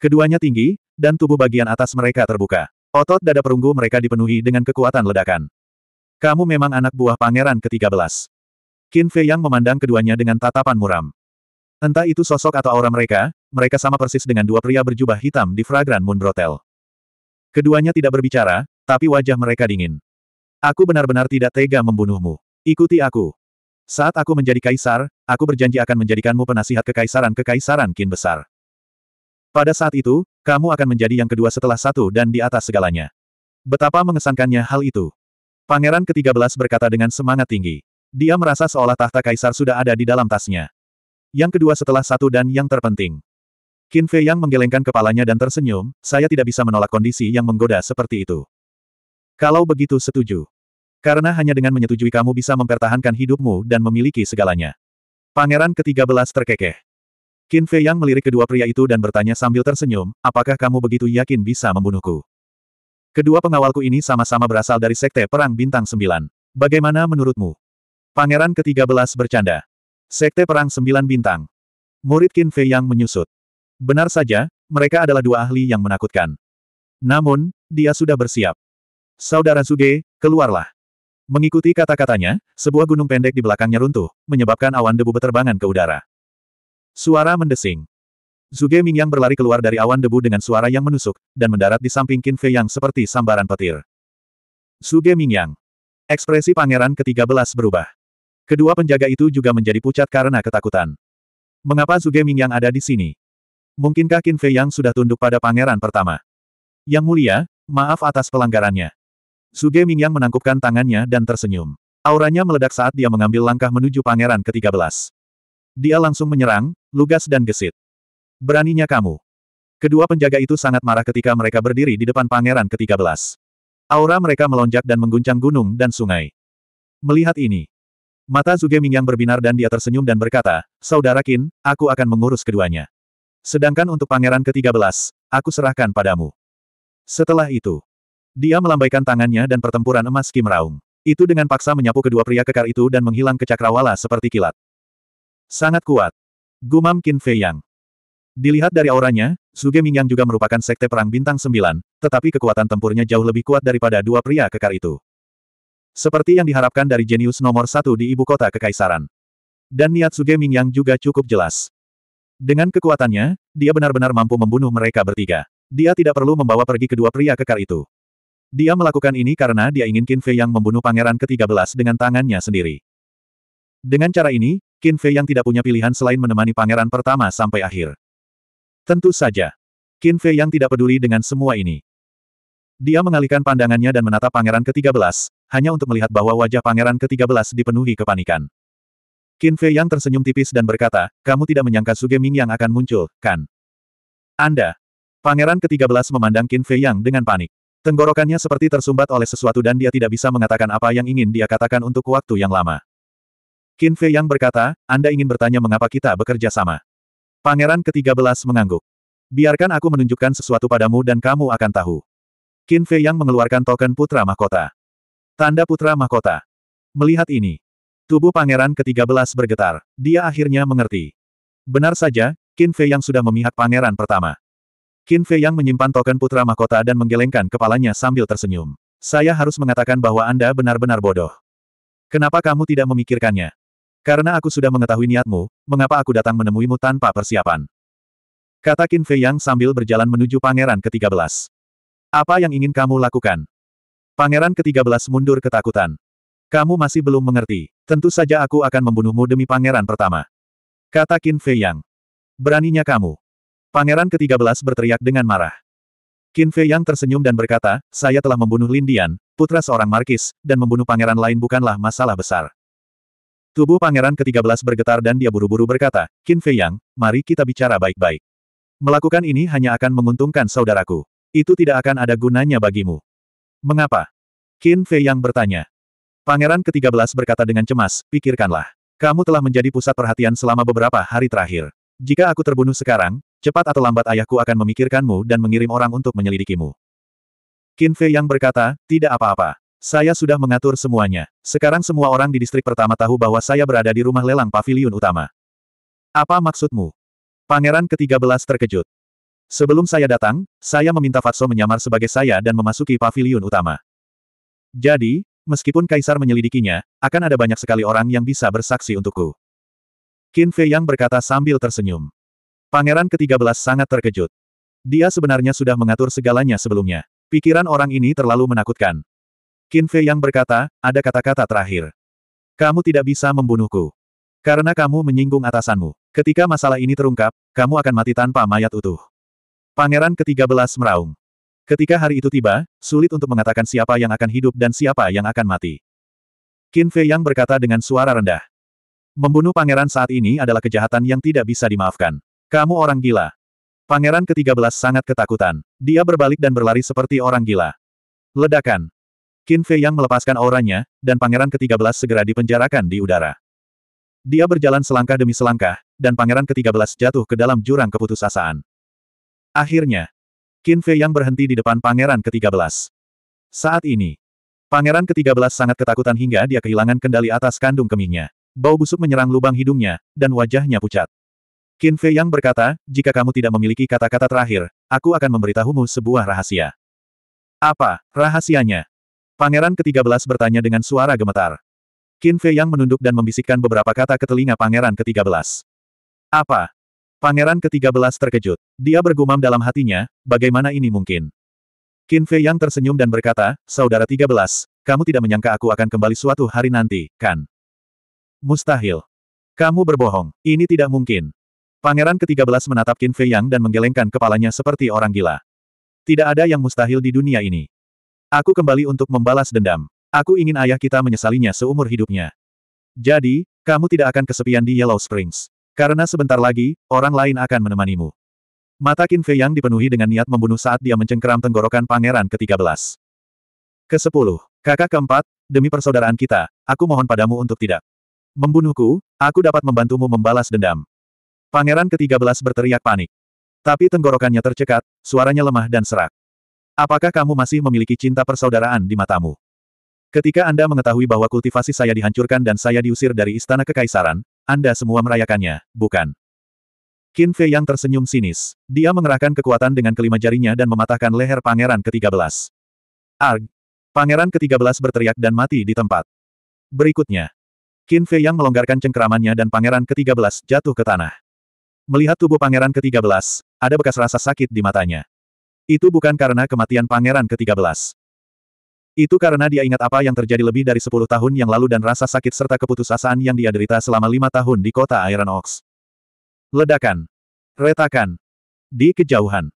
Keduanya tinggi, dan tubuh bagian atas mereka terbuka. Otot dada perunggu mereka dipenuhi dengan kekuatan ledakan. Kamu memang anak buah pangeran ke-13. Qin Fei Yang memandang keduanya dengan tatapan muram. Entah itu sosok atau aura mereka, mereka sama persis dengan dua pria berjubah hitam di Fragran Moon Brothel. Keduanya tidak berbicara, tapi wajah mereka dingin. Aku benar-benar tidak tega membunuhmu. Ikuti aku. Saat aku menjadi kaisar, aku berjanji akan menjadikanmu penasihat kekaisaran kekaisaran kin besar. Pada saat itu, kamu akan menjadi yang kedua setelah satu dan di atas segalanya. Betapa mengesankannya hal itu. Pangeran ke-13 berkata dengan semangat tinggi. Dia merasa seolah tahta kaisar sudah ada di dalam tasnya. Yang kedua setelah satu dan yang terpenting. Qin Fei Yang menggelengkan kepalanya dan tersenyum, saya tidak bisa menolak kondisi yang menggoda seperti itu. Kalau begitu setuju. Karena hanya dengan menyetujui kamu bisa mempertahankan hidupmu dan memiliki segalanya. Pangeran ke-13 terkekeh. Qin Fei Yang melirik kedua pria itu dan bertanya sambil tersenyum, apakah kamu begitu yakin bisa membunuhku? Kedua pengawalku ini sama-sama berasal dari Sekte Perang Bintang Sembilan. Bagaimana menurutmu? Pangeran ke-13 bercanda. Sekte Perang Sembilan Bintang. Murid Qin Fei Yang menyusut. Benar saja, mereka adalah dua ahli yang menakutkan. Namun, dia sudah bersiap. Saudara Zuge, keluarlah. Mengikuti kata-katanya, sebuah gunung pendek di belakangnya runtuh, menyebabkan awan debu beterbangan ke udara. Suara mendesing. Zuge Mingyang berlari keluar dari awan debu dengan suara yang menusuk, dan mendarat di samping Qin Fei Yang seperti sambaran petir. Zuge Mingyang. Ekspresi pangeran ke-13 berubah. Kedua penjaga itu juga menjadi pucat karena ketakutan. Mengapa Zuge Mingyang ada di sini? Mungkinkah Qin Fei Yang sudah tunduk pada pangeran pertama? Yang mulia, maaf atas pelanggarannya. Suge Mingyang menangkupkan tangannya dan tersenyum. Auranya meledak saat dia mengambil langkah menuju pangeran ke-13. Dia langsung menyerang, lugas dan gesit. Beraninya kamu. Kedua penjaga itu sangat marah ketika mereka berdiri di depan pangeran ke-13. Aura mereka melonjak dan mengguncang gunung dan sungai. Melihat ini, mata Zuge Mingyang berbinar dan dia tersenyum dan berkata, Saudara Kin, aku akan mengurus keduanya. Sedangkan untuk pangeran ke-13, aku serahkan padamu. Setelah itu, dia melambaikan tangannya dan pertempuran emas Kim Raung. Itu dengan paksa menyapu kedua pria kekar itu dan menghilang ke cakrawala seperti kilat. Sangat kuat. Gumam Qin Fei Yang. Dilihat dari auranya, Suge Ming Yang juga merupakan sekte perang bintang sembilan, tetapi kekuatan tempurnya jauh lebih kuat daripada dua pria kekar itu. Seperti yang diharapkan dari jenius nomor satu di ibu kota kekaisaran. Dan niat Suge Ming Yang juga cukup jelas. Dengan kekuatannya, dia benar-benar mampu membunuh mereka bertiga. Dia tidak perlu membawa pergi kedua pria kekar itu. Dia melakukan ini karena dia ingin Qin Fei yang membunuh pangeran ke-13 dengan tangannya sendiri. Dengan cara ini, Qin Fei yang tidak punya pilihan selain menemani pangeran pertama sampai akhir. Tentu saja. Qin Fei yang tidak peduli dengan semua ini. Dia mengalihkan pandangannya dan menatap pangeran ke-13, hanya untuk melihat bahwa wajah pangeran ke-13 dipenuhi kepanikan. Qin Fei yang tersenyum tipis dan berkata, kamu tidak menyangka Suge Ming yang akan muncul, kan? Anda. Pangeran ke-13 memandang Qin Fei yang dengan panik. Tenggorokannya seperti tersumbat oleh sesuatu dan dia tidak bisa mengatakan apa yang ingin dia katakan untuk waktu yang lama. Qin Fei yang berkata, Anda ingin bertanya mengapa kita bekerja sama. Pangeran ke-13 mengangguk. Biarkan aku menunjukkan sesuatu padamu dan kamu akan tahu. Qin Fei yang mengeluarkan token Putra Mahkota. Tanda Putra Mahkota. Melihat ini. Tubuh pangeran ke-13 bergetar. Dia akhirnya mengerti. Benar saja, Qin Fei yang sudah memihak pangeran pertama. Qin Fei yang menyimpan token putra mahkota dan menggelengkan kepalanya sambil tersenyum. Saya harus mengatakan bahwa Anda benar-benar bodoh. Kenapa kamu tidak memikirkannya? Karena aku sudah mengetahui niatmu, mengapa aku datang menemuimu tanpa persiapan? Kata Qin Fei yang sambil berjalan menuju pangeran ke-13. Apa yang ingin kamu lakukan? Pangeran ke-13 mundur ketakutan. Kamu masih belum mengerti. Tentu saja aku akan membunuhmu demi pangeran pertama. Kata Qin Fei Yang. Beraninya kamu. Pangeran ke-13 berteriak dengan marah. Qin Fei yang tersenyum dan berkata, saya telah membunuh Lin Dian, putra seorang markis, dan membunuh pangeran lain bukanlah masalah besar. Tubuh pangeran ke-13 bergetar dan dia buru-buru berkata, Qin Fei Yang, mari kita bicara baik-baik. Melakukan ini hanya akan menguntungkan saudaraku. Itu tidak akan ada gunanya bagimu. Mengapa? Qin Fei Yang bertanya. Pangeran ke-13 berkata dengan cemas, pikirkanlah. Kamu telah menjadi pusat perhatian selama beberapa hari terakhir. Jika aku terbunuh sekarang, Cepat atau lambat ayahku akan memikirkanmu dan mengirim orang untuk menyelidikimu. Qin Fei yang berkata, tidak apa-apa. Saya sudah mengatur semuanya. Sekarang semua orang di distrik pertama tahu bahwa saya berada di rumah lelang pavilion utama. Apa maksudmu? Pangeran ke-13 terkejut. Sebelum saya datang, saya meminta Fatso menyamar sebagai saya dan memasuki pavilion utama. Jadi, meskipun Kaisar menyelidikinya, akan ada banyak sekali orang yang bisa bersaksi untukku. Qin Fei yang berkata sambil tersenyum. Pangeran ke-13 sangat terkejut. Dia sebenarnya sudah mengatur segalanya sebelumnya. Pikiran orang ini terlalu menakutkan. Qin Fei yang berkata, ada kata-kata terakhir. Kamu tidak bisa membunuhku. Karena kamu menyinggung atasanmu. Ketika masalah ini terungkap, kamu akan mati tanpa mayat utuh. Pangeran ke-13 meraung. Ketika hari itu tiba, sulit untuk mengatakan siapa yang akan hidup dan siapa yang akan mati. Qin Fei yang berkata dengan suara rendah. Membunuh pangeran saat ini adalah kejahatan yang tidak bisa dimaafkan. Kamu orang gila. Pangeran ke-13 sangat ketakutan. Dia berbalik dan berlari seperti orang gila. Ledakan. Qin Fei yang melepaskan auranya, dan pangeran ke-13 segera dipenjarakan di udara. Dia berjalan selangkah demi selangkah, dan pangeran ke-13 jatuh ke dalam jurang keputusasaan. Akhirnya, Qin Fei yang berhenti di depan pangeran ke-13. Saat ini, pangeran ke-13 sangat ketakutan hingga dia kehilangan kendali atas kandung kemihnya. Bau busuk menyerang lubang hidungnya, dan wajahnya pucat. Qin Fei Yang berkata, jika kamu tidak memiliki kata-kata terakhir, aku akan memberitahumu sebuah rahasia. Apa rahasianya? Pangeran ke-13 bertanya dengan suara gemetar. Qin Fei Yang menunduk dan membisikkan beberapa kata ke telinga pangeran ke-13. Apa? Pangeran ke-13 terkejut. Dia bergumam dalam hatinya, bagaimana ini mungkin? Qin Fei Yang tersenyum dan berkata, Saudara 13, kamu tidak menyangka aku akan kembali suatu hari nanti, kan? Mustahil. Kamu berbohong, ini tidak mungkin. Pangeran ke-13 menatap Qin Fei Yang dan menggelengkan kepalanya seperti orang gila. Tidak ada yang mustahil di dunia ini. Aku kembali untuk membalas dendam. Aku ingin ayah kita menyesalinya seumur hidupnya. Jadi, kamu tidak akan kesepian di Yellow Springs. Karena sebentar lagi, orang lain akan menemanimu. Mata Qin Fei Yang dipenuhi dengan niat membunuh saat dia mencengkeram tenggorokan pangeran ke-13. ke Kakak keempat, demi persaudaraan kita, aku mohon padamu untuk tidak. Membunuhku, aku dapat membantumu membalas dendam. Pangeran ke-13 berteriak panik. Tapi tenggorokannya tercekat, suaranya lemah dan serak. Apakah kamu masih memiliki cinta persaudaraan di matamu? Ketika Anda mengetahui bahwa kultivasi saya dihancurkan dan saya diusir dari Istana Kekaisaran, Anda semua merayakannya, bukan? Qin Fei yang tersenyum sinis. Dia mengerahkan kekuatan dengan kelima jarinya dan mematahkan leher pangeran ke-13. Arg! Pangeran ke-13 berteriak dan mati di tempat. Berikutnya. Qin Fei yang melonggarkan cengkeramannya dan pangeran ke-13 jatuh ke tanah. Melihat tubuh pangeran ke-13, ada bekas rasa sakit di matanya. Itu bukan karena kematian pangeran ke-13. Itu karena dia ingat apa yang terjadi lebih dari 10 tahun yang lalu dan rasa sakit serta keputusasaan yang dia derita selama lima tahun di kota Iron Ox. Ledakan. Retakan. Di kejauhan.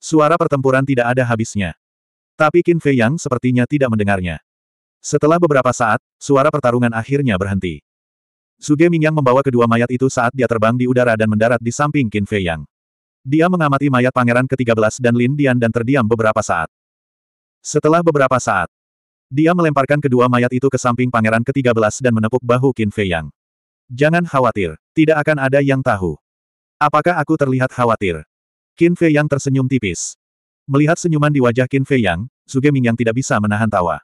Suara pertempuran tidak ada habisnya. Tapi Qin Fei Yang sepertinya tidak mendengarnya. Setelah beberapa saat, suara pertarungan akhirnya berhenti. Suge Mingyang membawa kedua mayat itu saat dia terbang di udara dan mendarat di samping Qin Fei Yang. Dia mengamati mayat pangeran ke-13 dan Lin Dian dan terdiam beberapa saat. Setelah beberapa saat, dia melemparkan kedua mayat itu ke samping pangeran ke-13 dan menepuk bahu Qin Fei Yang. Jangan khawatir, tidak akan ada yang tahu. Apakah aku terlihat khawatir? Qin Fei Yang tersenyum tipis. Melihat senyuman di wajah Qin Fei Yang, Suge Mingyang tidak bisa menahan tawa.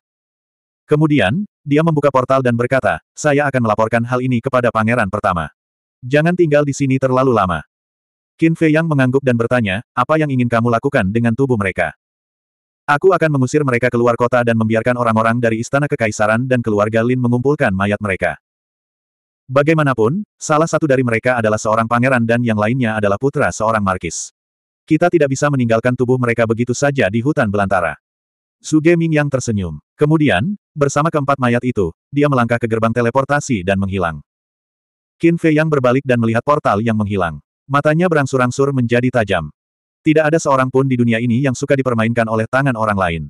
Kemudian, dia membuka portal dan berkata, saya akan melaporkan hal ini kepada pangeran pertama. Jangan tinggal di sini terlalu lama. Qin Fei Yang mengangguk dan bertanya, apa yang ingin kamu lakukan dengan tubuh mereka? Aku akan mengusir mereka keluar kota dan membiarkan orang-orang dari istana kekaisaran dan keluarga Lin mengumpulkan mayat mereka. Bagaimanapun, salah satu dari mereka adalah seorang pangeran dan yang lainnya adalah putra seorang markis. Kita tidak bisa meninggalkan tubuh mereka begitu saja di hutan belantara. Suge Ming yang tersenyum. Kemudian, Bersama keempat mayat itu, dia melangkah ke gerbang teleportasi dan menghilang. Qin Fei yang berbalik dan melihat portal yang menghilang. Matanya berangsur-angsur menjadi tajam. Tidak ada seorang pun di dunia ini yang suka dipermainkan oleh tangan orang lain.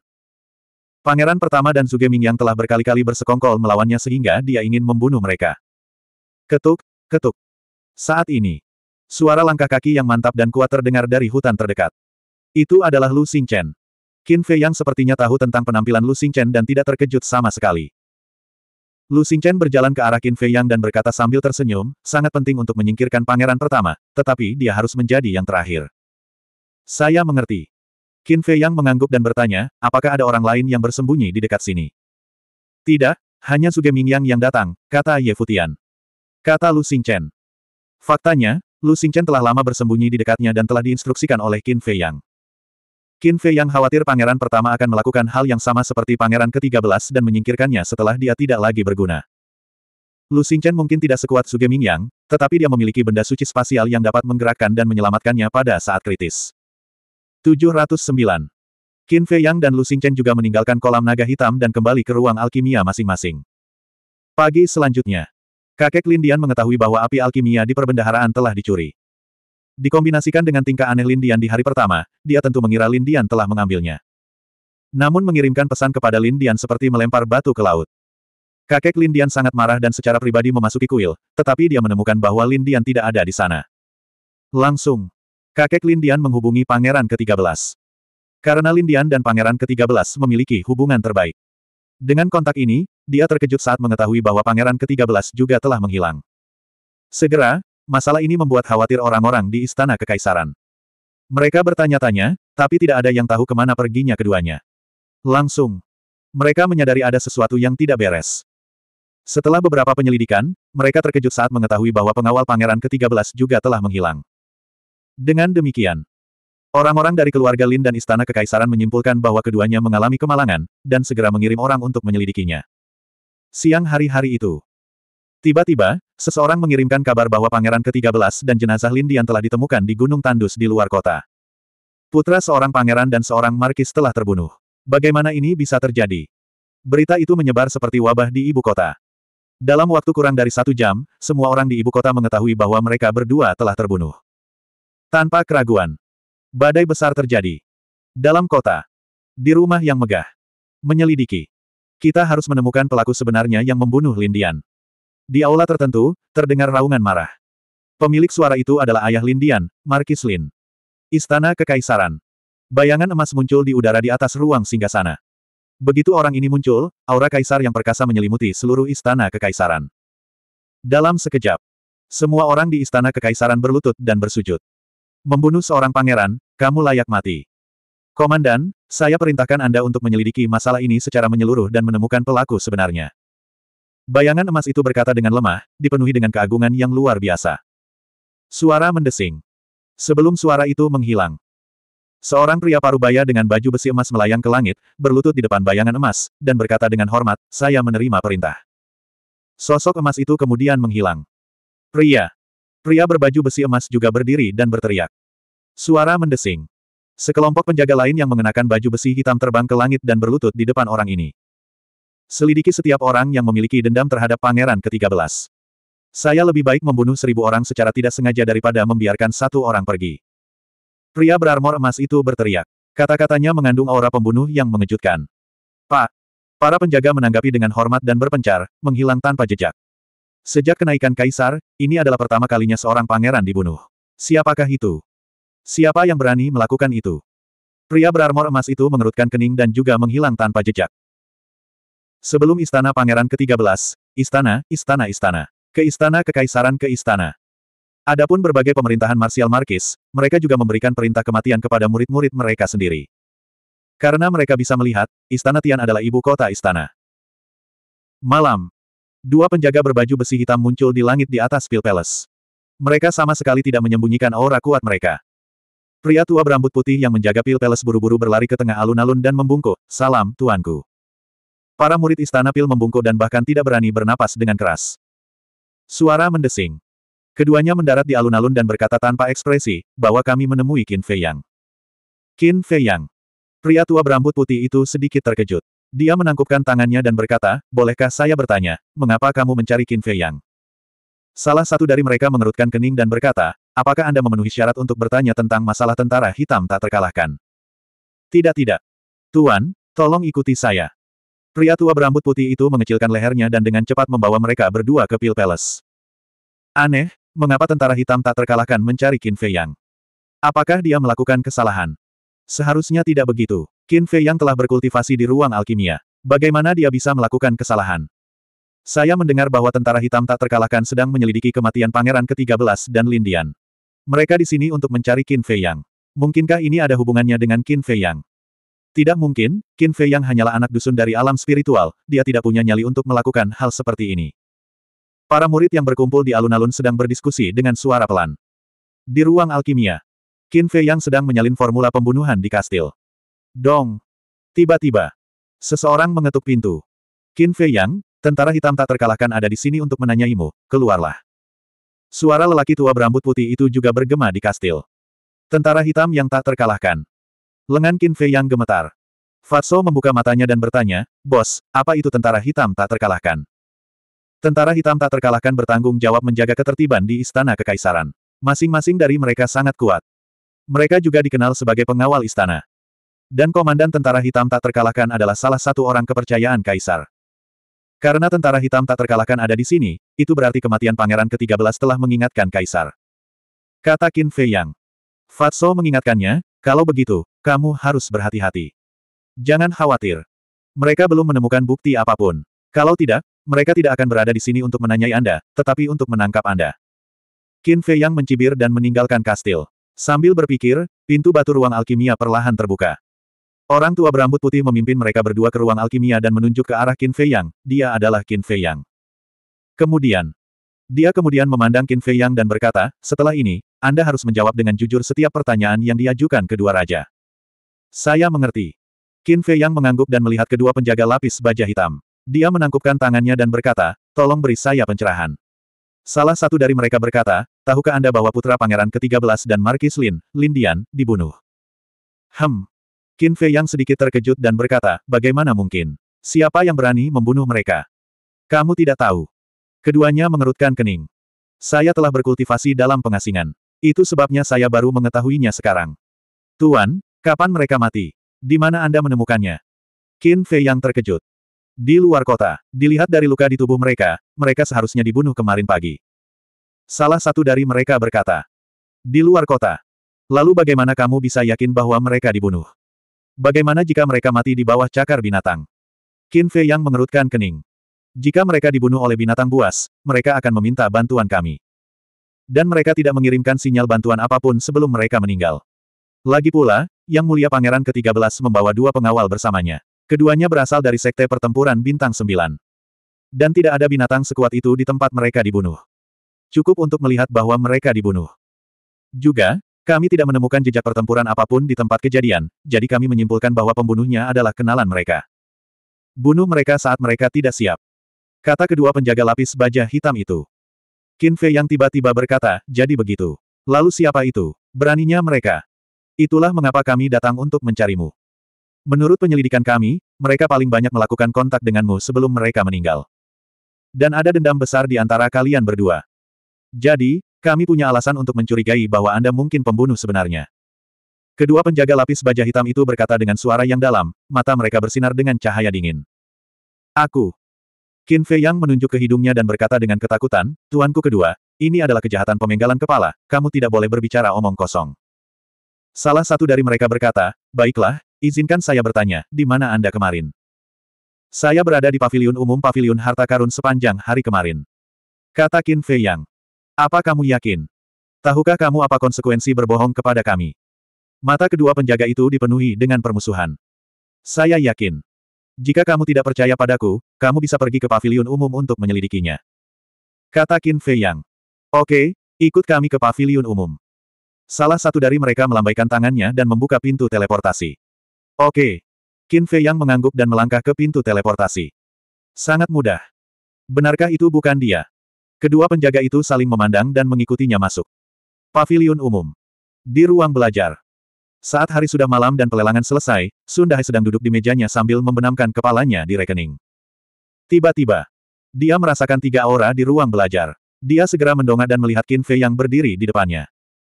Pangeran pertama dan Zuge Ming yang telah berkali-kali bersekongkol melawannya sehingga dia ingin membunuh mereka. Ketuk, ketuk. Saat ini, suara langkah kaki yang mantap dan kuat terdengar dari hutan terdekat. Itu adalah Lu Xingchen. Qin Fei yang sepertinya tahu tentang penampilan Lu Xingchen dan tidak terkejut sama sekali. Lu Xingchen berjalan ke arah Qin Fei yang dan berkata sambil tersenyum, sangat penting untuk menyingkirkan pangeran pertama, tetapi dia harus menjadi yang terakhir. Saya mengerti. Qin Fei yang mengangguk dan bertanya, apakah ada orang lain yang bersembunyi di dekat sini? Tidak, hanya Suge Mingyang yang datang, kata Ye Futian. Kata Lu Xingchen. Faktanya, Lu Xingchen telah lama bersembunyi di dekatnya dan telah diinstruksikan oleh Qin Fei Yang. Qin Fei yang khawatir pangeran pertama akan melakukan hal yang sama seperti pangeran ke-13 dan menyingkirkannya setelah dia tidak lagi berguna. Lu Xingchen mungkin tidak sekuat Suge Mingyang, Yang, tetapi dia memiliki benda suci spasial yang dapat menggerakkan dan menyelamatkannya pada saat kritis. 709. Qin Fei Yang dan Lu Xingchen juga meninggalkan kolam naga hitam dan kembali ke ruang alkimia masing-masing. Pagi selanjutnya, kakek Lindian mengetahui bahwa api alkimia di perbendaharaan telah dicuri. Dikombinasikan dengan tingkah aneh Lindian di hari pertama, dia tentu mengira Lindian telah mengambilnya. Namun mengirimkan pesan kepada Lindian seperti melempar batu ke laut. Kakek Lindian sangat marah dan secara pribadi memasuki kuil, tetapi dia menemukan bahwa Lindian tidak ada di sana. Langsung, kakek Lindian menghubungi pangeran ke-13. Karena Lindian dan pangeran ke-13 memiliki hubungan terbaik. Dengan kontak ini, dia terkejut saat mengetahui bahwa pangeran ke-13 juga telah menghilang. Segera, masalah ini membuat khawatir orang-orang di istana kekaisaran. Mereka bertanya-tanya, tapi tidak ada yang tahu kemana perginya keduanya. Langsung. Mereka menyadari ada sesuatu yang tidak beres. Setelah beberapa penyelidikan, mereka terkejut saat mengetahui bahwa pengawal pangeran ke-13 juga telah menghilang. Dengan demikian, orang-orang dari keluarga Lin dan istana kekaisaran menyimpulkan bahwa keduanya mengalami kemalangan, dan segera mengirim orang untuk menyelidikinya. Siang hari-hari itu, Tiba-tiba, seseorang mengirimkan kabar bahwa pangeran ke-13 dan jenazah Lindian telah ditemukan di Gunung Tandus di luar kota. Putra seorang pangeran dan seorang markis telah terbunuh. Bagaimana ini bisa terjadi? Berita itu menyebar seperti wabah di ibu kota. Dalam waktu kurang dari satu jam, semua orang di ibu kota mengetahui bahwa mereka berdua telah terbunuh. Tanpa keraguan. Badai besar terjadi. Dalam kota. Di rumah yang megah. Menyelidiki. Kita harus menemukan pelaku sebenarnya yang membunuh Lindian. Di aula tertentu, terdengar raungan marah. Pemilik suara itu adalah ayah Lindian, Markis Lin. Istana Kekaisaran. Bayangan emas muncul di udara di atas ruang singgasana. Begitu orang ini muncul, aura kaisar yang perkasa menyelimuti seluruh istana kekaisaran. Dalam sekejap, semua orang di istana kekaisaran berlutut dan bersujud. Membunuh seorang pangeran, kamu layak mati. Komandan, saya perintahkan Anda untuk menyelidiki masalah ini secara menyeluruh dan menemukan pelaku sebenarnya. Bayangan emas itu berkata dengan lemah, dipenuhi dengan keagungan yang luar biasa. Suara mendesing. Sebelum suara itu menghilang. Seorang pria parubaya dengan baju besi emas melayang ke langit, berlutut di depan bayangan emas, dan berkata dengan hormat, saya menerima perintah. Sosok emas itu kemudian menghilang. Pria. Pria berbaju besi emas juga berdiri dan berteriak. Suara mendesing. Sekelompok penjaga lain yang mengenakan baju besi hitam terbang ke langit dan berlutut di depan orang ini. Selidiki setiap orang yang memiliki dendam terhadap pangeran ke-13. Saya lebih baik membunuh seribu orang secara tidak sengaja daripada membiarkan satu orang pergi. Pria berarmor emas itu berteriak. Kata-katanya mengandung aura pembunuh yang mengejutkan. Pak! Para penjaga menanggapi dengan hormat dan berpencar, menghilang tanpa jejak. Sejak kenaikan kaisar, ini adalah pertama kalinya seorang pangeran dibunuh. Siapakah itu? Siapa yang berani melakukan itu? Pria berarmor emas itu mengerutkan kening dan juga menghilang tanpa jejak. Sebelum istana pangeran ke-13, istana, istana istana. Ke istana kekaisaran ke istana. Adapun berbagai pemerintahan Marsial Markis, mereka juga memberikan perintah kematian kepada murid-murid mereka sendiri. Karena mereka bisa melihat, istana Tian adalah ibu kota istana. Malam. Dua penjaga berbaju besi hitam muncul di langit di atas Pil Palace. Mereka sama sekali tidak menyembunyikan aura kuat mereka. Pria tua berambut putih yang menjaga Pil Palace buru-buru berlari ke tengah alun-alun dan membungkuk, Salam, tuanku. Para murid istana pil membungkuk dan bahkan tidak berani bernapas dengan keras. Suara mendesing. Keduanya mendarat di alun-alun dan berkata tanpa ekspresi, bahwa kami menemui Qin Fei Yang. Qin Fei Yang. Pria tua berambut putih itu sedikit terkejut. Dia menangkupkan tangannya dan berkata, bolehkah saya bertanya, mengapa kamu mencari Qin Fei Yang? Salah satu dari mereka mengerutkan kening dan berkata, apakah Anda memenuhi syarat untuk bertanya tentang masalah tentara hitam tak terkalahkan? Tidak tidak. Tuan, tolong ikuti saya. Pria tua berambut putih itu mengecilkan lehernya dan dengan cepat membawa mereka berdua ke Pil Palace. Aneh, mengapa tentara hitam tak terkalahkan mencari Qin Fei Yang? Apakah dia melakukan kesalahan? Seharusnya tidak begitu. Qin Fei Yang telah berkultivasi di ruang alkimia. Bagaimana dia bisa melakukan kesalahan? Saya mendengar bahwa tentara hitam tak terkalahkan sedang menyelidiki kematian pangeran ke-13 dan Lindian. Mereka di sini untuk mencari Qin Fei Yang. Mungkinkah ini ada hubungannya dengan Qin Fei Yang? Tidak mungkin, Qin Fei yang hanyalah anak dusun dari alam spiritual, dia tidak punya nyali untuk melakukan hal seperti ini. Para murid yang berkumpul di alun-alun sedang berdiskusi dengan suara pelan. Di ruang alkimia, Qin Fei yang sedang menyalin formula pembunuhan di kastil. Dong! Tiba-tiba, seseorang mengetuk pintu. Qin Fei yang, tentara hitam tak terkalahkan ada di sini untuk menanyaimu, keluarlah. Suara lelaki tua berambut putih itu juga bergema di kastil. Tentara hitam yang tak terkalahkan. Lengan Qin Fei yang gemetar. Fatso membuka matanya dan bertanya, Bos, apa itu tentara hitam tak terkalahkan? Tentara hitam tak terkalahkan bertanggung jawab menjaga ketertiban di istana kekaisaran. Masing-masing dari mereka sangat kuat. Mereka juga dikenal sebagai pengawal istana. Dan komandan tentara hitam tak terkalahkan adalah salah satu orang kepercayaan kaisar. Karena tentara hitam tak terkalahkan ada di sini, itu berarti kematian pangeran ke-13 telah mengingatkan kaisar. Kata Qin Fei Yang. Fatso mengingatkannya, kalau begitu, kamu harus berhati-hati. Jangan khawatir. Mereka belum menemukan bukti apapun. Kalau tidak, mereka tidak akan berada di sini untuk menanyai Anda, tetapi untuk menangkap Anda. Qin Fei Yang mencibir dan meninggalkan kastil. Sambil berpikir, pintu batu ruang alkimia perlahan terbuka. Orang tua berambut putih memimpin mereka berdua ke ruang alkimia dan menunjuk ke arah Qin Fei Yang, dia adalah Qin Fei Yang. Kemudian, dia kemudian memandang Qin Fei Yang dan berkata, setelah ini, Anda harus menjawab dengan jujur setiap pertanyaan yang diajukan kedua raja. Saya mengerti. Qin Fei Yang mengangguk dan melihat kedua penjaga lapis baja hitam. Dia menangkupkan tangannya dan berkata, tolong beri saya pencerahan. Salah satu dari mereka berkata, tahukah Anda bahwa putra pangeran ke-13 dan Markis Lin, Lin Dian, dibunuh? Hem. Qin Fei Yang sedikit terkejut dan berkata, bagaimana mungkin? Siapa yang berani membunuh mereka? Kamu tidak tahu. Keduanya mengerutkan kening. Saya telah berkultivasi dalam pengasingan. Itu sebabnya saya baru mengetahuinya sekarang. Tuan, kapan mereka mati? Di mana Anda menemukannya? Qin Fei yang terkejut. Di luar kota, dilihat dari luka di tubuh mereka, mereka seharusnya dibunuh kemarin pagi. Salah satu dari mereka berkata, di luar kota. Lalu bagaimana kamu bisa yakin bahwa mereka dibunuh? Bagaimana jika mereka mati di bawah cakar binatang? Qin Fei yang mengerutkan kening. Jika mereka dibunuh oleh binatang buas, mereka akan meminta bantuan kami. Dan mereka tidak mengirimkan sinyal bantuan apapun sebelum mereka meninggal. Lagi pula, Yang Mulia Pangeran ke-13 membawa dua pengawal bersamanya. Keduanya berasal dari Sekte Pertempuran Bintang 9. Dan tidak ada binatang sekuat itu di tempat mereka dibunuh. Cukup untuk melihat bahwa mereka dibunuh. Juga, kami tidak menemukan jejak pertempuran apapun di tempat kejadian, jadi kami menyimpulkan bahwa pembunuhnya adalah kenalan mereka. Bunuh mereka saat mereka tidak siap. Kata kedua penjaga lapis baja hitam itu. Qin Fei yang tiba-tiba berkata, jadi begitu. Lalu siapa itu? Beraninya mereka. Itulah mengapa kami datang untuk mencarimu. Menurut penyelidikan kami, mereka paling banyak melakukan kontak denganmu sebelum mereka meninggal. Dan ada dendam besar di antara kalian berdua. Jadi, kami punya alasan untuk mencurigai bahwa Anda mungkin pembunuh sebenarnya. Kedua penjaga lapis baja hitam itu berkata dengan suara yang dalam, mata mereka bersinar dengan cahaya dingin. Aku, Qin Fei Yang menunjuk ke hidungnya dan berkata dengan ketakutan, Tuanku kedua, ini adalah kejahatan pemenggalan kepala, kamu tidak boleh berbicara omong kosong. Salah satu dari mereka berkata, baiklah, izinkan saya bertanya, di mana Anda kemarin? Saya berada di Paviliun umum Paviliun harta karun sepanjang hari kemarin. Kata Qin Fei Yang. Apa kamu yakin? Tahukah kamu apa konsekuensi berbohong kepada kami? Mata kedua penjaga itu dipenuhi dengan permusuhan. Saya yakin. Jika kamu tidak percaya padaku, kamu bisa pergi ke pavilion umum untuk menyelidikinya. Kata Qin Fei Yang. Oke, ikut kami ke pavilion umum. Salah satu dari mereka melambaikan tangannya dan membuka pintu teleportasi. Oke. Qin Fei Yang mengangguk dan melangkah ke pintu teleportasi. Sangat mudah. Benarkah itu bukan dia? Kedua penjaga itu saling memandang dan mengikutinya masuk. Pavilion umum. Di ruang belajar. Saat hari sudah malam dan pelelangan selesai, Sun Dahai sedang duduk di mejanya sambil membenamkan kepalanya di rekening. Tiba-tiba, dia merasakan tiga aura di ruang belajar. Dia segera mendongak dan melihat Qin Fei yang berdiri di depannya.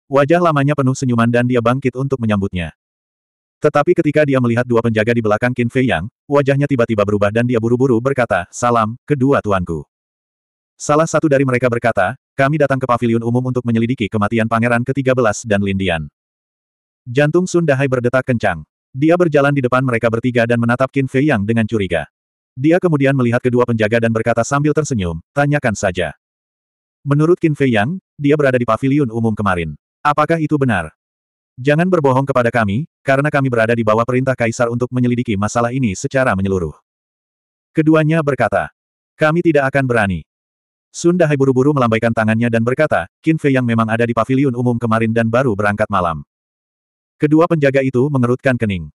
Wajah lamanya penuh senyuman dan dia bangkit untuk menyambutnya. Tetapi ketika dia melihat dua penjaga di belakang Qin Fei yang, wajahnya tiba-tiba berubah dan dia buru-buru berkata, Salam, kedua tuanku. Salah satu dari mereka berkata, kami datang ke pavilion umum untuk menyelidiki kematian pangeran ke-13 dan Lindian. Jantung Sun Dahai berdetak kencang. Dia berjalan di depan mereka bertiga dan menatap Qin Fei Yang dengan curiga. Dia kemudian melihat kedua penjaga dan berkata sambil tersenyum, tanyakan saja. Menurut Qin Fei Yang, dia berada di pavilion umum kemarin. Apakah itu benar? Jangan berbohong kepada kami, karena kami berada di bawah perintah Kaisar untuk menyelidiki masalah ini secara menyeluruh. Keduanya berkata, kami tidak akan berani. Sun Dahai buru-buru melambaikan tangannya dan berkata, Qin Fei Yang memang ada di pavilion umum kemarin dan baru berangkat malam. Kedua penjaga itu mengerutkan kening.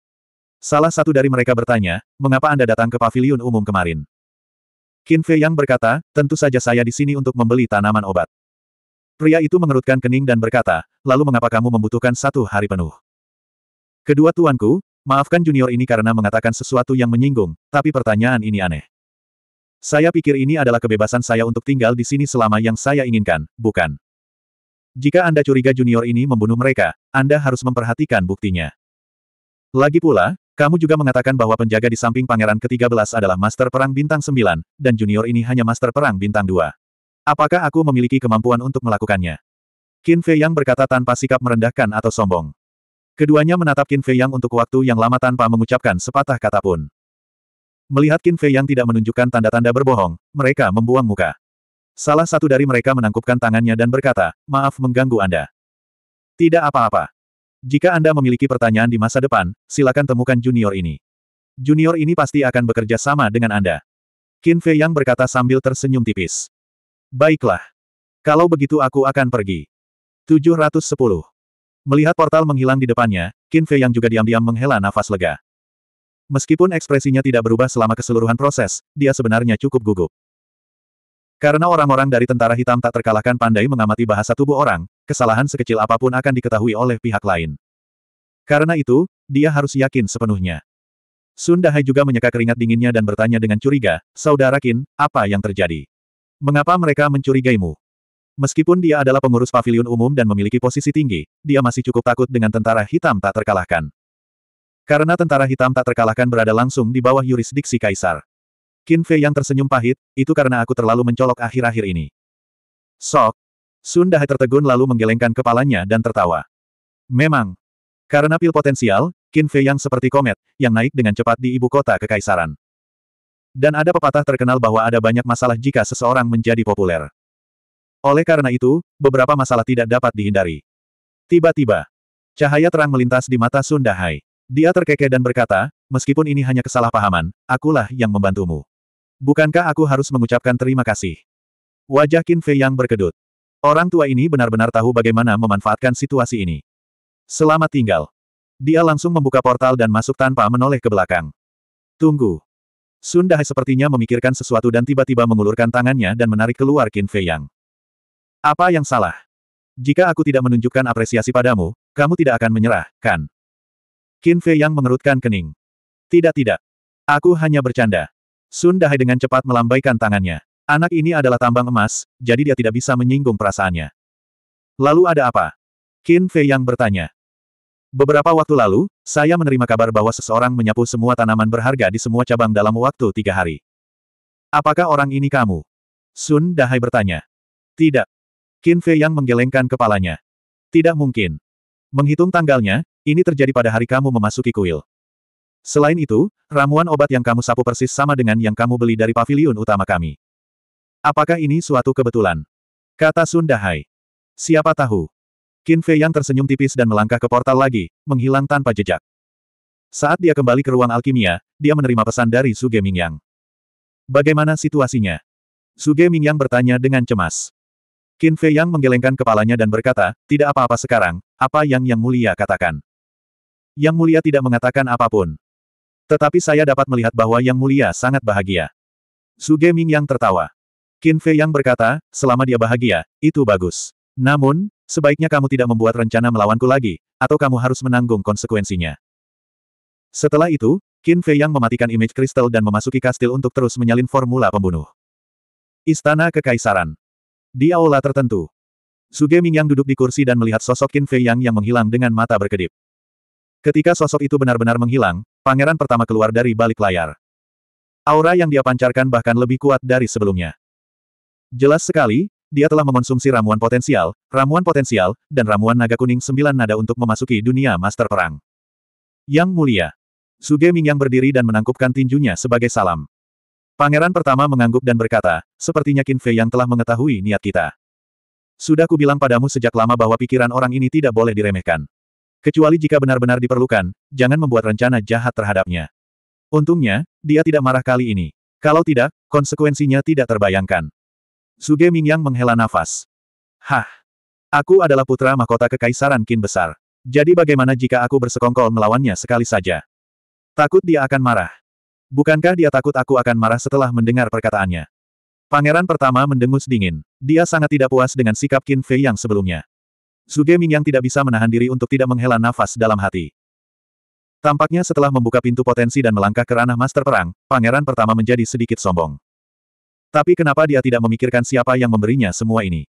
Salah satu dari mereka bertanya, mengapa Anda datang ke paviliun umum kemarin? Qin Fei Yang berkata, tentu saja saya di sini untuk membeli tanaman obat. Pria itu mengerutkan kening dan berkata, lalu mengapa kamu membutuhkan satu hari penuh? Kedua tuanku, maafkan junior ini karena mengatakan sesuatu yang menyinggung, tapi pertanyaan ini aneh. Saya pikir ini adalah kebebasan saya untuk tinggal di sini selama yang saya inginkan, bukan? Jika Anda curiga junior ini membunuh mereka, Anda harus memperhatikan buktinya. Lagi pula, kamu juga mengatakan bahwa penjaga di samping pangeran ke-13 adalah master perang bintang 9, dan junior ini hanya master perang bintang 2. Apakah aku memiliki kemampuan untuk melakukannya? Qin Fei Yang berkata tanpa sikap merendahkan atau sombong. Keduanya menatap Qin Fei Yang untuk waktu yang lama tanpa mengucapkan sepatah kata pun. Melihat Qin Fei Yang tidak menunjukkan tanda-tanda berbohong, mereka membuang muka. Salah satu dari mereka menangkupkan tangannya dan berkata, maaf mengganggu Anda. Tidak apa-apa. Jika Anda memiliki pertanyaan di masa depan, silakan temukan junior ini. Junior ini pasti akan bekerja sama dengan Anda. Qin Fei Yang berkata sambil tersenyum tipis. Baiklah. Kalau begitu aku akan pergi. 710. Melihat portal menghilang di depannya, Qin Fei Yang juga diam-diam menghela nafas lega. Meskipun ekspresinya tidak berubah selama keseluruhan proses, dia sebenarnya cukup gugup. Karena orang-orang dari tentara hitam tak terkalahkan pandai mengamati bahasa tubuh orang, kesalahan sekecil apapun akan diketahui oleh pihak lain. Karena itu, dia harus yakin sepenuhnya. Sun Dahai juga menyeka keringat dinginnya dan bertanya dengan curiga, Saudara Qin, apa yang terjadi? Mengapa mereka mencurigaimu? Meskipun dia adalah pengurus pavilion umum dan memiliki posisi tinggi, dia masih cukup takut dengan tentara hitam tak terkalahkan. Karena tentara hitam tak terkalahkan berada langsung di bawah yurisdiksi kaisar. Qin Fei yang tersenyum pahit, itu karena aku terlalu mencolok akhir-akhir ini. Sok. Sun Dahai tertegun lalu menggelengkan kepalanya dan tertawa. Memang. Karena pil potensial, Qin Fei yang seperti komet, yang naik dengan cepat di ibu kota kekaisaran. Dan ada pepatah terkenal bahwa ada banyak masalah jika seseorang menjadi populer. Oleh karena itu, beberapa masalah tidak dapat dihindari. Tiba-tiba, cahaya terang melintas di mata Sun Dahai. Dia terkekeh dan berkata, meskipun ini hanya kesalahpahaman, akulah yang membantumu. Bukankah aku harus mengucapkan terima kasih? Wajah Qin Fei yang berkedut. Orang tua ini benar-benar tahu bagaimana memanfaatkan situasi ini. Selamat tinggal. Dia langsung membuka portal dan masuk tanpa menoleh ke belakang. Tunggu. Sun Dahai sepertinya memikirkan sesuatu dan tiba-tiba mengulurkan tangannya dan menarik keluar Qin Fei Yang. Apa yang salah? Jika aku tidak menunjukkan apresiasi padamu, kamu tidak akan menyerah, kan? Qin Fei Yang mengerutkan kening. Tidak tidak. Aku hanya bercanda. Sun Dahai dengan cepat melambaikan tangannya. Anak ini adalah tambang emas, jadi dia tidak bisa menyinggung perasaannya. Lalu ada apa? Qin Fei yang bertanya. Beberapa waktu lalu, saya menerima kabar bahwa seseorang menyapu semua tanaman berharga di semua cabang dalam waktu tiga hari. Apakah orang ini kamu? Sun Dahai bertanya. Tidak. Qin Fei yang menggelengkan kepalanya. Tidak mungkin. Menghitung tanggalnya, ini terjadi pada hari kamu memasuki kuil. Selain itu, ramuan obat yang kamu sapu persis sama dengan yang kamu beli dari pavilion utama kami. Apakah ini suatu kebetulan? Kata Sundahai. Siapa tahu? Qin Fei yang tersenyum tipis dan melangkah ke portal lagi, menghilang tanpa jejak. Saat dia kembali ke ruang alkimia, dia menerima pesan dari Su Suge Mingyang. Bagaimana situasinya? Su Suge Mingyang bertanya dengan cemas. Qin Fei Yang menggelengkan kepalanya dan berkata, tidak apa-apa sekarang, apa yang Yang Mulia katakan. Yang Mulia tidak mengatakan apapun. Tetapi saya dapat melihat bahwa Yang Mulia sangat bahagia. Suge Ming yang tertawa. Qin Fei yang berkata, selama dia bahagia, itu bagus. Namun, sebaiknya kamu tidak membuat rencana melawanku lagi, atau kamu harus menanggung konsekuensinya. Setelah itu, Qin Fei yang mematikan image kristal dan memasuki kastil untuk terus menyalin formula pembunuh. Istana Kekaisaran. Di aula tertentu. Suge Ming yang duduk di kursi dan melihat sosok Qin Fei yang yang menghilang dengan mata berkedip. Ketika sosok itu benar-benar menghilang, pangeran pertama keluar dari balik layar. Aura yang dia pancarkan bahkan lebih kuat dari sebelumnya. Jelas sekali, dia telah mengonsumsi ramuan potensial, ramuan potensial, dan ramuan naga kuning sembilan nada untuk memasuki dunia master perang. Yang mulia. Suge yang berdiri dan menangkupkan tinjunya sebagai salam. Pangeran pertama mengangguk dan berkata, sepertinya Qin Fei yang telah mengetahui niat kita. Sudah kubilang padamu sejak lama bahwa pikiran orang ini tidak boleh diremehkan. Kecuali jika benar-benar diperlukan, jangan membuat rencana jahat terhadapnya. Untungnya, dia tidak marah kali ini. Kalau tidak, konsekuensinya tidak terbayangkan. Suge Mingyang menghela nafas. Hah! Aku adalah putra mahkota kekaisaran Qin Besar. Jadi bagaimana jika aku bersekongkol melawannya sekali saja? Takut dia akan marah. Bukankah dia takut aku akan marah setelah mendengar perkataannya? Pangeran pertama mendengus dingin. Dia sangat tidak puas dengan sikap Qin Fei yang sebelumnya. Zuge Mingyang tidak bisa menahan diri untuk tidak menghela nafas dalam hati. Tampaknya setelah membuka pintu potensi dan melangkah ke ranah master perang, pangeran pertama menjadi sedikit sombong. Tapi kenapa dia tidak memikirkan siapa yang memberinya semua ini?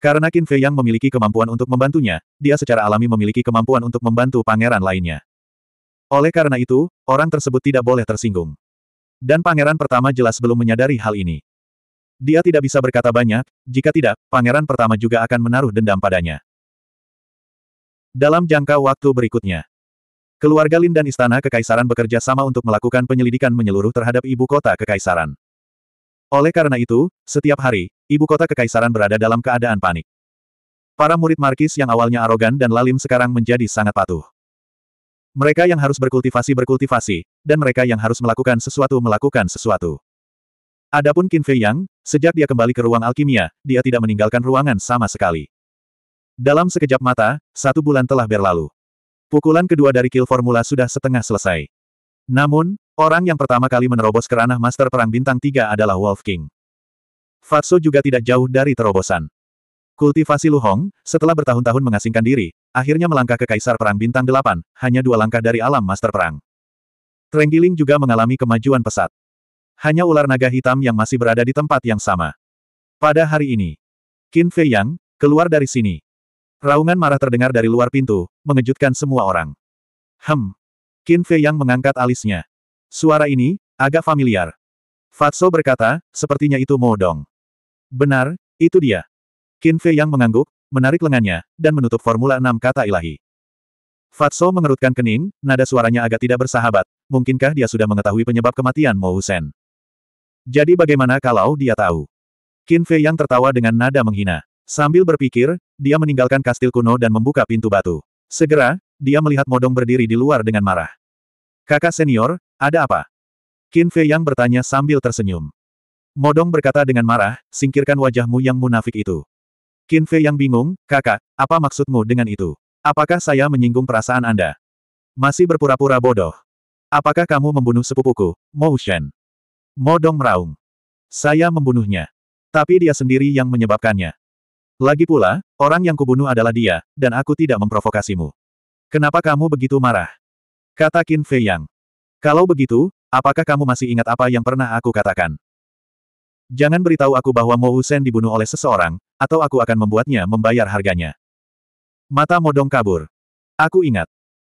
Karena Qin Fei yang memiliki kemampuan untuk membantunya, dia secara alami memiliki kemampuan untuk membantu pangeran lainnya. Oleh karena itu, orang tersebut tidak boleh tersinggung. Dan pangeran pertama jelas belum menyadari hal ini. Dia tidak bisa berkata banyak, jika tidak, pangeran pertama juga akan menaruh dendam padanya. Dalam jangka waktu berikutnya, keluarga Lin dan Istana Kekaisaran bekerja sama untuk melakukan penyelidikan menyeluruh terhadap ibu kota Kekaisaran. Oleh karena itu, setiap hari, ibu kota Kekaisaran berada dalam keadaan panik. Para murid Markis yang awalnya arogan dan lalim sekarang menjadi sangat patuh. Mereka yang harus berkultivasi berkultivasi, dan mereka yang harus melakukan sesuatu melakukan sesuatu. Adapun Qin Fei Yang, sejak dia kembali ke ruang alkimia, dia tidak meninggalkan ruangan sama sekali. Dalam sekejap mata, satu bulan telah berlalu. Pukulan kedua dari kill formula sudah setengah selesai. Namun, orang yang pertama kali menerobos ke ranah master perang bintang 3 adalah Wolf King. Fatso juga tidak jauh dari terobosan. Kultivasi Lu Hong, setelah bertahun-tahun mengasingkan diri, akhirnya melangkah ke Kaisar Perang Bintang 8, hanya dua langkah dari alam master perang. Trenggiling juga mengalami kemajuan pesat. Hanya ular naga hitam yang masih berada di tempat yang sama. Pada hari ini, Qin Fei Yang, keluar dari sini, Raungan marah terdengar dari luar pintu, mengejutkan semua orang. Hem. Qin Fei yang mengangkat alisnya. Suara ini, agak familiar. Fatso berkata, sepertinya itu Mo Dong. Benar, itu dia. Qin Fei yang mengangguk, menarik lengannya, dan menutup formula enam kata ilahi. Fatso mengerutkan kening, nada suaranya agak tidak bersahabat. Mungkinkah dia sudah mengetahui penyebab kematian Mo Husen? Jadi bagaimana kalau dia tahu? Qin Fei yang tertawa dengan nada menghina. Sambil berpikir, dia meninggalkan kastil kuno dan membuka pintu batu. Segera, dia melihat Modong berdiri di luar dengan marah. Kakak senior, ada apa? Qin Fei Yang bertanya sambil tersenyum. Modong berkata dengan marah, singkirkan wajahmu yang munafik itu. Qin Fei Yang bingung, kakak, apa maksudmu dengan itu? Apakah saya menyinggung perasaan Anda? Masih berpura-pura bodoh. Apakah kamu membunuh sepupuku, Mo Shen? Modong meraung. Saya membunuhnya. Tapi dia sendiri yang menyebabkannya. Lagi pula, orang yang kubunuh adalah dia, dan aku tidak memprovokasimu. Kenapa kamu begitu marah? Kata Qin Fei Yang. Kalau begitu, apakah kamu masih ingat apa yang pernah aku katakan? Jangan beritahu aku bahwa Mo Sen dibunuh oleh seseorang, atau aku akan membuatnya membayar harganya. Mata modong kabur. Aku ingat.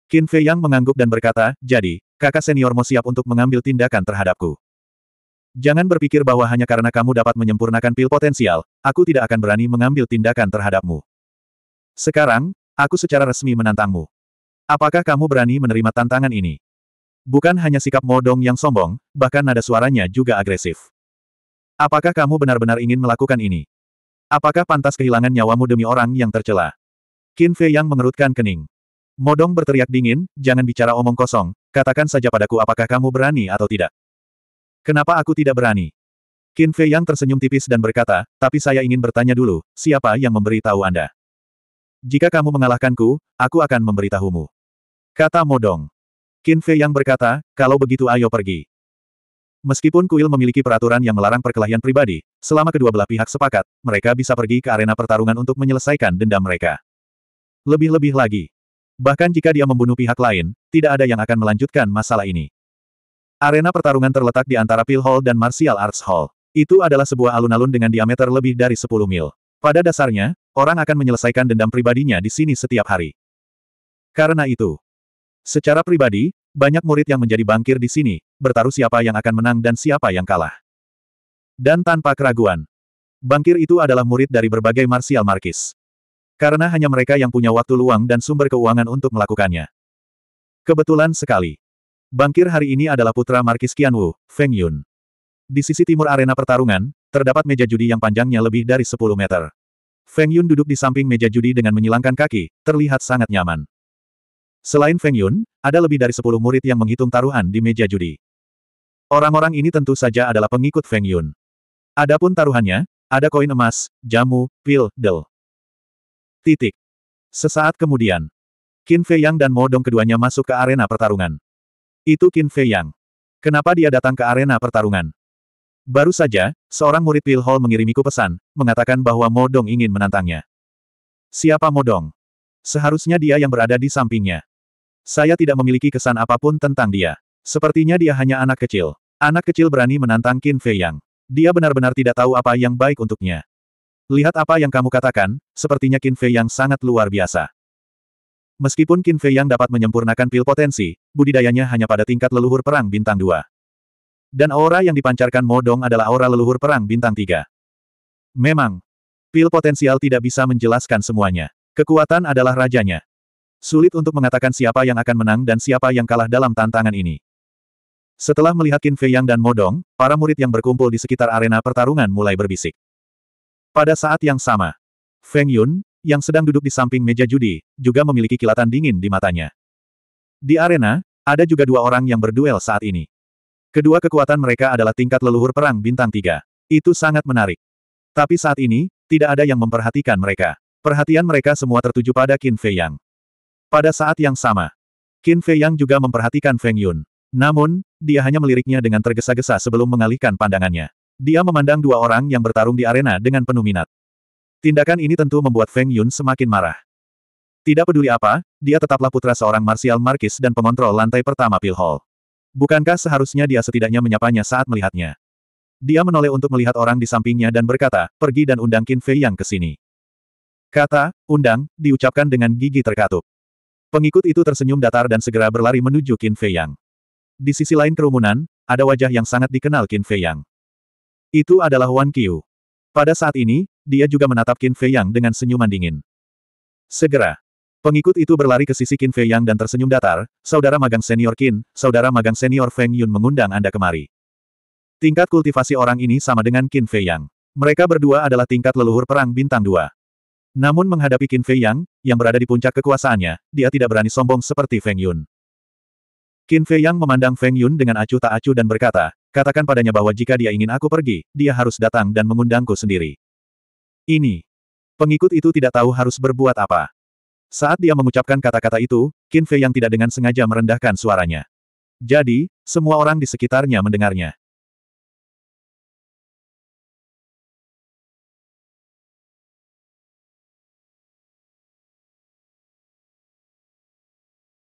Qin Fei Yang mengangguk dan berkata, jadi, kakak seniormu siap untuk mengambil tindakan terhadapku. Jangan berpikir bahwa hanya karena kamu dapat menyempurnakan pil potensial, aku tidak akan berani mengambil tindakan terhadapmu. Sekarang, aku secara resmi menantangmu. Apakah kamu berani menerima tantangan ini? Bukan hanya sikap modong yang sombong, bahkan nada suaranya juga agresif. Apakah kamu benar-benar ingin melakukan ini? Apakah pantas kehilangan nyawamu demi orang yang tercela? Qin Fei yang mengerutkan kening. Modong berteriak dingin, jangan bicara omong kosong, katakan saja padaku apakah kamu berani atau tidak. Kenapa aku tidak berani? Qin Fei Yang tersenyum tipis dan berkata, tapi saya ingin bertanya dulu, siapa yang memberi tahu Anda? Jika kamu mengalahkanku, aku akan memberitahumu. Kata Modong. Qin Fei Yang berkata, kalau begitu ayo pergi. Meskipun kuil memiliki peraturan yang melarang perkelahian pribadi, selama kedua belah pihak sepakat, mereka bisa pergi ke arena pertarungan untuk menyelesaikan dendam mereka. Lebih-lebih lagi. Bahkan jika dia membunuh pihak lain, tidak ada yang akan melanjutkan masalah ini. Arena pertarungan terletak di antara Pill Hall dan Martial Arts Hall. Itu adalah sebuah alun-alun dengan diameter lebih dari 10 mil. Pada dasarnya, orang akan menyelesaikan dendam pribadinya di sini setiap hari. Karena itu, secara pribadi, banyak murid yang menjadi bangkir di sini, bertaruh siapa yang akan menang dan siapa yang kalah. Dan tanpa keraguan, bangkir itu adalah murid dari berbagai martial markis. Karena hanya mereka yang punya waktu luang dan sumber keuangan untuk melakukannya. Kebetulan sekali, Bangkir hari ini adalah putra Markis Qianwu, Feng Yun. Di sisi timur arena pertarungan, terdapat meja judi yang panjangnya lebih dari 10 meter. Feng Yun duduk di samping meja judi dengan menyilangkan kaki, terlihat sangat nyaman. Selain Feng Yun, ada lebih dari 10 murid yang menghitung taruhan di meja judi. Orang-orang ini tentu saja adalah pengikut Feng Yun. Adapun taruhannya, ada koin emas, jamu, pil, del. Titik. Sesaat kemudian, Qin Fei Yang dan Mo Dong keduanya masuk ke arena pertarungan. Itu Qin Fei Yang. Kenapa dia datang ke arena pertarungan? Baru saja, seorang murid Pil Hall mengirimiku pesan, mengatakan bahwa Modong ingin menantangnya. Siapa Modong? Seharusnya dia yang berada di sampingnya. Saya tidak memiliki kesan apapun tentang dia. Sepertinya dia hanya anak kecil. Anak kecil berani menantang Qin Fei Yang. Dia benar-benar tidak tahu apa yang baik untuknya. Lihat apa yang kamu katakan, sepertinya Qin Fei Yang sangat luar biasa. Meskipun Qin Fei yang dapat menyempurnakan pil potensi, budidayanya hanya pada tingkat leluhur perang bintang 2. Dan aura yang dipancarkan Modong adalah aura leluhur perang bintang 3. Memang, pil potensial tidak bisa menjelaskan semuanya. Kekuatan adalah rajanya. Sulit untuk mengatakan siapa yang akan menang dan siapa yang kalah dalam tantangan ini. Setelah melihat Qin Fei Yang dan Modong, para murid yang berkumpul di sekitar arena pertarungan mulai berbisik. Pada saat yang sama, Feng Yun, yang sedang duduk di samping meja judi, juga memiliki kilatan dingin di matanya. Di arena, ada juga dua orang yang berduel saat ini. Kedua kekuatan mereka adalah tingkat leluhur perang bintang tiga. Itu sangat menarik. Tapi saat ini, tidak ada yang memperhatikan mereka. Perhatian mereka semua tertuju pada Qin Fei Yang. Pada saat yang sama, Qin Fei Yang juga memperhatikan Feng Yun. Namun, dia hanya meliriknya dengan tergesa-gesa sebelum mengalihkan pandangannya. Dia memandang dua orang yang bertarung di arena dengan penuh minat. Tindakan ini tentu membuat Feng Yun semakin marah. Tidak peduli apa, dia tetaplah putra seorang Martial Markis dan pengontrol lantai pertama Pil Hall. Bukankah seharusnya dia setidaknya menyapanya saat melihatnya? Dia menoleh untuk melihat orang di sampingnya dan berkata, pergi dan undang Qin Fei Yang ke sini. Kata, undang, diucapkan dengan gigi terkatup. Pengikut itu tersenyum datar dan segera berlari menuju Qin Fei Yang. Di sisi lain kerumunan, ada wajah yang sangat dikenal Qin Fei Yang. Itu adalah Wan Qiu. Pada saat ini, dia juga menatap Qin Fei Yang dengan senyuman dingin. Segera, pengikut itu berlari ke sisi Qin Fei Yang dan tersenyum datar, saudara magang senior Qin, saudara magang senior Feng Yun mengundang Anda kemari. Tingkat kultivasi orang ini sama dengan Qin Fei Yang. Mereka berdua adalah tingkat leluhur perang bintang dua. Namun menghadapi Qin Fei Yang, yang berada di puncak kekuasaannya, dia tidak berani sombong seperti Feng Yun. Qin Fei Yang memandang Feng Yun dengan acuh tak acuh dan berkata, katakan padanya bahwa jika dia ingin aku pergi, dia harus datang dan mengundangku sendiri. Ini. Pengikut itu tidak tahu harus berbuat apa. Saat dia mengucapkan kata-kata itu, Qin Fei yang tidak dengan sengaja merendahkan suaranya. Jadi, semua orang di sekitarnya mendengarnya.